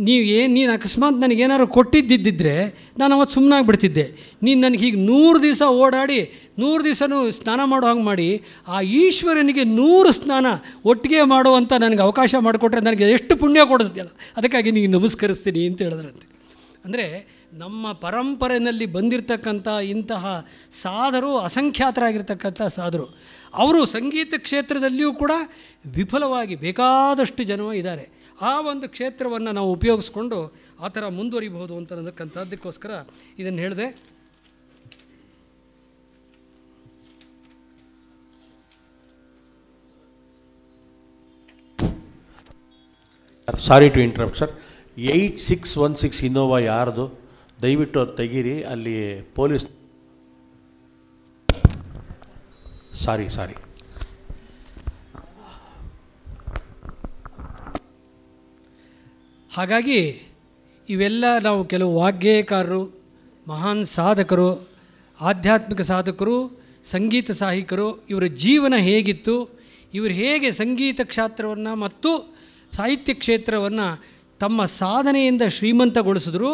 ನೀವು ಏನು ನೀನು ಅಕಸ್ಮಾತ್ ನನಗೇನಾದ್ರು ಕೊಟ್ಟಿದ್ದಿದ್ದರೆ ನಾನು ಅವತ್ತು ಸುಮ್ಮನಾಗ್ಬಿಡ್ತಿದ್ದೆ ನೀನು ನನಗೆ ಹೀಗೆ ನೂರು ದಿವಸ ಓಡಾಡಿ ನೂರು ದಿವಸನೂ ಸ್ನಾನ ಮಾಡೋ ಹಾಗೆ ಮಾಡಿ ಆ ಈಶ್ವರನಿಗೆ ನೂರು ಸ್ನಾನ ಒಟ್ಟಿಗೆ ಮಾಡುವಂಥ ನನಗೆ ಅವಕಾಶ ಮಾಡಿಕೊಟ್ರೆ ನನಗೆ ಎಷ್ಟು ಪುಣ್ಯ ಕೊಡಿಸ್ತಿಲ್ಲ ಅದಕ್ಕಾಗಿ ನೀವು ನಮಸ್ಕರಿಸ್ತೀನಿ ಅಂತ ಹೇಳಿದ್ರಂತೆ ಅಂದರೆ ನಮ್ಮ ಪರಂಪರೆಯಲ್ಲಿ ಬಂದಿರತಕ್ಕಂಥ ಇಂತಹ ಸಾಧರು ಅಸಂಖ್ಯಾತರಾಗಿರ್ತಕ್ಕಂಥ ಸಾಧರು ಅವರು ಸಂಗೀತ ಕ್ಷೇತ್ರದಲ್ಲಿಯೂ ಕೂಡ ವಿಫಲವಾಗಿ ಬೇಕಾದಷ್ಟು ಜನ ಇದ್ದಾರೆ ಆ ಒಂದು ಕ್ಷೇತ್ರವನ್ನು ನಾವು ಉಪಯೋಗಿಸ್ಕೊಂಡು ಆ ಥರ ಮುಂದುವರಿಬಹುದು ಅಂತಕ್ಕಂಥದ್ದಕ್ಕೋಸ್ಕರ ಇದನ್ನು ಹೇಳಿದೆ sorry to interrupt sir eight six one six Innova ಯಾರ್ದು ದಯವಿಟ್ಟು ಅದು ತೆಗೀರಿ ಅಲ್ಲಿ ಪೊಲೀಸ್ ಸಾರಿ ಸಾರಿ ಹಾಗಾಗಿ ಇವೆಲ್ಲ ನಾವು ಕೆಲವು ವಾಗ್ಗೇಯಕಾರರು ಮಹಾನ್ ಸಾಧಕರು ಆಧ್ಯಾತ್ಮಿಕ ಸಾಧಕರು ಸಂಗೀತ ಸಾಹಿಕರು ಇವರ ಜೀವನ ಹೇಗಿತ್ತು ಇವರು ಹೇಗೆ ಸಂಗೀತ ಕ್ಷೇತ್ರವನ್ನು ಮತ್ತು ಸಾಹಿತ್ಯ ಕ್ಷೇತ್ರವನ್ನು ತಮ್ಮ ಸಾಧನೆಯಿಂದ ಶ್ರೀಮಂತಗೊಳಿಸಿದ್ರು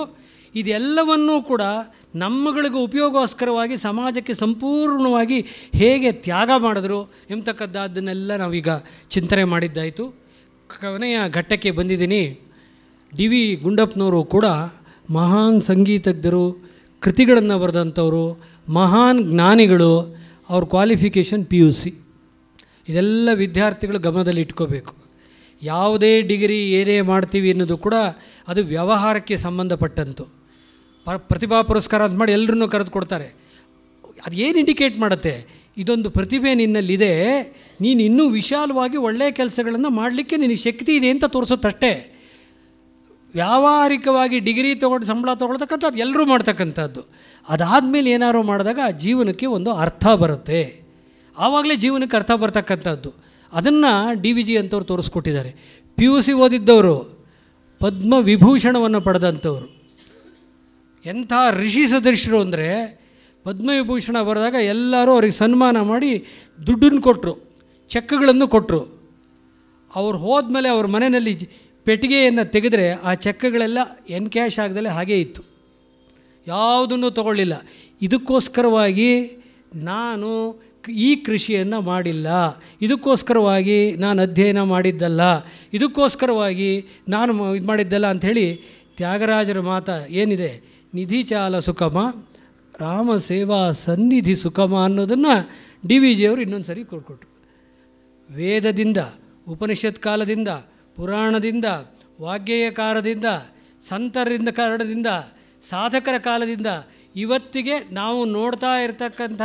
ಇದೆಲ್ಲವನ್ನೂ ಕೂಡ ನಮ್ಮಗಳಿಗೆ ಉಪಯೋಗೋಸ್ಕರವಾಗಿ ಸಮಾಜಕ್ಕೆ ಸಂಪೂರ್ಣವಾಗಿ ಹೇಗೆ ತ್ಯಾಗ ಮಾಡಿದ್ರು ಎಂಬತಕ್ಕದ್ದಾದ್ದನ್ನೆಲ್ಲ ನಾವೀಗ ಚಿಂತನೆ ಮಾಡಿದ್ದಾಯಿತು ಕೊನೆಯ ಘಟ್ಟಕ್ಕೆ ಬಂದಿದ್ದೀನಿ ಡಿ ವಿ ಗುಂಡಪ್ಪನವರು ಕೂಡ ಮಹಾನ್ ಸಂಗೀತಜ್ಞರು ಕೃತಿಗಳನ್ನು ಬರೆದಂಥವರು ಮಹಾನ್ ಜ್ಞಾನಿಗಳು ಅವ್ರ ಕ್ವಾಲಿಫಿಕೇಷನ್ ಪಿ ಯು ಸಿ ಇದೆಲ್ಲ ವಿದ್ಯಾರ್ಥಿಗಳು ಗಮನದಲ್ಲಿ ಇಟ್ಕೋಬೇಕು ಯಾವುದೇ ಡಿಗ್ರಿ ಏನೇ ಮಾಡ್ತೀವಿ ಅನ್ನೋದು ಕೂಡ ಅದು ವ್ಯವಹಾರಕ್ಕೆ ಸಂಬಂಧಪಟ್ಟಂತು ಪ್ರತಿಭಾ ಪುರಸ್ಕಾರ ಅಂತ ಮಾಡಿ ಎಲ್ಲರನ್ನೂ ಕರೆದು ಕೊಡ್ತಾರೆ ಅದು ಏನು ಇಂಡಿಕೇಟ್ ಮಾಡುತ್ತೆ ಇದೊಂದು ಪ್ರತಿಭೆ ನಿನ್ನಲ್ಲಿದೆ ನೀನು ಇನ್ನೂ ವಿಶಾಲವಾಗಿ ಒಳ್ಳೆಯ ಕೆಲಸಗಳನ್ನು ಮಾಡಲಿಕ್ಕೆ ನಿನಗೆ ಶಕ್ತಿ ಇದೆ ಅಂತ ತೋರಿಸುತ್ತಷ್ಟೇ ವ್ಯಾವಹಾರಿಕವಾಗಿ ಡಿಗ್ರಿ ತೊಗೊಂಡು ಸಂಬಳ ತೊಗೊಳ್ತಕ್ಕಂಥದ್ದು ಎಲ್ಲರೂ ಮಾಡ್ತಕ್ಕಂಥದ್ದು ಅದಾದಮೇಲೆ ಏನಾದ್ರು ಮಾಡಿದಾಗ ಜೀವನಕ್ಕೆ ಒಂದು ಅರ್ಥ ಬರುತ್ತೆ ಆವಾಗಲೇ ಜೀವನಕ್ಕೆ ಅರ್ಥ ಬರ್ತಕ್ಕಂಥದ್ದು ಅದನ್ನು ಡಿ ವಿ ಜಿ ಅಂತವ್ರು ತೋರಿಸ್ಕೊಟ್ಟಿದ್ದಾರೆ ಪಿ ಯು ಸಿ ಓದಿದ್ದವರು ಪದ್ಮ ಪಡೆದಂಥವ್ರು ಎಂಥ ಋಷಿ ಸದೃಶರು ಅಂದರೆ ಪದ್ಮವಿಭೂಷಣ ಬರೆದಾಗ ಎಲ್ಲರೂ ಅವ್ರಿಗೆ ಸನ್ಮಾನ ಮಾಡಿ ದುಡ್ಡನ್ನು ಕೊಟ್ಟರು ಚೆಕ್ಗಳನ್ನು ಕೊಟ್ಟರು ಅವ್ರು ಮೇಲೆ ಅವ್ರ ಮನೆಯಲ್ಲಿ ಪೆಟ್ಟಿಗೆಯನ್ನು ತೆಗೆದರೆ ಆ ಚೆಕ್ಗಳೆಲ್ಲ ಎನ್ ಕ್ಯಾಶ್ ಆಗದಲ್ಲೇ ಹಾಗೇ ಇತ್ತು ಯಾವುದನ್ನು ತಗೊಳ್ಳಿಲ್ಲ ಇದಕ್ಕೋಸ್ಕರವಾಗಿ ನಾನು ಈ ಕೃಷಿಯನ್ನು ಮಾಡಿಲ್ಲ ಇದಕ್ಕೋಸ್ಕರವಾಗಿ ನಾನು ಅಧ್ಯಯನ ಮಾಡಿದ್ದಲ್ಲ ಇದಕ್ಕೋಸ್ಕರವಾಗಿ ನಾನು ಇದು ಮಾಡಿದ್ದಲ್ಲ ಅಂಥೇಳಿ ತ್ಯಾಗರಾಜರ ಮಾತ ಏನಿದೆ ನಿಧಿ ಚಾಲ ಸುಖಮ ರಾಮ ಸೇವಾ ಸನ್ನಿಧಿ ಸುಖಮ ಅನ್ನೋದನ್ನು ಡಿ ವಿ ಜಿಯವರು ಇನ್ನೊಂದು ಸರಿ ಕೊಟ್ಕೊಟ್ರು ವೇದದಿಂದ ಉಪನಿಷತ್ ಕಾಲದಿಂದ ಪುರಾಣದಿಂದ ವಾಗ್ಗೇಯಕಾರದಿಂದ ಸಂತರಿಂದ ಕಾರಣದಿಂದ ಸಾಧಕರ ಕಾಲದಿಂದ ಇವತ್ತಿಗೆ ನಾವು ನೋಡ್ತಾ ಇರತಕ್ಕಂಥ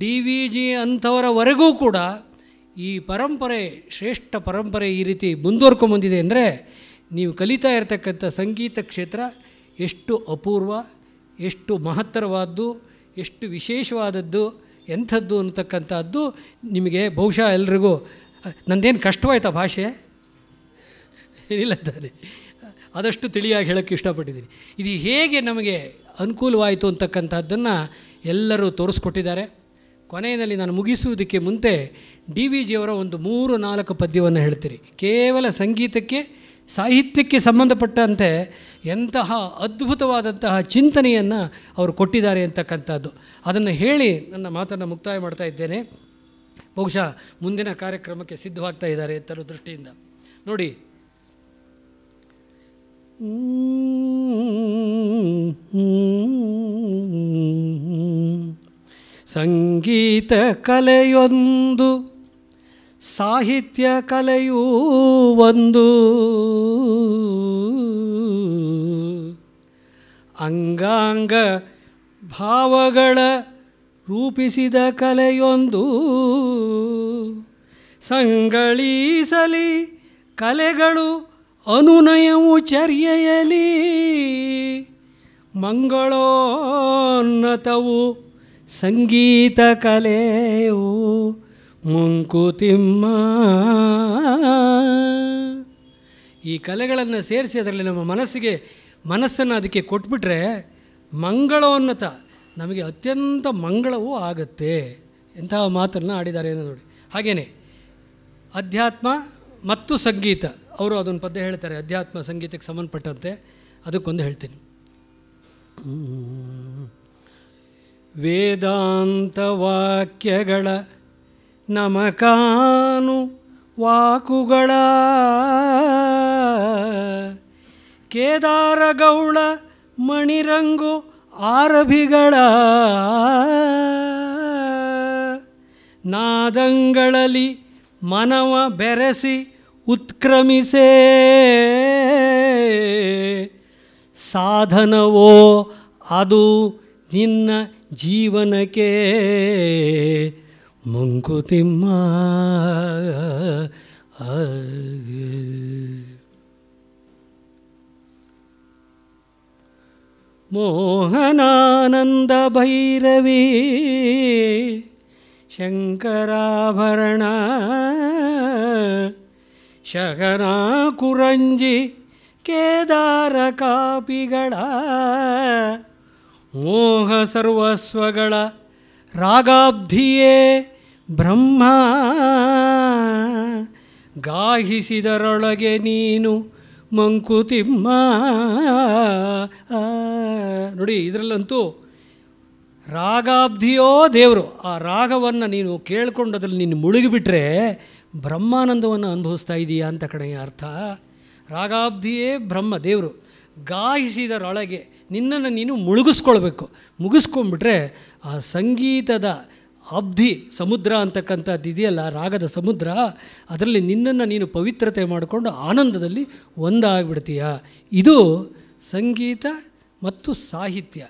ಡಿ ವಿ ಜಿ ಅಂಥವರವರೆಗೂ ಕೂಡ ಈ ಪರಂಪರೆ ಶ್ರೇಷ್ಠ ಪರಂಪರೆ ಈ ರೀತಿ ಮುಂದುವರ್ಕೊಂಬಂದಿದೆ ಅಂದರೆ ನೀವು ಕಲಿತಾ ಇರತಕ್ಕಂಥ ಸಂಗೀತ ಕ್ಷೇತ್ರ ಎಷ್ಟು ಅಪೂರ್ವ ಎಷ್ಟು ಮಹತ್ತರವಾದ್ದು ಎಷ್ಟು ವಿಶೇಷವಾದದ್ದು ಎಂಥದ್ದು ಅನ್ನತಕ್ಕಂಥದ್ದು ನಿಮಗೆ ಬಹುಶಃ ಎಲ್ರಿಗೂ ನಂದೇನು ಕಷ್ಟವಾಯ್ತಾ ಭಾಷೆ ಇಲ್ಲದ್ದಾರೆ ಆದಷ್ಟು ತಿಳಿಯಾಗಿ ಹೇಳೋಕ್ಕೆ ಇಷ್ಟಪಟ್ಟಿದ್ದೀನಿ ಇದು ಹೇಗೆ ನಮಗೆ ಅನುಕೂಲವಾಯಿತು ಅಂತಕ್ಕಂಥದ್ದನ್ನು ಎಲ್ಲರೂ ತೋರಿಸ್ಕೊಟ್ಟಿದ್ದಾರೆ ಕೊನೆಯಲ್ಲಿ ನಾನು ಮುಗಿಸುವುದಕ್ಕೆ ಮುಂದೆ ಡಿ ವಿ ಜಿಯವರ ಒಂದು ಮೂರು ನಾಲ್ಕು ಪದ್ಯವನ್ನು ಹೇಳ್ತೀರಿ ಕೇವಲ ಸಂಗೀತಕ್ಕೆ ಸಾಹಿತ್ಯಕ್ಕೆ ಸಂಬಂಧಪಟ್ಟಂತೆ ಎಂತಹ ಅದ್ಭುತವಾದಂತಹ ಚಿಂತನೆಯನ್ನು ಅವರು ಕೊಟ್ಟಿದ್ದಾರೆ ಅಂತಕ್ಕಂಥದ್ದು ಅದನ್ನು ಹೇಳಿ ನನ್ನ ಮಾತನ್ನು ಮುಕ್ತಾಯ ಮಾಡ್ತಾ ಇದ್ದೇನೆ ಬಹುಶಃ ಮುಂದಿನ ಕಾರ್ಯಕ್ರಮಕ್ಕೆ ಸಿದ್ಧವಾಗ್ತಾ ಇದ್ದಾರೆ ಅಂತ ದೃಷ್ಟಿಯಿಂದ ನೋಡಿ ಸಂಗೀತ ಕಲೆಯೊಂದು ಸಾಹಿತ್ಯ ಕಲೆಯೂ ಒಂದು ಅಂಗಾಂಗ ಭಾವಗಳ ರೂಪಿಸಿದ ಕಲೆಯೊಂದು ಸಂಗಳೀಸಲಿ ಕಲೆಗಳು ಅನುನಯವು ಚರ್ಯೆಯಲಿ ಮಂಗಳೋನ್ನತವು ಸಂಗೀತ ಕಲೆಯು ಮುಂಕುತಿಮ್ಮ ಈ ಕಲೆಗಳನ್ನು ಸೇರಿಸಿ ಅದರಲ್ಲಿ ನಮ್ಮ ಮನಸ್ಸಿಗೆ ಮನಸ್ಸನ್ನು ಅದಕ್ಕೆ ಕೊಟ್ಬಿಟ್ರೆ ಮಂಗಳೋನ್ನತ ನಮಗೆ ಅತ್ಯಂತ ಮಂಗಳವೂ ಆಗುತ್ತೆ ಎಂತಹ ಮಾತನ್ನು ಆಡಿದ್ದಾರೆ ನೋಡಿ ಹಾಗೆಯೇ ಅಧ್ಯಾತ್ಮ ಮತ್ತು ಸಂಗೀತ ಅವರು ಅದೊಂದು ಪದ್ಯ ಹೇಳ್ತಾರೆ ಅಧ್ಯಾತ್ಮ ಸಂಗೀತಕ್ಕೆ ಸಂಬಂಧಪಟ್ಟಂತೆ ಅದಕ್ಕೊಂದು ಹೇಳ್ತೀನಿ ವೇದಾಂತ ವಾಕ್ಯಗಳ ನಮಕಾನು ವಾಕುಗಳ ಕೇದಾರಗೌಳ ಮಣಿರಂಗು ಆರಭಿಗಳ ನಾದಂಗಳಲಿ ಮನವ ಬೆರೆಸಿ ಉತ್ಕ್ರಮಿಸೇ ಸಾಧನವೋ ಅದು ನಿನ್ನ ಜೀವನಕ್ಕೆ ಮಂಕುತಿಮ್ಮ ಮೋಹನಾನಂದ ಭೈರವಿ ಶಂಕರಾಭರಣ ಕುರಂಜಿ ಕೇದಾರ ಕಾಪಿಗಳ ಮೋಹ ಸರ್ವಸ್ವಗಳ ರಾಗಾಬ್ಧಿಯೇ ಬ್ರಹ್ಮ ಗಾಹಿಸಿದರೊಳಗೆ ನೀನು ಮಂಕುತಿಮ್ಮ ನೋಡಿ ಇದರಲ್ಲಂತೂ ರಾಗಾಬ್ಧಿಯೋ ದೇವರು ಆ ರಾಗವನ್ನು ನೀನು ಕೇಳಿಕೊಂಡು ಅದ್ರಲ್ಲಿ ನೀನು ಮುಳುಗಿಬಿಟ್ರೆ ಬ್ರಹ್ಮಾನಂದವನ್ನು ಅನುಭವಿಸ್ತಾ ಇದೀಯಾ ಅಂತ ಕಡೆಯ ಅರ್ಥ ರಾಗಾಬ್ಧಿಯೇ ಬ್ರಹ್ಮ ದೇವರು ಗಾಯಿಸಿದರೊಳಗೆ ನಿನ್ನನ್ನು ನೀನು ಮುಳುಗಿಸ್ಕೊಳ್ಬೇಕು ಮುಗಿಸ್ಕೊಂಡ್ಬಿಟ್ರೆ ಆ ಸಂಗೀತದ ಅಬ್ಧಿ ಸಮುದ್ರ ಅಂತಕ್ಕಂಥದ್ದು ಇದೆಯಲ್ಲ ರಾಗದ ಸಮುದ್ರ ಅದರಲ್ಲಿ ನಿನ್ನನ್ನು ನೀನು ಪವಿತ್ರತೆ ಮಾಡಿಕೊಂಡು ಆನಂದದಲ್ಲಿ ಒಂದಾಗ್ಬಿಡ್ತೀಯ ಇದು ಸಂಗೀತ ಮತ್ತು ಸಾಹಿತ್ಯ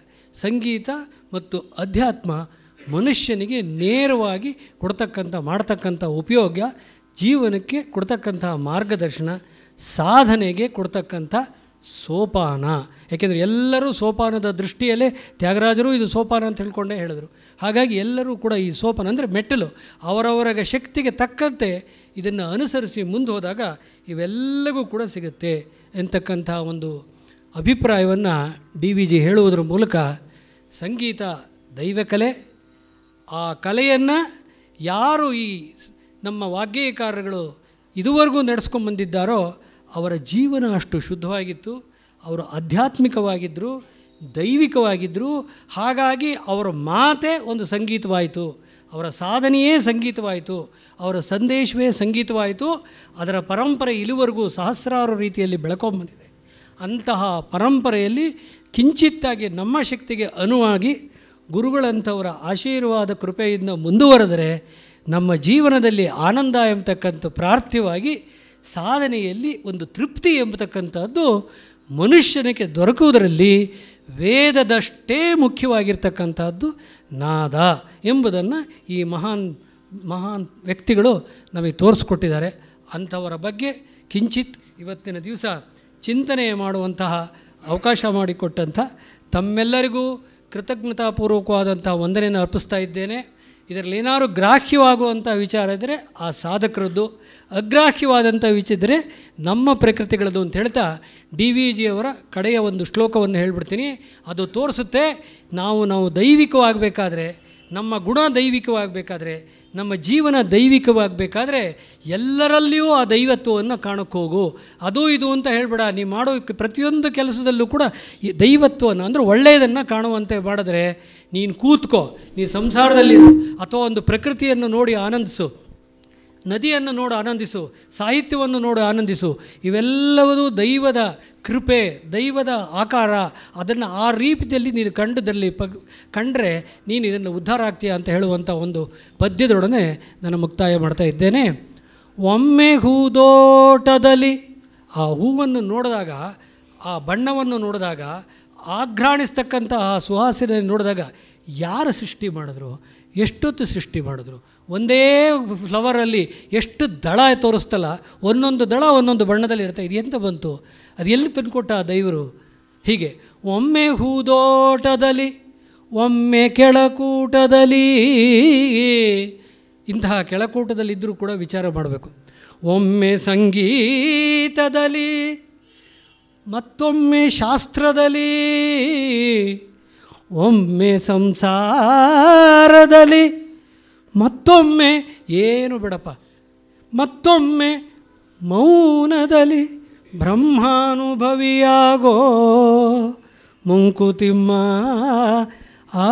ಸಂಗೀತ ಮತ್ತು ಅಧ್ಯಾತ್ಮ ಮನುಷ್ಯನಿಗೆ ನೇರವಾಗಿ ಕೊಡ್ತಕ್ಕಂಥ ಮಾಡ್ತಕ್ಕಂಥ ಉಪಯೋಗ ಜೀವನಕ್ಕೆ ಕೊಡ್ತಕ್ಕಂಥ ಮಾರ್ಗದರ್ಶನ ಸಾಧನೆಗೆ ಕೊಡ್ತಕ್ಕಂಥ ಸೋಪಾನ ಯಾಕೆಂದರೆ ಎಲ್ಲರೂ ಸೋಪಾನದ ದೃಷ್ಟಿಯಲ್ಲೇ ತ್ಯಾಗರಾಜರು ಇದು ಸೋಪಾನ ಅಂತ ಹೇಳ್ಕೊಂಡೇ ಹೇಳಿದರು ಹಾಗಾಗಿ ಎಲ್ಲರೂ ಕೂಡ ಈ ಸೋಪಾನ ಅಂದರೆ ಮೆಟ್ಟಲು ಅವರವರ ಶಕ್ತಿಗೆ ತಕ್ಕಂತೆ ಇದನ್ನು ಅನುಸರಿಸಿ ಮುಂದೆ ಹೋದಾಗ ಇವೆಲ್ಲವೂ ಕೂಡ ಸಿಗುತ್ತೆ ಎಂತಕ್ಕಂಥ ಒಂದು ಅಭಿಪ್ರಾಯವನ್ನು ಡಿ ವಿ ಜಿ ಹೇಳುವುದರ ಮೂಲಕ ಸಂಗೀತ ದೈವಕಲೆ ಆ ಕಲೆಯನ್ನು ಯಾರು ಈ ನಮ್ಮ ವಾಗ್ಗೇಯಕಾರರುಗಳು ಇದುವರೆಗೂ ನಡೆಸ್ಕೊಂಬಂದಿದ್ದಾರೋ ಅವರ ಜೀವನ ಅಷ್ಟು ಶುದ್ಧವಾಗಿತ್ತು ಅವರು ಆಧ್ಯಾತ್ಮಿಕವಾಗಿದ್ದರು ದೈವಿಕವಾಗಿದ್ದರು ಹಾಗಾಗಿ ಅವರ ಮಾತೆ ಒಂದು ಸಂಗೀತವಾಯಿತು ಅವರ ಸಾಧನೆಯೇ ಸಂಗೀತವಾಯಿತು ಅವರ ಸಂದೇಶವೇ ಸಂಗೀತವಾಯಿತು ಅದರ ಪರಂಪರೆ ಇಲ್ಲಿವರೆಗೂ ಸಹಸ್ರಾರು ರೀತಿಯಲ್ಲಿ ಬಂದಿದೆ ಅಂತಹ ಪರಂಪರೆಯಲ್ಲಿ ಕಿಂಚಿತ್ತಾಗಿ ನಮ್ಮ ಶಕ್ತಿಗೆ ಅನುವಾಗಿ ಗುರುಗಳಂಥವರ ಆಶೀರ್ವಾದ ಕೃಪೆಯಿಂದ ಮುಂದುವರೆದರೆ ನಮ್ಮ ಜೀವನದಲ್ಲಿ ಆನಂದ ಎಂಬತಕ್ಕಂಥ ಪ್ರಾರ್ಥಿವಾಗಿ ಸಾಧನೆಯಲ್ಲಿ ಒಂದು ತೃಪ್ತಿ ಎಂಬತಕ್ಕಂಥದ್ದು ಮನುಷ್ಯನಿಗೆ ದೊರಕುವುದರಲ್ಲಿ ವೇದದಷ್ಟೇ ಮುಖ್ಯವಾಗಿರ್ತಕ್ಕಂಥದ್ದು ನಾದ ಎಂಬುದನ್ನು ಈ ಮಹಾನ್ ಮಹಾನ್ ವ್ಯಕ್ತಿಗಳು ನಮಗೆ ತೋರಿಸ್ಕೊಟ್ಟಿದ್ದಾರೆ ಅಂಥವರ ಬಗ್ಗೆ ಕಿಂಚಿತ್ ಇವತ್ತಿನ ದಿವಸ ಚಿಂತನೆ ಮಾಡುವಂತಹ ಅವಕಾಶ ಮಾಡಿಕೊಟ್ಟಂಥ ತಮ್ಮೆಲ್ಲರಿಗೂ ಕೃತಜ್ಞತಾಪೂರ್ವಕವಾದಂಥ ವಂದನೆಯನ್ನು ಅರ್ಪಿಸ್ತಾ ಇದ್ದೇನೆ ಇದರಲ್ಲಿ ಏನಾದರೂ ಗ್ರಾಹ್ಯವಾಗುವಂಥ ವಿಚಾರ ಇದ್ದರೆ ಆ ಸಾಧಕರದ್ದು ಅಗ್ರಾಹ್ಯವಾದಂಥ ವಿಚಾರ ಇದ್ದರೆ ನಮ್ಮ ಪ್ರಕೃತಿಗಳದ್ದು ಅಂತ ಹೇಳ್ತಾ ಡಿ ವಿ ಜಿಯವರ ಕಡೆಯ ಒಂದು ಶ್ಲೋಕವನ್ನು ಹೇಳ್ಬಿಡ್ತೀನಿ ಅದು ತೋರಿಸುತ್ತೆ ನಾವು ನಾವು ದೈವಿಕವಾಗಬೇಕಾದ್ರೆ ನಮ್ಮ ಗುಣ ದೈವಿಕವಾಗಬೇಕಾದ್ರೆ ನಮ್ಮ ಜೀವನ ದೈವಿಕವಾಗಬೇಕಾದ್ರೆ ಎಲ್ಲರಲ್ಲಿಯೂ ಆ ದೈವತ್ವವನ್ನು ಹೋಗು ಅದು ಇದು ಅಂತ ಹೇಳ್ಬೇಡ ನೀವು ಮಾಡೋ ಪ್ರತಿಯೊಂದು ಕೆಲಸದಲ್ಲೂ ಕೂಡ ಈ ದೈವತ್ವನ ಅಂದರೆ ಒಳ್ಳೆಯದನ್ನು ಕಾಣುವಂತೆ ಮಾಡಿದ್ರೆ ನೀನು ಕೂತ್ಕೋ ನೀನು ಸಂಸಾರದಲ್ಲಿರೋ ಅಥವಾ ಒಂದು ಪ್ರಕೃತಿಯನ್ನು ನೋಡಿ ಆನಂದಿಸು ನದಿಯನ್ನು ನೋಡು ಆನಂದಿಸು ಸಾಹಿತ್ಯವನ್ನು ನೋಡು ಆನಂದಿಸು ಇವೆಲ್ಲವೂ ದೈವದ ಕೃಪೆ ದೈವದ ಆಕಾರ ಅದನ್ನು ಆ ರೀತಿಯಲ್ಲಿ ನೀನು ಕಂಡದಲ್ಲಿ ಪ ಕಂಡರೆ ನೀನು ಇದನ್ನು ಉದ್ಧಾರ ಆಗ್ತೀಯ ಅಂತ ಹೇಳುವಂಥ ಒಂದು ಪದ್ಯದೊಡನೆ ನಾನು ಮುಕ್ತಾಯ ಮಾಡ್ತಾ ಇದ್ದೇನೆ ಒಮ್ಮೆ ಹೂದೋಟದಲ್ಲಿ ಆ ಹೂವನ್ನು ನೋಡಿದಾಗ ಆ ಬಣ್ಣವನ್ನು ನೋಡಿದಾಗ ಆ ಸುಹಾಸಿನ ನೋಡಿದಾಗ ಯಾರು ಸೃಷ್ಟಿ ಮಾಡಿದ್ರು ಎಷ್ಟೊತ್ತು ಸೃಷ್ಟಿ ಮಾಡಿದ್ರು ಒಂದೇ ಫ್ಲವರಲ್ಲಿ ಎಷ್ಟು ದಳ ತೋರಿಸ್ತಲ್ಲ ಒಂದೊಂದು ದಳ ಒಂದೊಂದು ಬಣ್ಣದಲ್ಲಿ ಇರುತ್ತೆ ಇದು ಎಂತ ಬಂತು ಅದು ಎಲ್ಲಿ ತಂದುಕೊಟ್ಟ ದೈವರು ಹೀಗೆ ಒಮ್ಮೆ ಹೂದೋಟದಲ್ಲಿ ಒಮ್ಮೆ ಕೆಳಕೂಟದಲ್ಲಿ ಇಂತಹ ಕೆಳಕೂಟದಲ್ಲಿದ್ದರೂ ಕೂಡ ವಿಚಾರ ಮಾಡಬೇಕು ಒಮ್ಮೆ ಸಂಗೀತದಲ್ಲಿ ಮತ್ತೊಮ್ಮೆ ಶಾಸ್ತ್ರದಲ್ಲಿ ಒಮ್ಮೆ ಸಂಸಾರದಲ್ಲಿ ಮತ್ತೊಮ್ಮೆ ಏನು ಬಿಡಪ್ಪ ಮತ್ತೊಮ್ಮೆ ಮೌನದಲ್ಲಿ ಬ್ರಹ್ಮಾನುಭವಿಯಾಗೋ ಮುಂಕುತಿಮ್ಮ ಆ